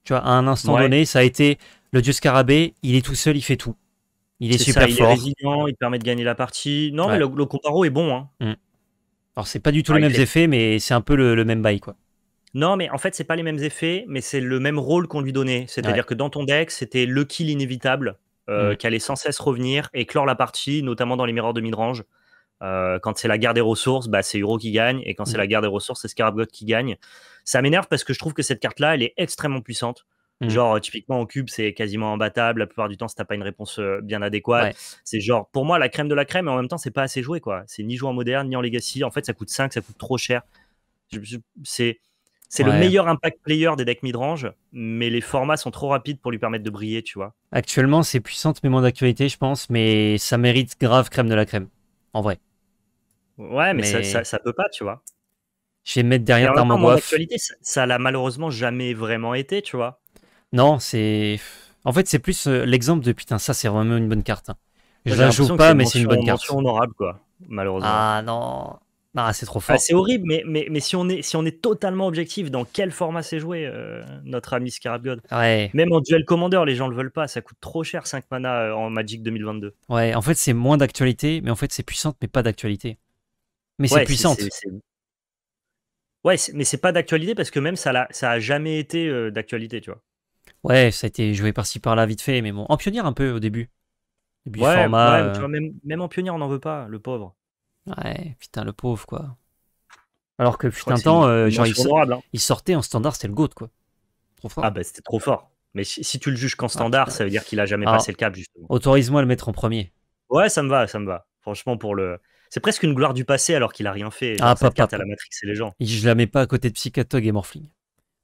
Speaker 1: Tu vois, à un instant donné, ça a été le dieu scarabée, il est tout seul, il fait tout. Il est, super fort. Il est
Speaker 2: résilient, il permet de gagner la partie. Non, mais le, comparo est bon. Hein. Mm. Alors c'est pas du tout les mêmes effets,
Speaker 1: mais c'est un peu le, le même bail, quoi.
Speaker 2: Non, mais en fait, c'est pas les mêmes effets, mais c'est le même rôle qu'on lui donnait. C'est-à-dire que dans ton deck, c'était le kill inévitable euh, mmh. qui allait sans cesse revenir et clore la partie, notamment dans les miroirs de midrange. Euh, quand c'est la guerre des ressources, bah, c'est Uro qui gagne, et quand c'est mmh. la guerre des ressources, c'est Scarab God qui gagne. Ça m'énerve parce que je trouve que cette carte-là, elle est extrêmement puissante. Mmh. Genre, typiquement, en cube, c'est quasiment imbattable. La plupart du temps, si t'as pas une réponse euh, bien adéquate, c'est genre, pour moi, la crème de la crème, mais en même temps, c'est pas assez joué, quoi. C'est ni joué moderne, ni en legacy. En fait, ça coûte 5, ça coûte trop cher. C'est c'est le meilleur impact player des decks midrange, mais les formats sont trop rapides pour lui permettre de briller, tu vois.
Speaker 1: Actuellement, c'est puissante mémoire d'actualité, je pense, mais ça mérite grave crème de la crème, en vrai.
Speaker 2: Ouais, mais, Ça, ça, peut pas, tu vois.
Speaker 1: Je vais mettre derrière par mémoire d'actualité,
Speaker 2: ça l'a malheureusement jamais vraiment été, tu vois.
Speaker 1: Non, c'est. En fait, c'est plus euh, l'exemple de putain, ça c'est vraiment une bonne carte. Hein. Je Je la joue pas, mais c'est une bonne carte.
Speaker 2: honorable, quoi, malheureusement. Ah non. Ah, c'est trop fort. Ah, c'est horrible, mais, mais, si, on est, si on est totalement objectif, dans quel format c'est joué, euh, notre ami Scarab God ouais. Même en duel commander, les gens le veulent pas, ça coûte trop cher 5 mana euh, en Magic 2022.
Speaker 1: Ouais, en fait, c'est moins d'actualité, mais en fait, c'est puissante, mais pas d'actualité. Mais c'est puissante.
Speaker 2: Ouais, mais c'est pas d'actualité parce que même ça a, ça a jamais été euh, d'actualité, tu vois.
Speaker 1: Ouais, ça a été joué par-ci par-là vite fait, mais bon, en pionnier un peu au début. ouais, même,
Speaker 2: en pionnier, on n'en veut pas, le pauvre. Ouais,
Speaker 1: putain, le pauvre, quoi. Alors que putain, temps, euh, genre, hein.
Speaker 2: il, sortait en standard, c'était le GOAT, quoi. Trop fort. Ah, bah, c'était trop fort. Mais si, tu le juges qu'en ah, standard, ça veut dire qu'il a jamais passé le cap, justement.
Speaker 1: Autorise-moi à le mettre en premier.
Speaker 2: Ouais, ça me va, ça me va. Franchement, pour le. C'est presque une gloire du passé alors qu'il a rien fait. Ah, pas, à la Matrix et les gens.
Speaker 1: Je la mets pas à côté de Psychatog et Morphling.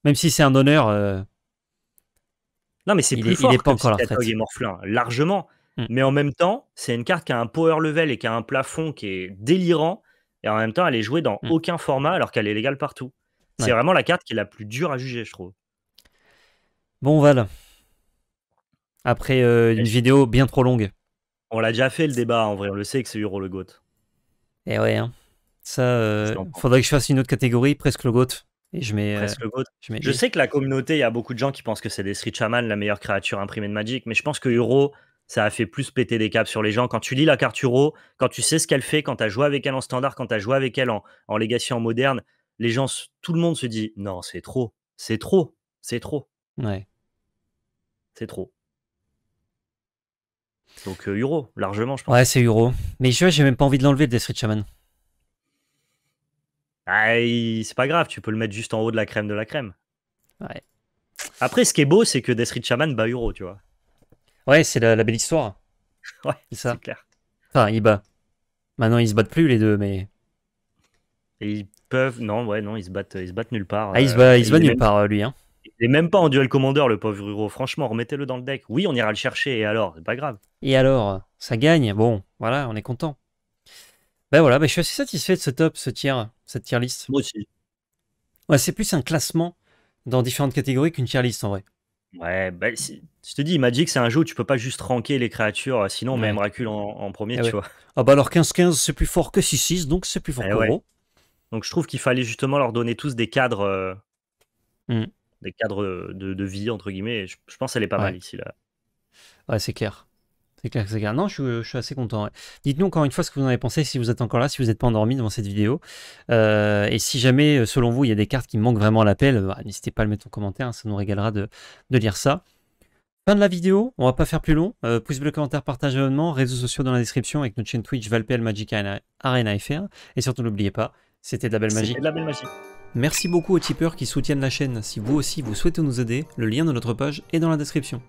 Speaker 1: Même si c'est un honneur. Euh,
Speaker 2: non, mais c'est plus il, fort pas que Psychatog et Morphling, hein. largement. Mmh. Mais en même temps, c'est une carte qui a un power level et qui a un plafond qui est délirant. Et en même temps, elle est jouée dans mmh. aucun format alors qu'elle est légale partout. C'est vraiment la carte qui est la plus dure à juger, je trouve.
Speaker 1: Bon, Val. Après euh, une vidéo bien trop longue.
Speaker 2: On l'a déjà fait le débat en vrai, on le sait que c'est Euro le GOAT.
Speaker 1: Eh ouais, hein. ça, euh, faudrait que je fasse une autre catégorie, presque le GOAT. Et je mets. Presque le GOAT. Je, sais
Speaker 2: que la communauté, il y a beaucoup de gens qui pensent que c'est des Street Chaman la meilleure créature imprimée de Magic, mais je pense que Euro, ça a fait plus péter des caps sur les gens. Quand tu lis la carte Euro, quand tu sais ce qu'elle fait, quand tu as joué avec elle en standard, quand tu as joué avec elle en, en legacy, en moderne, les gens, tout le monde se dit non, c'est trop, c'est trop, c'est trop. Ouais. C'est trop. Donc euh, Euro, largement, je pense. Ouais,
Speaker 1: c'est Euro. Mais je vois, j'ai même pas envie de l'enlever, le Death Shaman.
Speaker 2: c'est pas grave, tu peux le mettre juste en haut de la crème de la crème. Ouais. Après, ce qui est beau, c'est que Death Street Shaman bat Euro, tu vois. Ouais, c'est la, belle histoire. Ouais, c'est ça. clair.
Speaker 1: Enfin, ils battent. Maintenant, ils se battent plus les deux, mais.
Speaker 2: ils peuvent. Non, ouais, non, ils se battent, ils se battent nulle part. Ah, ils se euh, battent, se nulle part, euh, lui. Hein. Il est même pas en duel commandeur, le pauvre Ruro. Franchement, remettez-le dans le deck. Oui, on ira le chercher, et alors C'est pas grave.
Speaker 1: Et alors Ça gagne Bon, voilà, on est content. Ben voilà, ben je suis assez satisfait de ce top, ce tier, cette tier list. Moi aussi.
Speaker 2: Ouais, c'est plus un classement dans différentes catégories qu'une tier list en vrai. Ouais, ben, je te dis, Magic, c'est un jeu où tu peux pas juste ranker les créatures, euh, sinon même Miracle en, premier, eh tu vois. Ah bah alors 15-15, c'est plus fort que 6-6, donc c'est plus fort eh que Donc je trouve qu'il fallait justement leur donner tous des cadres, euh, mm. des cadres euh, de, vie, entre guillemets. je, pense qu'elle est pas mal ici. Là.
Speaker 1: Ouais, c'est clair. C'est clair, c'est clair. Non, je, suis assez content. Dites-nous encore une fois ce que vous en avez pensé, si vous êtes encore là, si vous n'êtes pas endormi devant cette vidéo. et si jamais, selon vous, il y a des cartes qui manquent vraiment à l'appel, bah, n'hésitez pas à le mettre en commentaire, hein, ça nous régalera de lire ça. Fin de la vidéo, on va pas faire plus long. Euh, pouce bleu, commentaire, partage, abonnement, réseaux sociaux dans la description avec notre chaîne Twitch Valpel Magic Arena FR. Et surtout, n'oubliez pas, c'était de la belle magie. de la belle magie. Merci beaucoup aux tipeurs qui soutiennent la chaîne. Si vous aussi vous souhaitez nous aider, le lien de notre page est dans la description.